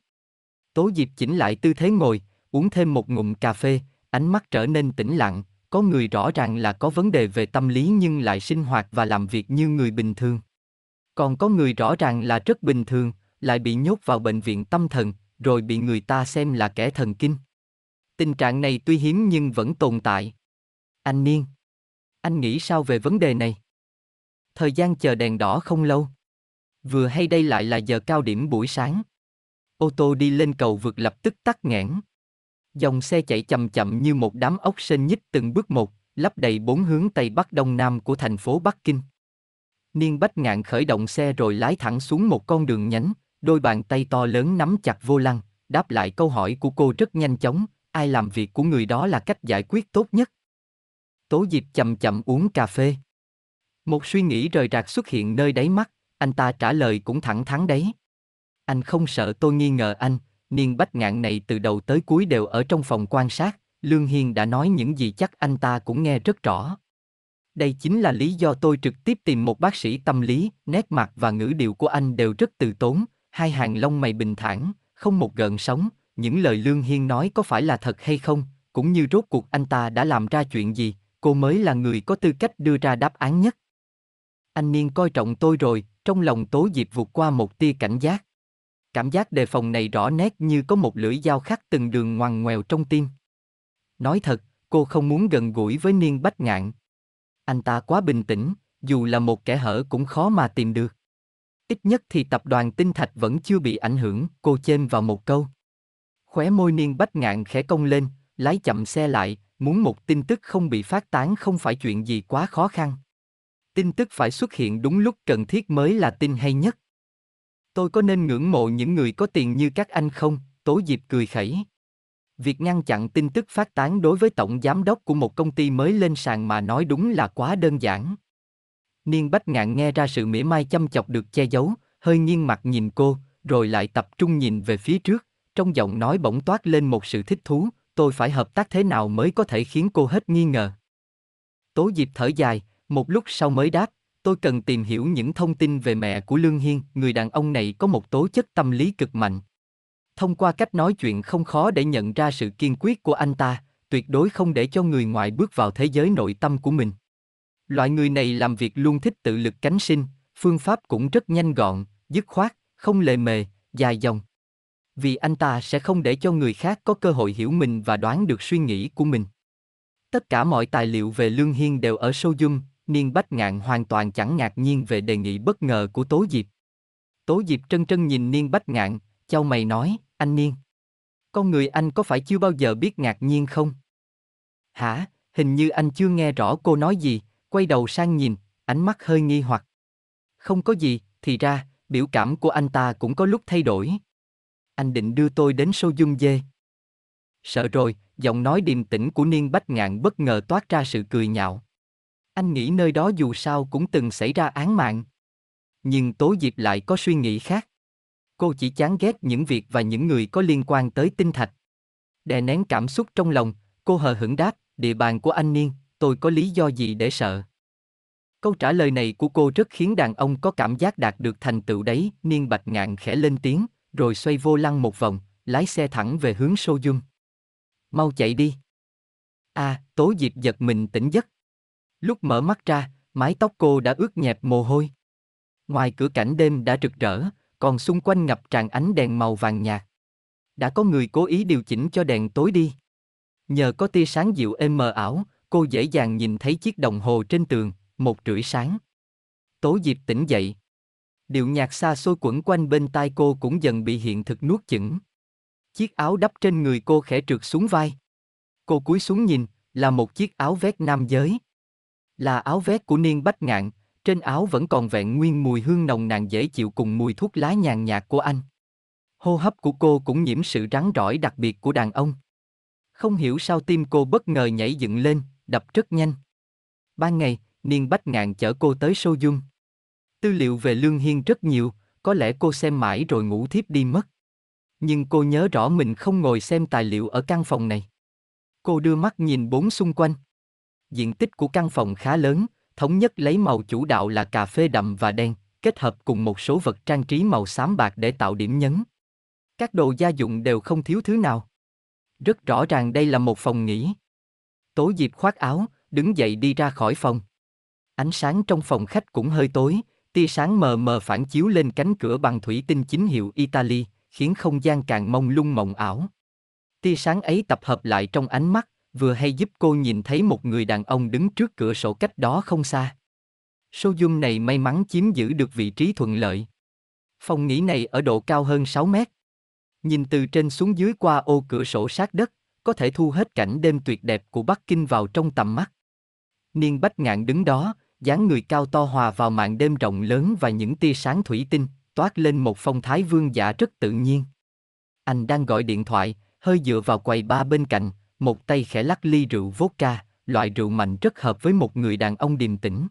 Tố Diệp chỉnh lại tư thế ngồi, uống thêm một ngụm cà phê, ánh mắt trở nên tĩnh lặng, có người rõ ràng là có vấn đề về tâm lý nhưng lại sinh hoạt và làm việc như người bình thường. Còn có người rõ ràng là rất bình thường, lại bị nhốt vào bệnh viện tâm thần, rồi bị người ta xem là kẻ thần kinh. Tình trạng này tuy hiếm nhưng vẫn tồn tại. Anh Niên, anh nghĩ sao về vấn đề này? Thời gian chờ đèn đỏ không lâu. Vừa hay đây lại là giờ cao điểm buổi sáng ô tô đi lên cầu vượt lập tức tắt nghẽn. Dòng xe chạy chậm chậm như một đám ốc sên nhích từng bước một, lấp đầy bốn hướng Tây Bắc Đông Nam của thành phố Bắc Kinh. Niên Bách Ngạn khởi động xe rồi lái thẳng xuống một con đường nhánh, đôi bàn tay to lớn nắm chặt vô lăng, đáp lại câu hỏi của cô rất nhanh chóng, ai làm việc của người đó là cách giải quyết tốt nhất. Tố Diệp chậm chậm uống cà phê. Một suy nghĩ rời rạc xuất hiện nơi đáy mắt, anh ta trả lời cũng thẳng thắn đấy anh không sợ tôi nghi ngờ anh, niên bách ngạn này từ đầu tới cuối đều ở trong phòng quan sát, Lương Hiên đã nói những gì chắc anh ta cũng nghe rất rõ. Đây chính là lý do tôi trực tiếp tìm một bác sĩ tâm lý, nét mặt và ngữ điệu của anh đều rất từ tốn, hai hàng lông mày bình thản, không một gợn sóng, những lời Lương Hiên nói có phải là thật hay không, cũng như rốt cuộc anh ta đã làm ra chuyện gì, cô mới là người có tư cách đưa ra đáp án nhất. Anh Niên coi trọng tôi rồi, trong lòng tối dịp vụt qua một tia cảnh giác. Cảm giác đề phòng này rõ nét như có một lưỡi dao khắc từng đường ngoằn ngoèo trong tim. Nói thật, cô không muốn gần gũi với Niên Bách Ngạn. Anh ta quá bình tĩnh, dù là một kẻ hở cũng khó mà tìm được. Ít nhất thì tập đoàn Tinh Thạch vẫn chưa bị ảnh hưởng, cô chêm vào một câu. Khóe môi Niên Bách Ngạn khẽ cong lên, lái chậm xe lại, muốn một tin tức không bị phát tán không phải chuyện gì quá khó khăn. Tin tức phải xuất hiện đúng lúc cần thiết mới là tin hay nhất. Tôi có nên ngưỡng mộ những người có tiền như các anh không? Tố Diệp cười khẩy. Việc ngăn chặn tin tức phát tán đối với tổng giám đốc của một công ty mới lên sàn mà nói đúng là quá đơn giản. Niên Bách Ngạn nghe ra sự mỉa mai chăm chọc được che giấu, hơi nghiêng mặt nhìn cô, rồi lại tập trung nhìn về phía trước, trong giọng nói bỗng toát lên một sự thích thú, tôi phải hợp tác thế nào mới có thể khiến cô hết nghi ngờ. Tố Diệp thở dài, một lúc sau mới đáp, Tôi cần tìm hiểu những thông tin về mẹ của Lương Hiên, người đàn ông này có một tố chất tâm lý cực mạnh. Thông qua cách nói chuyện không khó để nhận ra sự kiên quyết của anh ta, tuyệt đối không để cho người ngoại bước vào thế giới nội tâm của mình. Loại người này làm việc luôn thích tự lực cánh sinh, phương pháp cũng rất nhanh gọn, dứt khoát, không lề mề, dài dòng. Vì anh ta sẽ không để cho người khác có cơ hội hiểu mình và đoán được suy nghĩ của mình. Tất cả mọi tài liệu về Lương Hiên đều ở sâu Sojum, Niên Bách Ngạn hoàn toàn chẳng ngạc nhiên về đề nghị bất ngờ của Tố Diệp. Tố Diệp trân trân nhìn Niên Bách Ngạn, châu mày nói, anh Niên. Con người anh có phải chưa bao giờ biết ngạc nhiên không? Hả, hình như anh chưa nghe rõ cô nói gì, quay đầu sang nhìn, ánh mắt hơi nghi hoặc. Không có gì, thì ra, biểu cảm của anh ta cũng có lúc thay đổi. Anh định đưa tôi đến sâu dung dê. Sợ rồi, giọng nói điềm tĩnh của Niên Bách Ngạn bất ngờ toát ra sự cười nhạo. Anh nghĩ nơi đó dù sao cũng từng xảy ra án mạng. Nhưng Tố Diệp lại có suy nghĩ khác. Cô chỉ chán ghét những việc và những người có liên quan tới tinh thạch. Đè nén cảm xúc trong lòng, cô hờ hững đáp, địa bàn của anh Niên, tôi có lý do gì để sợ. Câu trả lời này của cô rất khiến đàn ông có cảm giác đạt được thành tựu đấy, Niên Bạch Ngạn khẽ lên tiếng, rồi xoay vô lăng một vòng, lái xe thẳng về hướng Sô Dung. Mau chạy đi. A, à, Tố Diệp giật mình tỉnh giấc, Lúc mở mắt ra, mái tóc cô đã ướt nhẹp mồ hôi. Ngoài cửa cảnh đêm đã rực rỡ, còn xung quanh ngập tràn ánh đèn màu vàng nhạt. Đã có người cố ý điều chỉnh cho đèn tối đi. Nhờ có tia sáng dịu êm mờ ảo, cô dễ dàng nhìn thấy chiếc đồng hồ trên tường, một rưỡi sáng. Tố Diệp tỉnh dậy. Điệu nhạc xa xôi quẩn quanh bên tai cô cũng dần bị hiện thực nuốt chửng. Chiếc áo đắp trên người cô khẽ trượt xuống vai. Cô cúi xuống nhìn, là một chiếc áo vest nam giới, là áo vét của niên bách ngạn, trên áo vẫn còn vẹn nguyên mùi hương nồng nàn dễ chịu cùng mùi thuốc lá nhàn nhạt của anh. Hô hấp của cô cũng nhiễm sự rắn rỏi đặc biệt của đàn ông. Không hiểu sao tim cô bất ngờ nhảy dựng lên, đập rất nhanh. Ban ngày, Niên Bách Ngạn chở cô tới Sô Dung. Tư liệu về Lương Hiên rất nhiều, có lẽ cô xem mãi rồi ngủ thiếp đi mất. Nhưng cô nhớ rõ mình không ngồi xem tài liệu ở căn phòng này. Cô đưa mắt nhìn bốn xung quanh. Diện tích của căn phòng khá lớn, thống nhất lấy màu chủ đạo là cà phê đậm và đen, kết hợp cùng một số vật trang trí màu xám bạc để tạo điểm nhấn. Các đồ gia dụng đều không thiếu thứ nào. Rất rõ ràng đây là một phòng nghỉ. Tố Diệp khoác áo, đứng dậy đi ra khỏi phòng. Ánh sáng trong phòng khách cũng hơi tối, tia sáng mờ mờ phản chiếu lên cánh cửa bằng thủy tinh chính hiệu Italy, khiến không gian càng mông lung mộng ảo. Tia sáng ấy tập hợp lại trong ánh mắt, vừa hay giúp cô nhìn thấy một người đàn ông đứng trước cửa sổ cách đó không xa. Sojum này may mắn chiếm giữ được vị trí thuận lợi. Phòng nghỉ này ở độ cao hơn 6 mét. Nhìn từ trên xuống dưới qua ô cửa sổ sát đất, có thể thu hết cảnh đêm tuyệt đẹp của Bắc Kinh vào trong tầm mắt. Niên bách ngạn đứng đó, dáng người cao to hòa vào màn đêm rộng lớn và những tia sáng thủy tinh, toát lên một phong thái vương giả rất tự nhiên. Anh đang gọi điện thoại, hơi dựa vào quầy ba bên cạnh, một tay khẽ lắc ly rượu vodka, loại rượu mạnh rất hợp với một người đàn ông điềm tĩnh.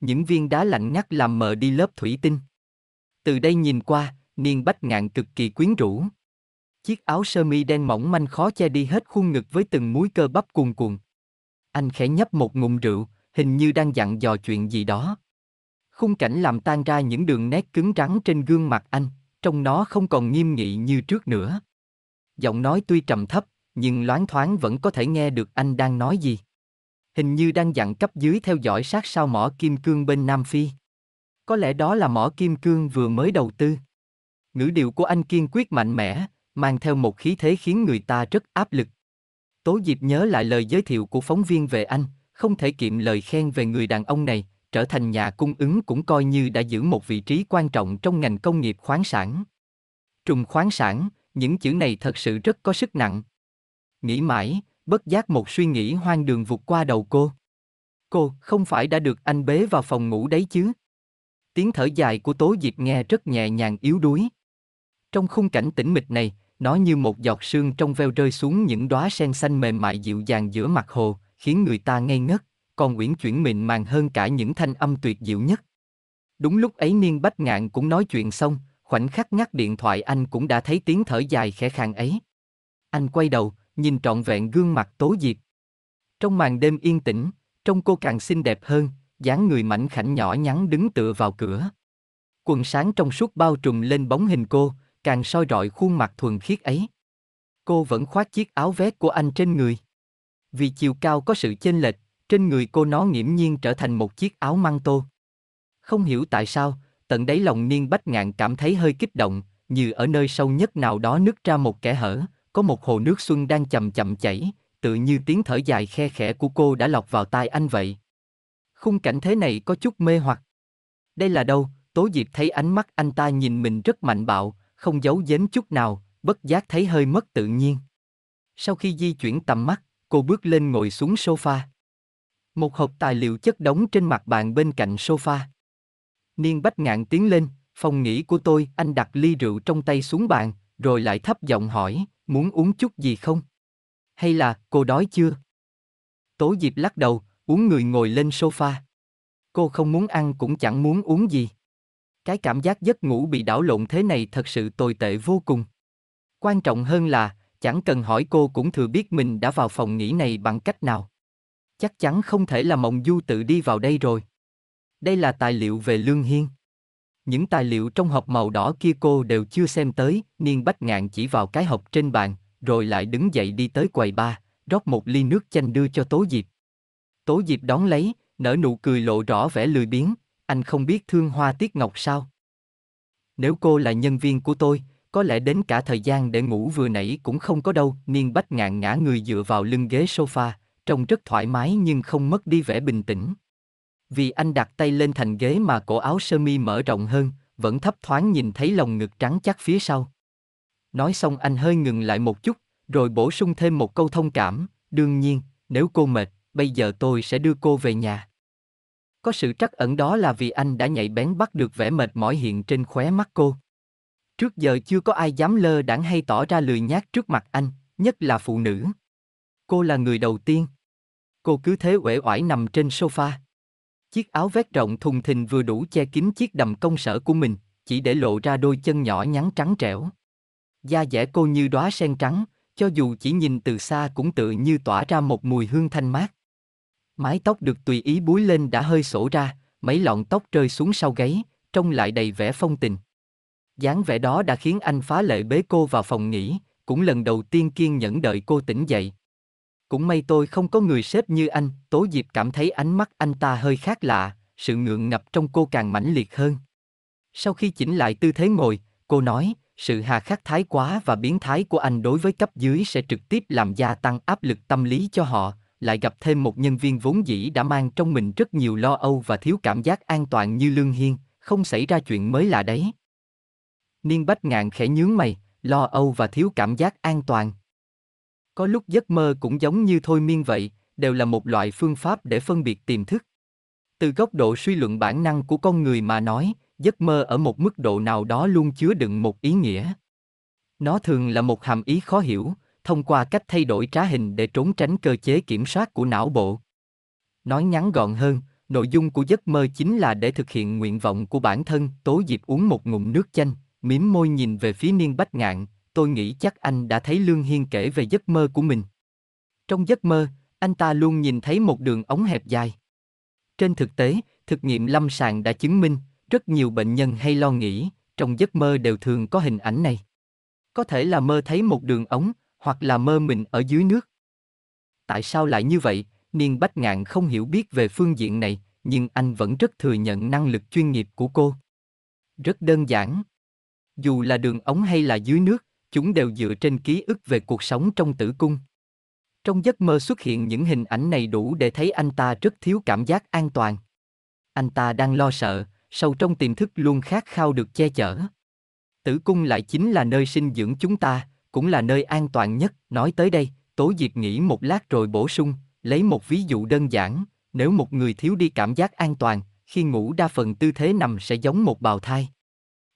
Những viên đá lạnh ngắt làm mờ đi lớp thủy tinh. Từ đây nhìn qua, niên bách ngạn cực kỳ quyến rũ. Chiếc áo sơ mi đen mỏng manh khó che đi hết khuôn ngực với từng múi cơ bắp cuồn cuộn. Anh khẽ nhấp một ngụm rượu, hình như đang dặn dò chuyện gì đó. Khung cảnh làm tan ra những đường nét cứng rắn trên gương mặt anh, trong nó không còn nghiêm nghị như trước nữa. Giọng nói tuy trầm thấp, nhưng loáng thoáng vẫn có thể nghe được anh đang nói gì. Hình như đang dặn cấp dưới theo dõi sát sao mỏ kim cương bên Nam Phi. Có lẽ đó là mỏ kim cương vừa mới đầu tư. Ngữ điệu của anh kiên quyết mạnh mẽ, mang theo một khí thế khiến người ta rất áp lực. Tố Diệp nhớ lại lời giới thiệu của phóng viên về anh, không thể kiệm lời khen về người đàn ông này, trở thành nhà cung ứng cũng coi như đã giữ một vị trí quan trọng trong ngành công nghiệp khoáng sản. Trùng khoáng sản, những chữ này thật sự rất có sức nặng, Nghĩ mãi, bất giác một suy nghĩ hoang đường vụt qua đầu cô. Cô không phải đã được anh bế vào phòng ngủ đấy chứ? Tiếng thở dài của Tố Diệp nghe rất nhẹ nhàng yếu đuối. Trong khung cảnh tĩnh mịch này, nó như một giọt sương trong veo rơi xuống những đóa sen xanh mềm mại dịu dàng giữa mặt hồ, khiến người ta ngây ngất, còn uyển chuyển mịn màng hơn cả những thanh âm tuyệt diệu nhất. Đúng lúc ấy Niên Bách Ngạn cũng nói chuyện xong, khoảnh khắc ngắt điện thoại anh cũng đã thấy tiếng thở dài khẽ khàng ấy. Anh quay đầu, nhìn trọn vẹn gương mặt tố diệp. Trong màn đêm yên tĩnh, trông cô càng xinh đẹp hơn, dáng người mảnh khảnh nhỏ nhắn đứng tựa vào cửa. Quần sáng trong suốt bao trùm lên bóng hình cô, càng soi rọi khuôn mặt thuần khiết ấy. Cô vẫn khoác chiếc áo vét của anh trên người. Vì chiều cao có sự chênh lệch, trên người cô nó nghiễm nhiên trở thành một chiếc áo măng tô. Không hiểu tại sao, tận đáy lòng niên bách ngạn cảm thấy hơi kích động, như ở nơi sâu nhất nào đó nứt ra một kẻ hở, có một hồ nước xuân đang chậm chậm chảy, tự như tiếng thở dài khe khẽ của cô đã lọc vào tai anh vậy. Khung cảnh thế này có chút mê hoặc. Đây là đâu? Tố Diệp thấy ánh mắt anh ta nhìn mình rất mạnh bạo, không giấu giếm chút nào, bất giác thấy hơi mất tự nhiên. Sau khi di chuyển tầm mắt, cô bước lên ngồi xuống sofa. Một hộp tài liệu chất đóng trên mặt bàn bên cạnh sofa. Niên bách ngạn tiến lên, phòng nghỉ của tôi, anh đặt ly rượu trong tay xuống bàn, rồi lại thấp giọng hỏi, muốn uống chút gì không? Hay là, cô đói chưa? Tố Diệp lắc đầu, uống người ngồi lên sofa. Cô không muốn ăn cũng chẳng muốn uống gì. Cái cảm giác giấc ngủ bị đảo lộn thế này thật sự tồi tệ vô cùng. Quan trọng hơn là, chẳng cần hỏi cô cũng thừa biết mình đã vào phòng nghỉ này bằng cách nào. Chắc chắn không thể là Mộng Du tự đi vào đây rồi. Đây là tài liệu về Lương Hiên. Những tài liệu trong hộp màu đỏ kia cô đều chưa xem tới, Niên Bách Ngạn chỉ vào cái hộp trên bàn, rồi lại đứng dậy đi tới quầy ba, rót một ly nước chanh đưa cho Tố Diệp. Tố Diệp đón lấy, nở nụ cười lộ rõ vẻ lười biếng, anh không biết thương hoa tiết ngọc sao? Nếu cô là nhân viên của tôi, có lẽ đến cả thời gian để ngủ vừa nãy cũng không có đâu, Niên Bách Ngạn ngã người dựa vào lưng ghế sofa, trông rất thoải mái nhưng không mất đi vẻ bình tĩnh vì anh đặt tay lên thành ghế mà cổ áo sơ mi mở rộng hơn, vẫn thấp thoáng nhìn thấy lồng ngực trắng chắc phía sau. Nói xong anh hơi ngừng lại một chút, rồi bổ sung thêm một câu thông cảm, đương nhiên, nếu cô mệt, bây giờ tôi sẽ đưa cô về nhà. Có sự trắc ẩn đó là vì anh đã nhạy bén bắt được vẻ mệt mỏi hiện trên khóe mắt cô. Trước giờ chưa có ai dám lơ đãng hay tỏ ra lười nhác trước mặt anh, nhất là phụ nữ. Cô là người đầu tiên. Cô cứ thế uể oải nằm trên sofa. Chiếc áo vét rộng thùng thình vừa đủ che kín chiếc đầm công sở của mình, chỉ để lộ ra đôi chân nhỏ nhắn trắng trẻo. Da dẻ cô như đóa sen trắng, cho dù chỉ nhìn từ xa cũng tự như tỏa ra một mùi hương thanh mát. Mái tóc được tùy ý búi lên đã hơi sổ ra, mấy lọn tóc rơi xuống sau gáy, trông lại đầy vẻ phong tình. dáng vẻ đó đã khiến anh phá lệ bế cô vào phòng nghỉ, cũng lần đầu tiên kiên nhẫn đợi cô tỉnh dậy, cũng may tôi không có người sếp như anh, Tố Diệp cảm thấy ánh mắt anh ta hơi khác lạ, sự ngượng ngập trong cô càng mãnh liệt hơn. Sau khi chỉnh lại tư thế ngồi, cô nói, sự hà khắc thái quá và biến thái của anh đối với cấp dưới sẽ trực tiếp làm gia tăng áp lực tâm lý cho họ, lại gặp thêm một nhân viên vốn dĩ đã mang trong mình rất nhiều lo âu và thiếu cảm giác an toàn như Lương Hiên, không xảy ra chuyện mới lạ đấy. Niên Bách Ngạn khẽ nhướng mày, lo âu và thiếu cảm giác an toàn. Có lúc giấc mơ cũng giống như thôi miên vậy, đều là một loại phương pháp để phân biệt tiềm thức. Từ góc độ suy luận bản năng của con người mà nói, giấc mơ ở một mức độ nào đó luôn chứa đựng một ý nghĩa. Nó thường là một hàm ý khó hiểu, thông qua cách thay đổi trá hình để trốn tránh cơ chế kiểm soát của não bộ. Nói ngắn gọn hơn, nội dung của giấc mơ chính là để thực hiện nguyện vọng của bản thân, Tối Diệp uống một ngụm nước chanh, mím môi nhìn về phía Niên Bách Ngạn, tôi nghĩ chắc anh đã thấy Lương Hiên kể về giấc mơ của mình. Trong giấc mơ, anh ta luôn nhìn thấy một đường ống hẹp dài. Trên thực tế, thực nghiệm lâm sàng đã chứng minh, rất nhiều bệnh nhân hay lo nghĩ, trong giấc mơ đều thường có hình ảnh này. Có thể là mơ thấy một đường ống, hoặc là mơ mình ở dưới nước. Tại sao lại như vậy? Niên Bách Ngạn không hiểu biết về phương diện này, nhưng anh vẫn rất thừa nhận năng lực chuyên nghiệp của cô. Rất đơn giản. Dù là đường ống hay là dưới nước, chúng đều dựa trên ký ức về cuộc sống trong tử cung. Trong giấc mơ xuất hiện những hình ảnh này đủ để thấy anh ta rất thiếu cảm giác an toàn. Anh ta đang lo sợ, sâu trong tiềm thức luôn khát khao được che chở. Tử cung lại chính là nơi sinh dưỡng chúng ta, cũng là nơi an toàn nhất. Nói tới đây, Tố Diệp nghĩ một lát rồi bổ sung, lấy một ví dụ đơn giản, nếu một người thiếu đi cảm giác an toàn, khi ngủ đa phần tư thế nằm sẽ giống một bào thai.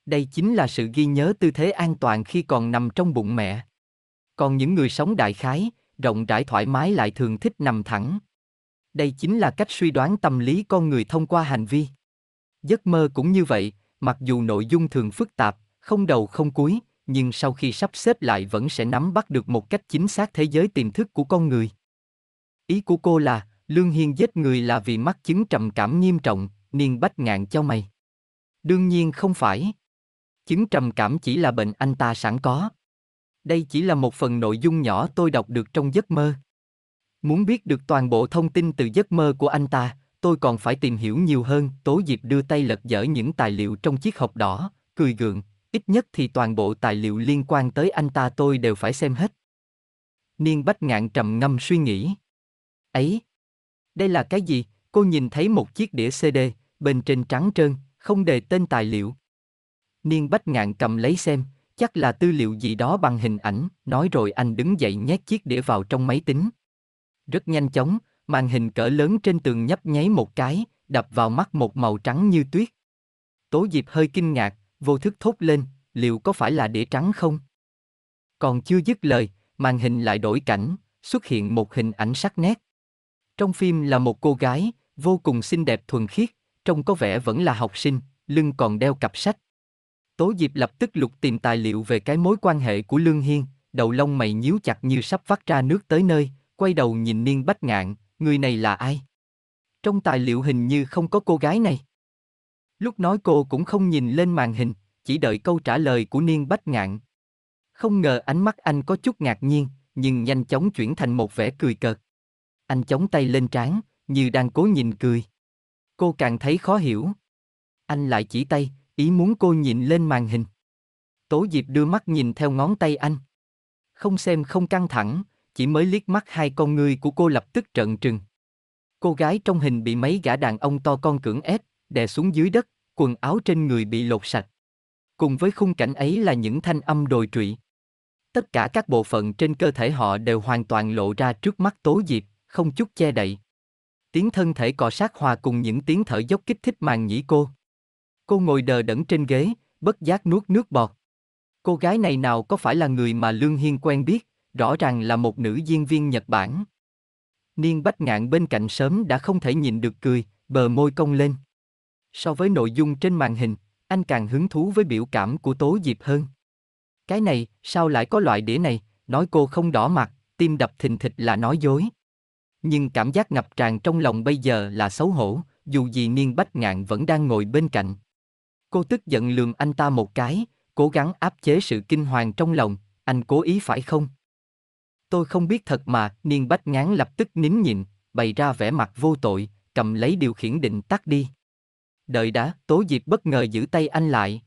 Đây chính là sự ghi nhớ tư thế an toàn khi còn nằm trong bụng mẹ. Còn những người sống đại khái, rộng rãi thoải mái lại thường thích nằm thẳng. Đây chính là cách suy đoán tâm lý con người thông qua hành vi. Giấc mơ cũng như vậy, mặc dù nội dung thường phức tạp, không đầu không cuối, nhưng sau khi sắp xếp lại vẫn sẽ nắm bắt được một cách chính xác thế giới tiềm thức của con người. Ý của cô là, Lương Hiên giết người là vì mắc chứng trầm cảm nghiêm trọng, Niên Bách ngạn cho mày. Đương nhiên không phải chứng trầm cảm chỉ là bệnh anh ta sẵn có. Đây chỉ là một phần nội dung nhỏ tôi đọc được trong giấc mơ. Muốn biết được toàn bộ thông tin từ giấc mơ của anh ta, tôi còn phải tìm hiểu nhiều hơn. Tố Diệp đưa tay lật dở những tài liệu trong chiếc hộp đỏ, cười gượng, ít nhất thì toàn bộ tài liệu liên quan tới anh ta tôi đều phải xem hết. Niên bách ngạn trầm ngâm suy nghĩ. Ấy! Đây là cái gì? Cô nhìn thấy một chiếc đĩa CD, bên trên trắng trơn, không đề tên tài liệu. Niên Bách Ngạn cầm lấy xem, chắc là tư liệu gì đó bằng hình ảnh, nói rồi anh đứng dậy nhét chiếc đĩa vào trong máy tính. Rất nhanh chóng, màn hình cỡ lớn trên tường nhấp nháy một cái, đập vào mắt một màu trắng như tuyết. Tố Diệp hơi kinh ngạc, vô thức thốt lên, liệu có phải là đĩa trắng không? Còn chưa dứt lời, màn hình lại đổi cảnh, xuất hiện một hình ảnh sắc nét. Trong phim là một cô gái, vô cùng xinh đẹp thuần khiết, trông có vẻ vẫn là học sinh, lưng còn đeo cặp sách, Tố Diệp lập tức lục tìm tài liệu về cái mối quan hệ của Lương Hiên, đầu lông mày nhíu chặt như sắp vắt ra nước tới nơi, quay đầu nhìn Niên Bách Ngạn, người này là ai? Trong tài liệu hình như không có cô gái này. Lúc nói cô cũng không nhìn lên màn hình, chỉ đợi câu trả lời của Niên Bách Ngạn. Không ngờ ánh mắt anh có chút ngạc nhiên, nhưng nhanh chóng chuyển thành một vẻ cười cợt. Anh chống tay lên trán, như đang cố nhìn cười. Cô càng thấy khó hiểu. Anh lại chỉ tay, ý muốn cô nhìn lên màn hình. Tố Diệp đưa mắt nhìn theo ngón tay anh. Không xem không căng thẳng, chỉ mới liếc mắt hai con người của cô lập tức trợn trừng. Cô gái trong hình bị mấy gã đàn ông to con cưỡng ép, đè xuống dưới đất, quần áo trên người bị lột sạch. Cùng với khung cảnh ấy là những thanh âm đồi trụy. Tất cả các bộ phận trên cơ thể họ đều hoàn toàn lộ ra trước mắt Tố Diệp, không chút che đậy. Tiếng thân thể cọ sát hòa cùng những tiếng thở dốc kích thích màng nhĩ cô. Cô ngồi đờ đẫn trên ghế, bất giác nuốt nước bọt. Cô gái này nào có phải là người mà Lương Hiên quen biết, rõ ràng là một nữ diễn viên Nhật Bản. Niên bách ngạn bên cạnh sớm đã không thể nhìn được cười, bờ môi cong lên. So với nội dung trên màn hình, anh càng hứng thú với biểu cảm của Tố Diệp hơn. Cái này, sao lại có loại đĩa này, nói cô không đỏ mặt, tim đập thình thịch là nói dối. Nhưng cảm giác ngập tràn trong lòng bây giờ là xấu hổ, dù gì Niên Bách Ngạn vẫn đang ngồi bên cạnh. Cô tức giận lườm anh ta một cái, cố gắng áp chế sự kinh hoàng trong lòng, anh cố ý phải không? Tôi không biết thật mà, Niên Bách Ngán lập tức nín nhịn, bày ra vẻ mặt vô tội, cầm lấy điều khiển định tắt đi. Đợi đã, Tố Diệp bất ngờ giữ tay anh lại.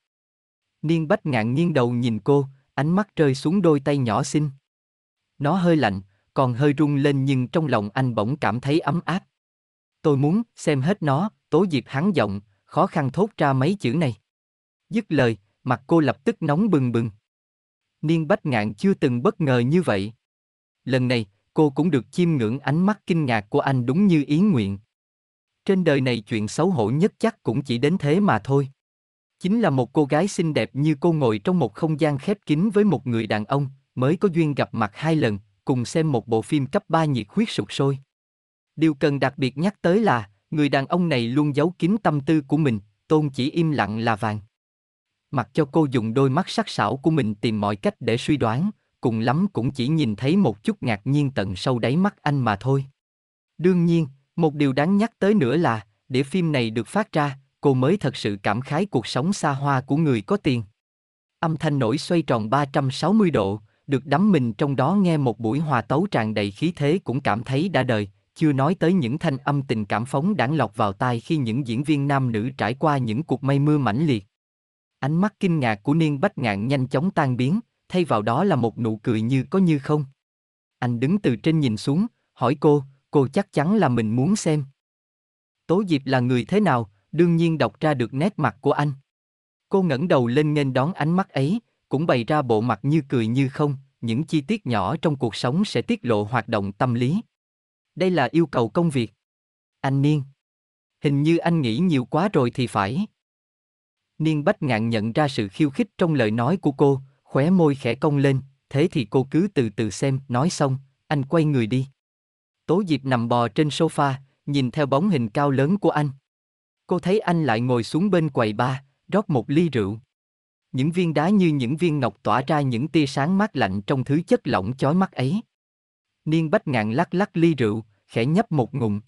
Niên Bách ngạn nghiêng đầu nhìn cô, ánh mắt rơi xuống đôi tay nhỏ xinh. Nó hơi lạnh, còn hơi run lên nhưng trong lòng anh bỗng cảm thấy ấm áp. Tôi muốn xem hết nó, Tố Diệp hắn giọng, khó khăn thốt ra mấy chữ này. Dứt lời, mặt cô lập tức nóng bừng bừng. Niên bách ngạn chưa từng bất ngờ như vậy. Lần này, cô cũng được chiêm ngưỡng ánh mắt kinh ngạc của anh đúng như ý nguyện. Trên đời này chuyện xấu hổ nhất chắc cũng chỉ đến thế mà thôi. Chính là một cô gái xinh đẹp như cô ngồi trong một không gian khép kín với một người đàn ông, mới có duyên gặp mặt hai lần, cùng xem một bộ phim cấp 3 nhiệt huyết sụt sôi. Điều cần đặc biệt nhắc tới là, Người đàn ông này luôn giấu kín tâm tư của mình, tôn chỉ im lặng là vàng. Mặc cho cô dùng đôi mắt sắc sảo của mình tìm mọi cách để suy đoán, cùng lắm cũng chỉ nhìn thấy một chút ngạc nhiên tận sâu đáy mắt anh mà thôi. Đương nhiên, một điều đáng nhắc tới nữa là, để phim này được phát ra, cô mới thật sự cảm khái cuộc sống xa hoa của người có tiền. Âm thanh nổi xoay tròn 360 độ, được đắm mình trong đó nghe một buổi hòa tấu tràn đầy khí thế cũng cảm thấy đã đời, chưa nói tới những thanh âm tình cảm phóng đãng lọt vào tai khi những diễn viên nam nữ trải qua những cuộc mây mưa mãnh liệt. Ánh mắt kinh ngạc của Niên Bách Ngạn nhanh chóng tan biến, thay vào đó là một nụ cười như có như không. Anh đứng từ trên nhìn xuống, hỏi cô, cô chắc chắn là mình muốn xem. Tố Diệp là người thế nào, đương nhiên đọc ra được nét mặt của anh. Cô ngẩng đầu lên nghênh đón ánh mắt ấy, cũng bày ra bộ mặt như cười như không, những chi tiết nhỏ trong cuộc sống sẽ tiết lộ hoạt động tâm lý đây là yêu cầu công việc. Anh Niên. Hình như anh nghĩ nhiều quá rồi thì phải. Niên bách ngạn nhận ra sự khiêu khích trong lời nói của cô, khóe môi khẽ cong lên, thế thì cô cứ từ từ xem, nói xong, anh quay người đi. Tố Diệp nằm bò trên sofa, nhìn theo bóng hình cao lớn của anh. Cô thấy anh lại ngồi xuống bên quầy bar, rót một ly rượu. Những viên đá như những viên ngọc tỏa ra những tia sáng mát lạnh trong thứ chất lỏng chói mắt ấy. Niên bách ngạn lắc lắc ly rượu, khẽ nhấp một ngụm.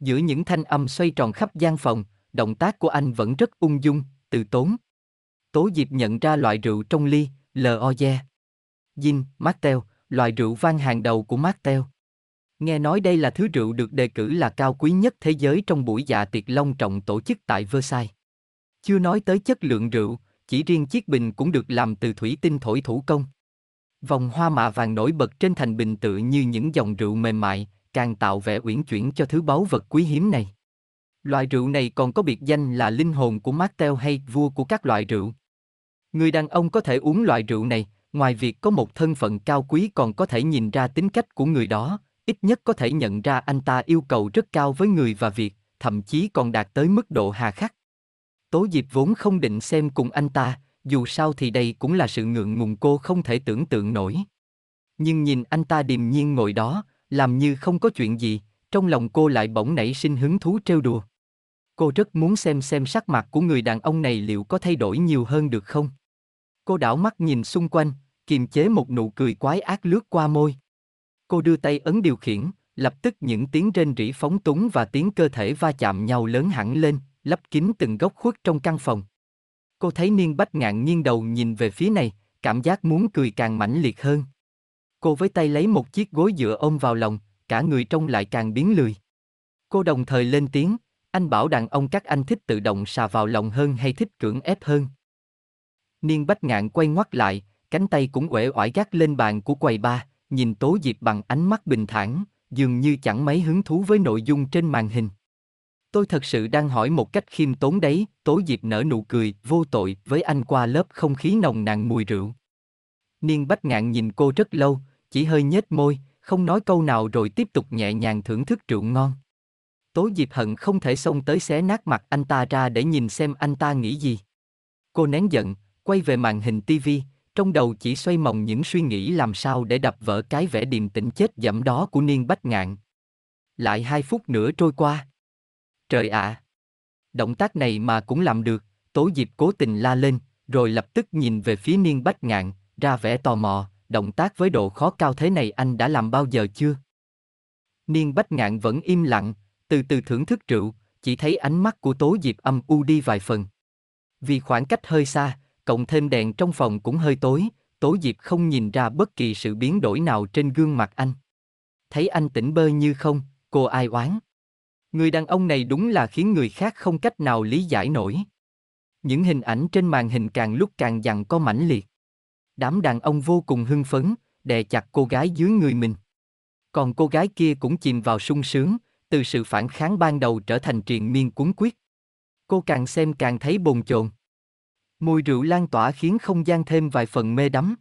Giữa những thanh âm xoay tròn khắp gian phòng, động tác của anh vẫn rất ung dung, từ tốn. Tố dịp nhận ra loại rượu trong ly, L.O.G. Gin, Martel, loại rượu vang hàng đầu của martell Nghe nói đây là thứ rượu được đề cử là cao quý nhất thế giới trong buổi dạ tiệc long trọng tổ chức tại Versailles. Chưa nói tới chất lượng rượu, chỉ riêng chiếc bình cũng được làm từ thủy tinh thổi thủ công. Vòng hoa mạ vàng nổi bật trên thành bình tự như những dòng rượu mềm mại, càng tạo vẻ uyển chuyển cho thứ báu vật quý hiếm này. Loại rượu này còn có biệt danh là linh hồn của Martel hay vua của các loại rượu. Người đàn ông có thể uống loại rượu này, ngoài việc có một thân phận cao quý còn có thể nhìn ra tính cách của người đó, ít nhất có thể nhận ra anh ta yêu cầu rất cao với người và việc, thậm chí còn đạt tới mức độ hà khắc. Tố Diệp vốn không định xem cùng anh ta, dù sao thì đây cũng là sự ngượng ngùng cô không thể tưởng tượng nổi. Nhưng nhìn anh ta điềm nhiên ngồi đó, làm như không có chuyện gì, trong lòng cô lại bỗng nảy sinh hứng thú trêu đùa. Cô rất muốn xem xem sắc mặt của người đàn ông này liệu có thay đổi nhiều hơn được không. Cô đảo mắt nhìn xung quanh, kiềm chế một nụ cười quái ác lướt qua môi. Cô đưa tay ấn điều khiển, lập tức những tiếng rên rỉ phóng túng và tiếng cơ thể va chạm nhau lớn hẳn lên, lấp kín từng góc khuất trong căn phòng. Cô thấy Niên Bách ngạn nghiêng đầu nhìn về phía này, cảm giác muốn cười càng mãnh liệt hơn. Cô với tay lấy một chiếc gối dựa ôm vào lòng, cả người trông lại càng biến lười. Cô đồng thời lên tiếng, anh bảo đàn ông các anh thích tự động xà vào lòng hơn hay thích cưỡng ép hơn. Niên Bách ngạn quay ngoắt lại, cánh tay cũng uể oải gác lên bàn của quầy ba, nhìn Tố Diệp bằng ánh mắt bình thản, dường như chẳng mấy hứng thú với nội dung trên màn hình. Tôi thật sự đang hỏi một cách khiêm tốn đấy, tối diệp nở nụ cười, vô tội, với anh qua lớp không khí nồng nàn mùi rượu. Niên bách ngạn nhìn cô rất lâu, chỉ hơi nhếch môi, không nói câu nào rồi tiếp tục nhẹ nhàng thưởng thức rượu ngon. Tối diệp hận không thể xông tới xé nát mặt anh ta ra để nhìn xem anh ta nghĩ gì. Cô nén giận, quay về màn hình tivi, trong đầu chỉ xoay mòng những suy nghĩ làm sao để đập vỡ cái vẻ điềm tĩnh chết dẫm đó của niên bách ngạn. Lại hai phút nữa trôi qua trời ạ. À. Động tác này mà cũng làm được, tố diệp cố tình la lên, rồi lập tức nhìn về phía niên bách ngạn, ra vẻ tò mò, động tác với độ khó cao thế này anh đã làm bao giờ chưa? Niên bách ngạn vẫn im lặng, từ từ thưởng thức rượu, chỉ thấy ánh mắt của tố diệp âm u đi vài phần. Vì khoảng cách hơi xa, cộng thêm đèn trong phòng cũng hơi tối, tố diệp không nhìn ra bất kỳ sự biến đổi nào trên gương mặt anh. Thấy anh tỉnh bơ như không, cô ai oán. Người đàn ông này đúng là khiến người khác không cách nào lý giải nổi. Những hình ảnh trên màn hình càng lúc càng dằn có mãnh liệt. Đám đàn ông vô cùng hưng phấn, đè chặt cô gái dưới người mình. Còn cô gái kia cũng chìm vào sung sướng, từ sự phản kháng ban đầu trở thành triền miên cuốn quyết. Cô càng xem càng thấy bồn chồn. Mùi rượu lan tỏa khiến không gian thêm vài phần mê đắm.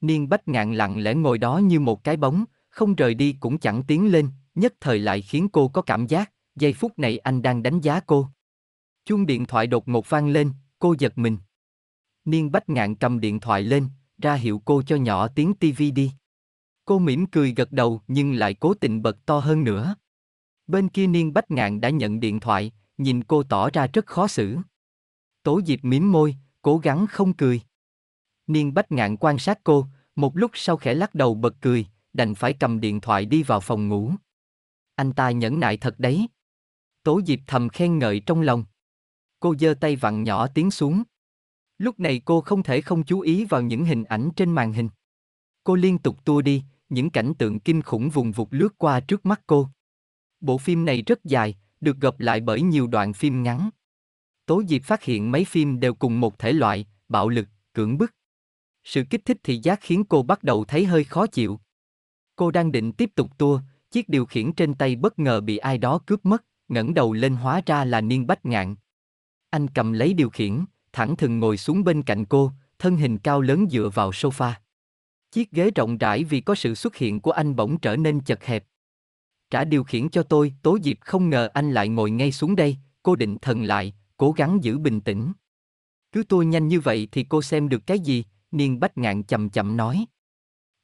Niên bách ngạn lặng lẽ ngồi đó như một cái bóng, không rời đi cũng chẳng tiến lên, nhất thời lại khiến cô có cảm giác, giây phút này anh đang đánh giá cô. Chuông điện thoại đột ngột vang lên, cô giật mình. Niên bách ngạn cầm điện thoại lên, ra hiệu cô cho nhỏ tiếng tivi đi. Cô mỉm cười gật đầu nhưng lại cố tình bật to hơn nữa. Bên kia niên bách ngạn đã nhận điện thoại, nhìn cô tỏ ra rất khó xử. Tố dịp mím môi, cố gắng không cười. Niên bách ngạn quan sát cô, một lúc sau khẽ lắc đầu bật cười, đành phải cầm điện thoại đi vào phòng ngủ. Anh ta nhẫn nại thật đấy. Tố Diệp thầm khen ngợi trong lòng. Cô giơ tay vặn nhỏ tiến xuống. Lúc này cô không thể không chú ý vào những hình ảnh trên màn hình. Cô liên tục tua đi, những cảnh tượng kinh khủng vùng vụt lướt qua trước mắt cô. Bộ phim này rất dài, được gặp lại bởi nhiều đoạn phim ngắn. Tố Diệp phát hiện mấy phim đều cùng một thể loại, bạo lực, cưỡng bức. Sự kích thích thị giác khiến cô bắt đầu thấy hơi khó chịu. Cô đang định tiếp tục tua, Chiếc điều khiển trên tay bất ngờ bị ai đó cướp mất, ngẩng đầu lên hóa ra là Niên Bách Ngạn. Anh cầm lấy điều khiển, thẳng thừng ngồi xuống bên cạnh cô, thân hình cao lớn dựa vào sofa. Chiếc ghế rộng rãi vì có sự xuất hiện của anh bỗng trở nên chật hẹp. Trả điều khiển cho tôi, Tố Diệp không ngờ anh lại ngồi ngay xuống đây, cô định thần lại, cố gắng giữ bình tĩnh. Cứ tôi nhanh như vậy thì cô xem được cái gì, Niên Bách Ngạn chậm chậm nói.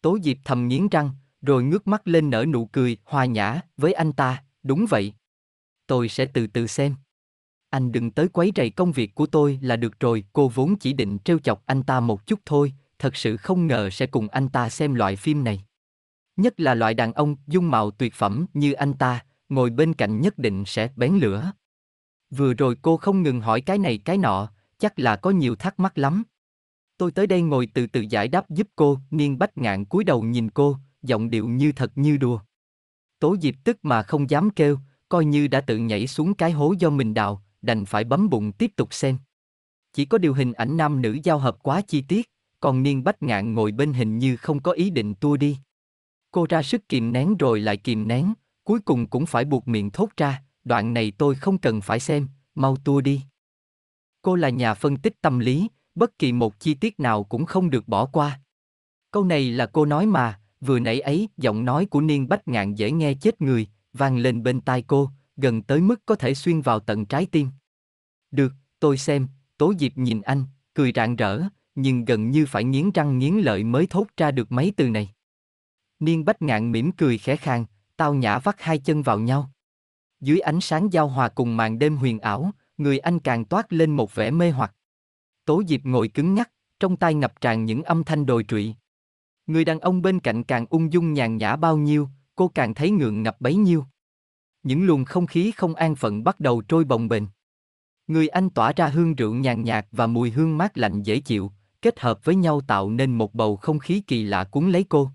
Tố Diệp thầm nghiến răng, rồi ngước mắt lên nở nụ cười, hòa nhã, với anh ta, đúng vậy. Tôi sẽ từ từ xem. Anh đừng tới quấy rầy công việc của tôi là được rồi, cô vốn chỉ định trêu chọc anh ta một chút thôi, thật sự không ngờ sẽ cùng anh ta xem loại phim này. Nhất là loại đàn ông dung mạo tuyệt phẩm như anh ta, ngồi bên cạnh nhất định sẽ bén lửa. Vừa rồi cô không ngừng hỏi cái này cái nọ, chắc là có nhiều thắc mắc lắm. Tôi tới đây ngồi từ từ giải đáp giúp cô, Niên Bách Ngạn cúi đầu nhìn cô, giọng điệu như thật như đùa. Tố Diệp tức mà không dám kêu, coi như đã tự nhảy xuống cái hố do mình đào, đành phải bấm bụng tiếp tục xem. Chỉ có điều hình ảnh nam nữ giao hợp quá chi tiết, còn niên bách ngạn ngồi bên hình như không có ý định tua đi. Cô ra sức kìm nén rồi lại kìm nén, cuối cùng cũng phải buộc miệng thốt ra, đoạn này tôi không cần phải xem, mau tua đi. Cô là nhà phân tích tâm lý, bất kỳ một chi tiết nào cũng không được bỏ qua. Câu này là cô nói mà, vừa nãy ấy giọng nói của niên bách ngạn dễ nghe chết người, vang lên bên tai cô, gần tới mức có thể xuyên vào tận trái tim. Được, tôi xem, tố diệp nhìn anh, cười rạng rỡ, nhưng gần như phải nghiến răng nghiến lợi mới thốt ra được mấy từ này. Niên bách ngạn mỉm cười khẽ khàng, tao nhã vắt hai chân vào nhau. Dưới ánh sáng giao hòa cùng màn đêm huyền ảo, người anh càng toát lên một vẻ mê hoặc. Tố Diệp ngồi cứng ngắc, trong tay ngập tràn những âm thanh đồi trụy. Người đàn ông bên cạnh càng ung dung nhàn nhã bao nhiêu, cô càng thấy ngượng ngập bấy nhiêu. Những luồng không khí không an phận bắt đầu trôi bồng bềnh. Người anh tỏa ra hương rượu nhàn nhạt và mùi hương mát lạnh dễ chịu, kết hợp với nhau tạo nên một bầu không khí kỳ lạ cuốn lấy cô.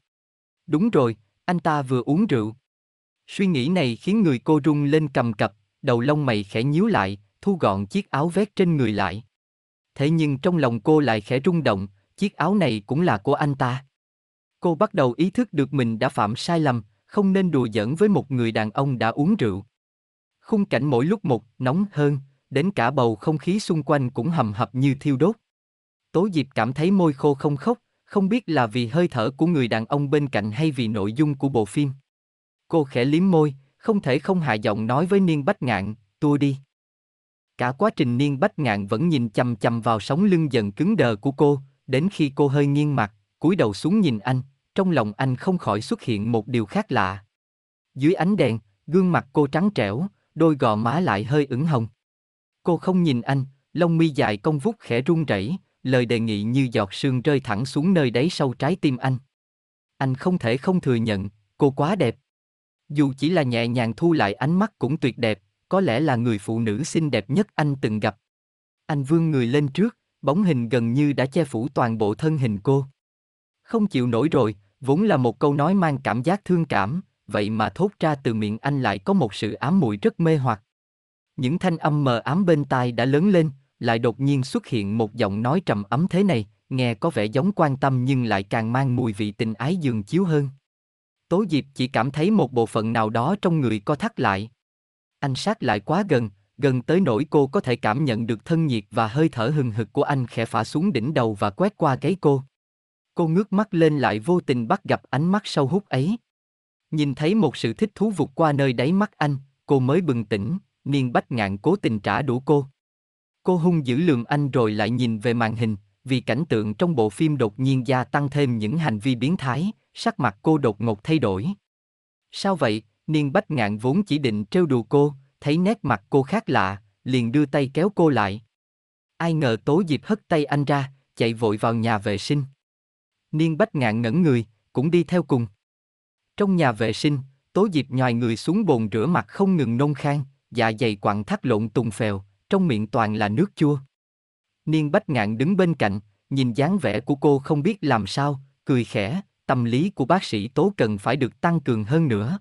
Đúng rồi, anh ta vừa uống rượu. Suy nghĩ này khiến người cô run lên cầm cập, đầu lông mày khẽ nhíu lại, thu gọn chiếc áo vét trên người lại. Thế nhưng trong lòng cô lại khẽ rung động, chiếc áo này cũng là của anh ta. Cô bắt đầu ý thức được mình đã phạm sai lầm, không nên đùa giỡn với một người đàn ông đã uống rượu. Khung cảnh mỗi lúc một nóng hơn, đến cả bầu không khí xung quanh cũng hầm hập như thiêu đốt. Tố Diệp cảm thấy môi khô không khóc, không biết là vì hơi thở của người đàn ông bên cạnh hay vì nội dung của bộ phim. Cô khẽ liếm môi, không thể không hạ giọng nói với Niên Bách Ngạn, tua đi. Cả quá trình Niên Bách Ngạn vẫn nhìn chằm chằm vào sóng lưng dần cứng đờ của cô, đến khi cô hơi nghiêng mặt, cúi đầu xuống nhìn anh, trong lòng anh không khỏi xuất hiện một điều khác lạ. Dưới ánh đèn, gương mặt cô trắng trẻo, đôi gò má lại hơi ửng hồng. Cô không nhìn anh, lông mi dài cong vút khẽ run rẩy, lời đề nghị như giọt sương rơi thẳng xuống nơi đáy sâu trái tim anh. Anh không thể không thừa nhận, cô quá đẹp. Dù chỉ là nhẹ nhàng thu lại ánh mắt cũng tuyệt đẹp, có lẽ là người phụ nữ xinh đẹp nhất anh từng gặp. Anh vươn người lên trước, bóng hình gần như đã che phủ toàn bộ thân hình cô. Không chịu nổi rồi, Vốn là một câu nói mang cảm giác thương cảm, vậy mà thốt ra từ miệng anh lại có một sự ám muội rất mê hoặc. Những thanh âm mờ ám bên tai đã lớn lên, lại đột nhiên xuất hiện một giọng nói trầm ấm thế này, nghe có vẻ giống quan tâm nhưng lại càng mang mùi vị tình ái dường chiếu hơn. Tố Diệp chỉ cảm thấy một bộ phận nào đó trong người co thắt lại. Anh sát lại quá gần, gần tới nỗi cô có thể cảm nhận được thân nhiệt và hơi thở hừng hực của anh khẽ phả xuống đỉnh đầu và quét qua gáy cô. Cô ngước mắt lên lại vô tình bắt gặp ánh mắt sâu hút ấy. Nhìn thấy một sự thích thú vụt qua nơi đáy mắt anh, cô mới bừng tỉnh, niên bách ngạn cố tình trả đũa cô. Cô hung dữ lườm anh rồi lại nhìn về màn hình, vì cảnh tượng trong bộ phim đột nhiên gia tăng thêm những hành vi biến thái, sắc mặt cô đột ngột thay đổi. Sao vậy, niên bách ngạn vốn chỉ định trêu đùa cô, thấy nét mặt cô khác lạ, liền đưa tay kéo cô lại. Ai ngờ tố dịp hất tay anh ra, chạy vội vào nhà vệ sinh. Niên Bách Ngạn ngẩn người, cũng đi theo cùng. Trong nhà vệ sinh, Tố Diệp nhòi người xuống bồn rửa mặt không ngừng nôn khan, dạ dày quặn thắt lộn tùng phèo, trong miệng toàn là nước chua. Niên Bách Ngạn đứng bên cạnh, nhìn dáng vẻ của cô không biết làm sao, cười khẽ, tâm lý của bác sĩ Tố cần phải được tăng cường hơn nữa.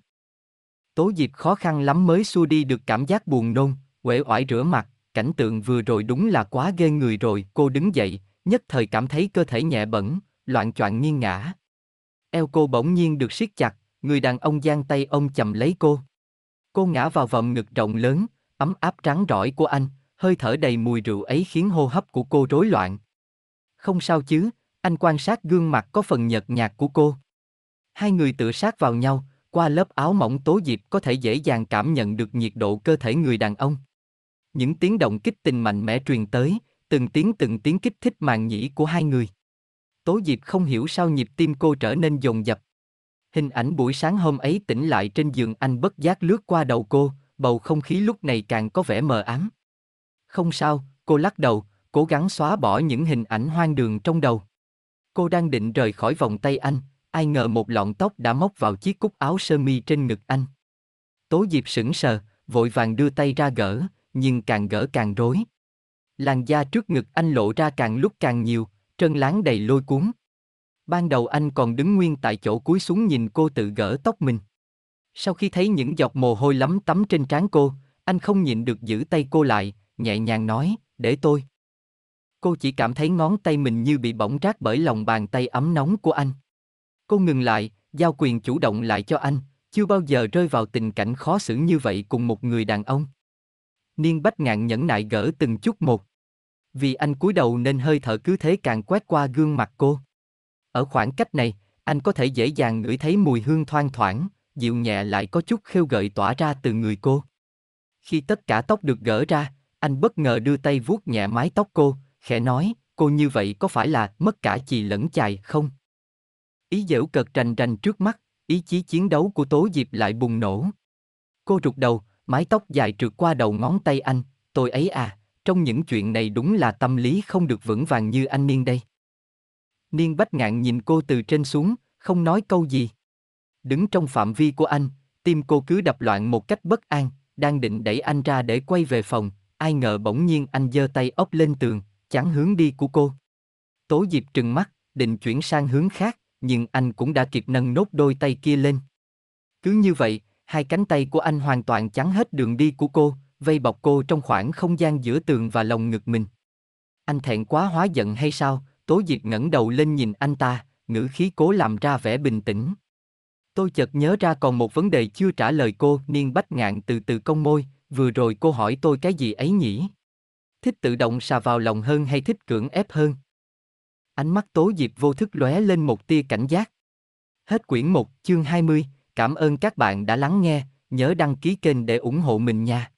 Tố Diệp khó khăn lắm mới xua đi được cảm giác buồn nôn, uể oải rửa mặt, cảnh tượng vừa rồi đúng là quá ghê người rồi, cô đứng dậy, nhất thời cảm thấy cơ thể nhẹ bẩn, loạn choạng nghiêng ngã. Eo cô bỗng nhiên được siết chặt, người đàn ông giang tay ông chầm lấy cô. Cô ngã vào vòng ngực rộng lớn, ấm áp trắng rõi của anh, hơi thở đầy mùi rượu ấy khiến hô hấp của cô rối loạn. Không sao chứ, anh quan sát gương mặt có phần nhợt nhạt của cô. Hai người tựa sát vào nhau, qua lớp áo mỏng tố diệp có thể dễ dàng cảm nhận được nhiệt độ cơ thể người đàn ông. Những tiếng động kích tình mạnh mẽ truyền tới, từng tiếng từng tiếng kích thích màng nhĩ của hai người. Tố Diệp không hiểu sao nhịp tim cô trở nên dồn dập. Hình ảnh buổi sáng hôm ấy tỉnh lại trên giường anh bất giác lướt qua đầu cô, bầu không khí lúc này càng có vẻ mờ ám. Không sao, cô lắc đầu, cố gắng xóa bỏ những hình ảnh hoang đường trong đầu. Cô đang định rời khỏi vòng tay anh, ai ngờ một lọn tóc đã móc vào chiếc cúc áo sơ mi trên ngực anh. Tố Diệp sững sờ, vội vàng đưa tay ra gỡ, nhưng càng gỡ càng rối. Làn da trước ngực anh lộ ra càng lúc càng nhiều, trơn láng đầy lôi cuốn. Ban đầu anh còn đứng nguyên tại chỗ cúi xuống nhìn cô tự gỡ tóc mình. Sau khi thấy những giọt mồ hôi lắm tắm trên trán cô, anh không nhịn được giữ tay cô lại, nhẹ nhàng nói, để tôi. Cô chỉ cảm thấy ngón tay mình như bị bỏng rát bởi lòng bàn tay ấm nóng của anh. Cô ngừng lại, giao quyền chủ động lại cho anh, chưa bao giờ rơi vào tình cảnh khó xử như vậy cùng một người đàn ông. Niên Bách Ngạn nhẫn nại gỡ từng chút một vì anh cúi đầu nên hơi thở cứ thế càng quét qua gương mặt cô. Ở khoảng cách này, anh có thể dễ dàng ngửi thấy mùi hương thoang thoảng, dịu nhẹ lại có chút khêu gợi tỏa ra từ người cô. Khi tất cả tóc được gỡ ra, anh bất ngờ đưa tay vuốt nhẹ mái tóc cô, khẽ nói, cô như vậy có phải là mất cả chì lẫn chài không? Ý dễu cợt rành rành trước mắt, ý chí chiến đấu của Tố Diệp lại bùng nổ. Cô rụt đầu, mái tóc dài trượt qua đầu ngón tay anh, tôi ấy à, trong những chuyện này đúng là tâm lý không được vững vàng như anh Niên đây. Niên bách ngạn nhìn cô từ trên xuống, không nói câu gì. Đứng trong phạm vi của anh, tim cô cứ đập loạn một cách bất an, đang định đẩy anh ra để quay về phòng, ai ngờ bỗng nhiên anh giơ tay ốc lên tường, chắn hướng đi của cô. Tố Diệp trừng mắt, định chuyển sang hướng khác, nhưng anh cũng đã kịp nâng nốt đôi tay kia lên. Cứ như vậy, hai cánh tay của anh hoàn toàn chắn hết đường đi của cô, vây bọc cô trong khoảng không gian giữa tường và lồng ngực mình. Anh thẹn quá hóa giận hay sao? Tố Diệp ngẩng đầu lên nhìn anh ta, ngữ khí cố làm ra vẻ bình tĩnh. Tôi chợt nhớ ra còn một vấn đề chưa trả lời cô, Niên Bách Ngạn từ từ cong môi, vừa rồi cô hỏi tôi cái gì ấy nhỉ? Thích tự động xà vào lòng hơn hay thích cưỡng ép hơn? Ánh mắt Tố Diệp vô thức lóe lên một tia cảnh giác. Hết quyển 1, chương 20, cảm ơn các bạn đã lắng nghe, nhớ đăng ký kênh để ủng hộ mình nha.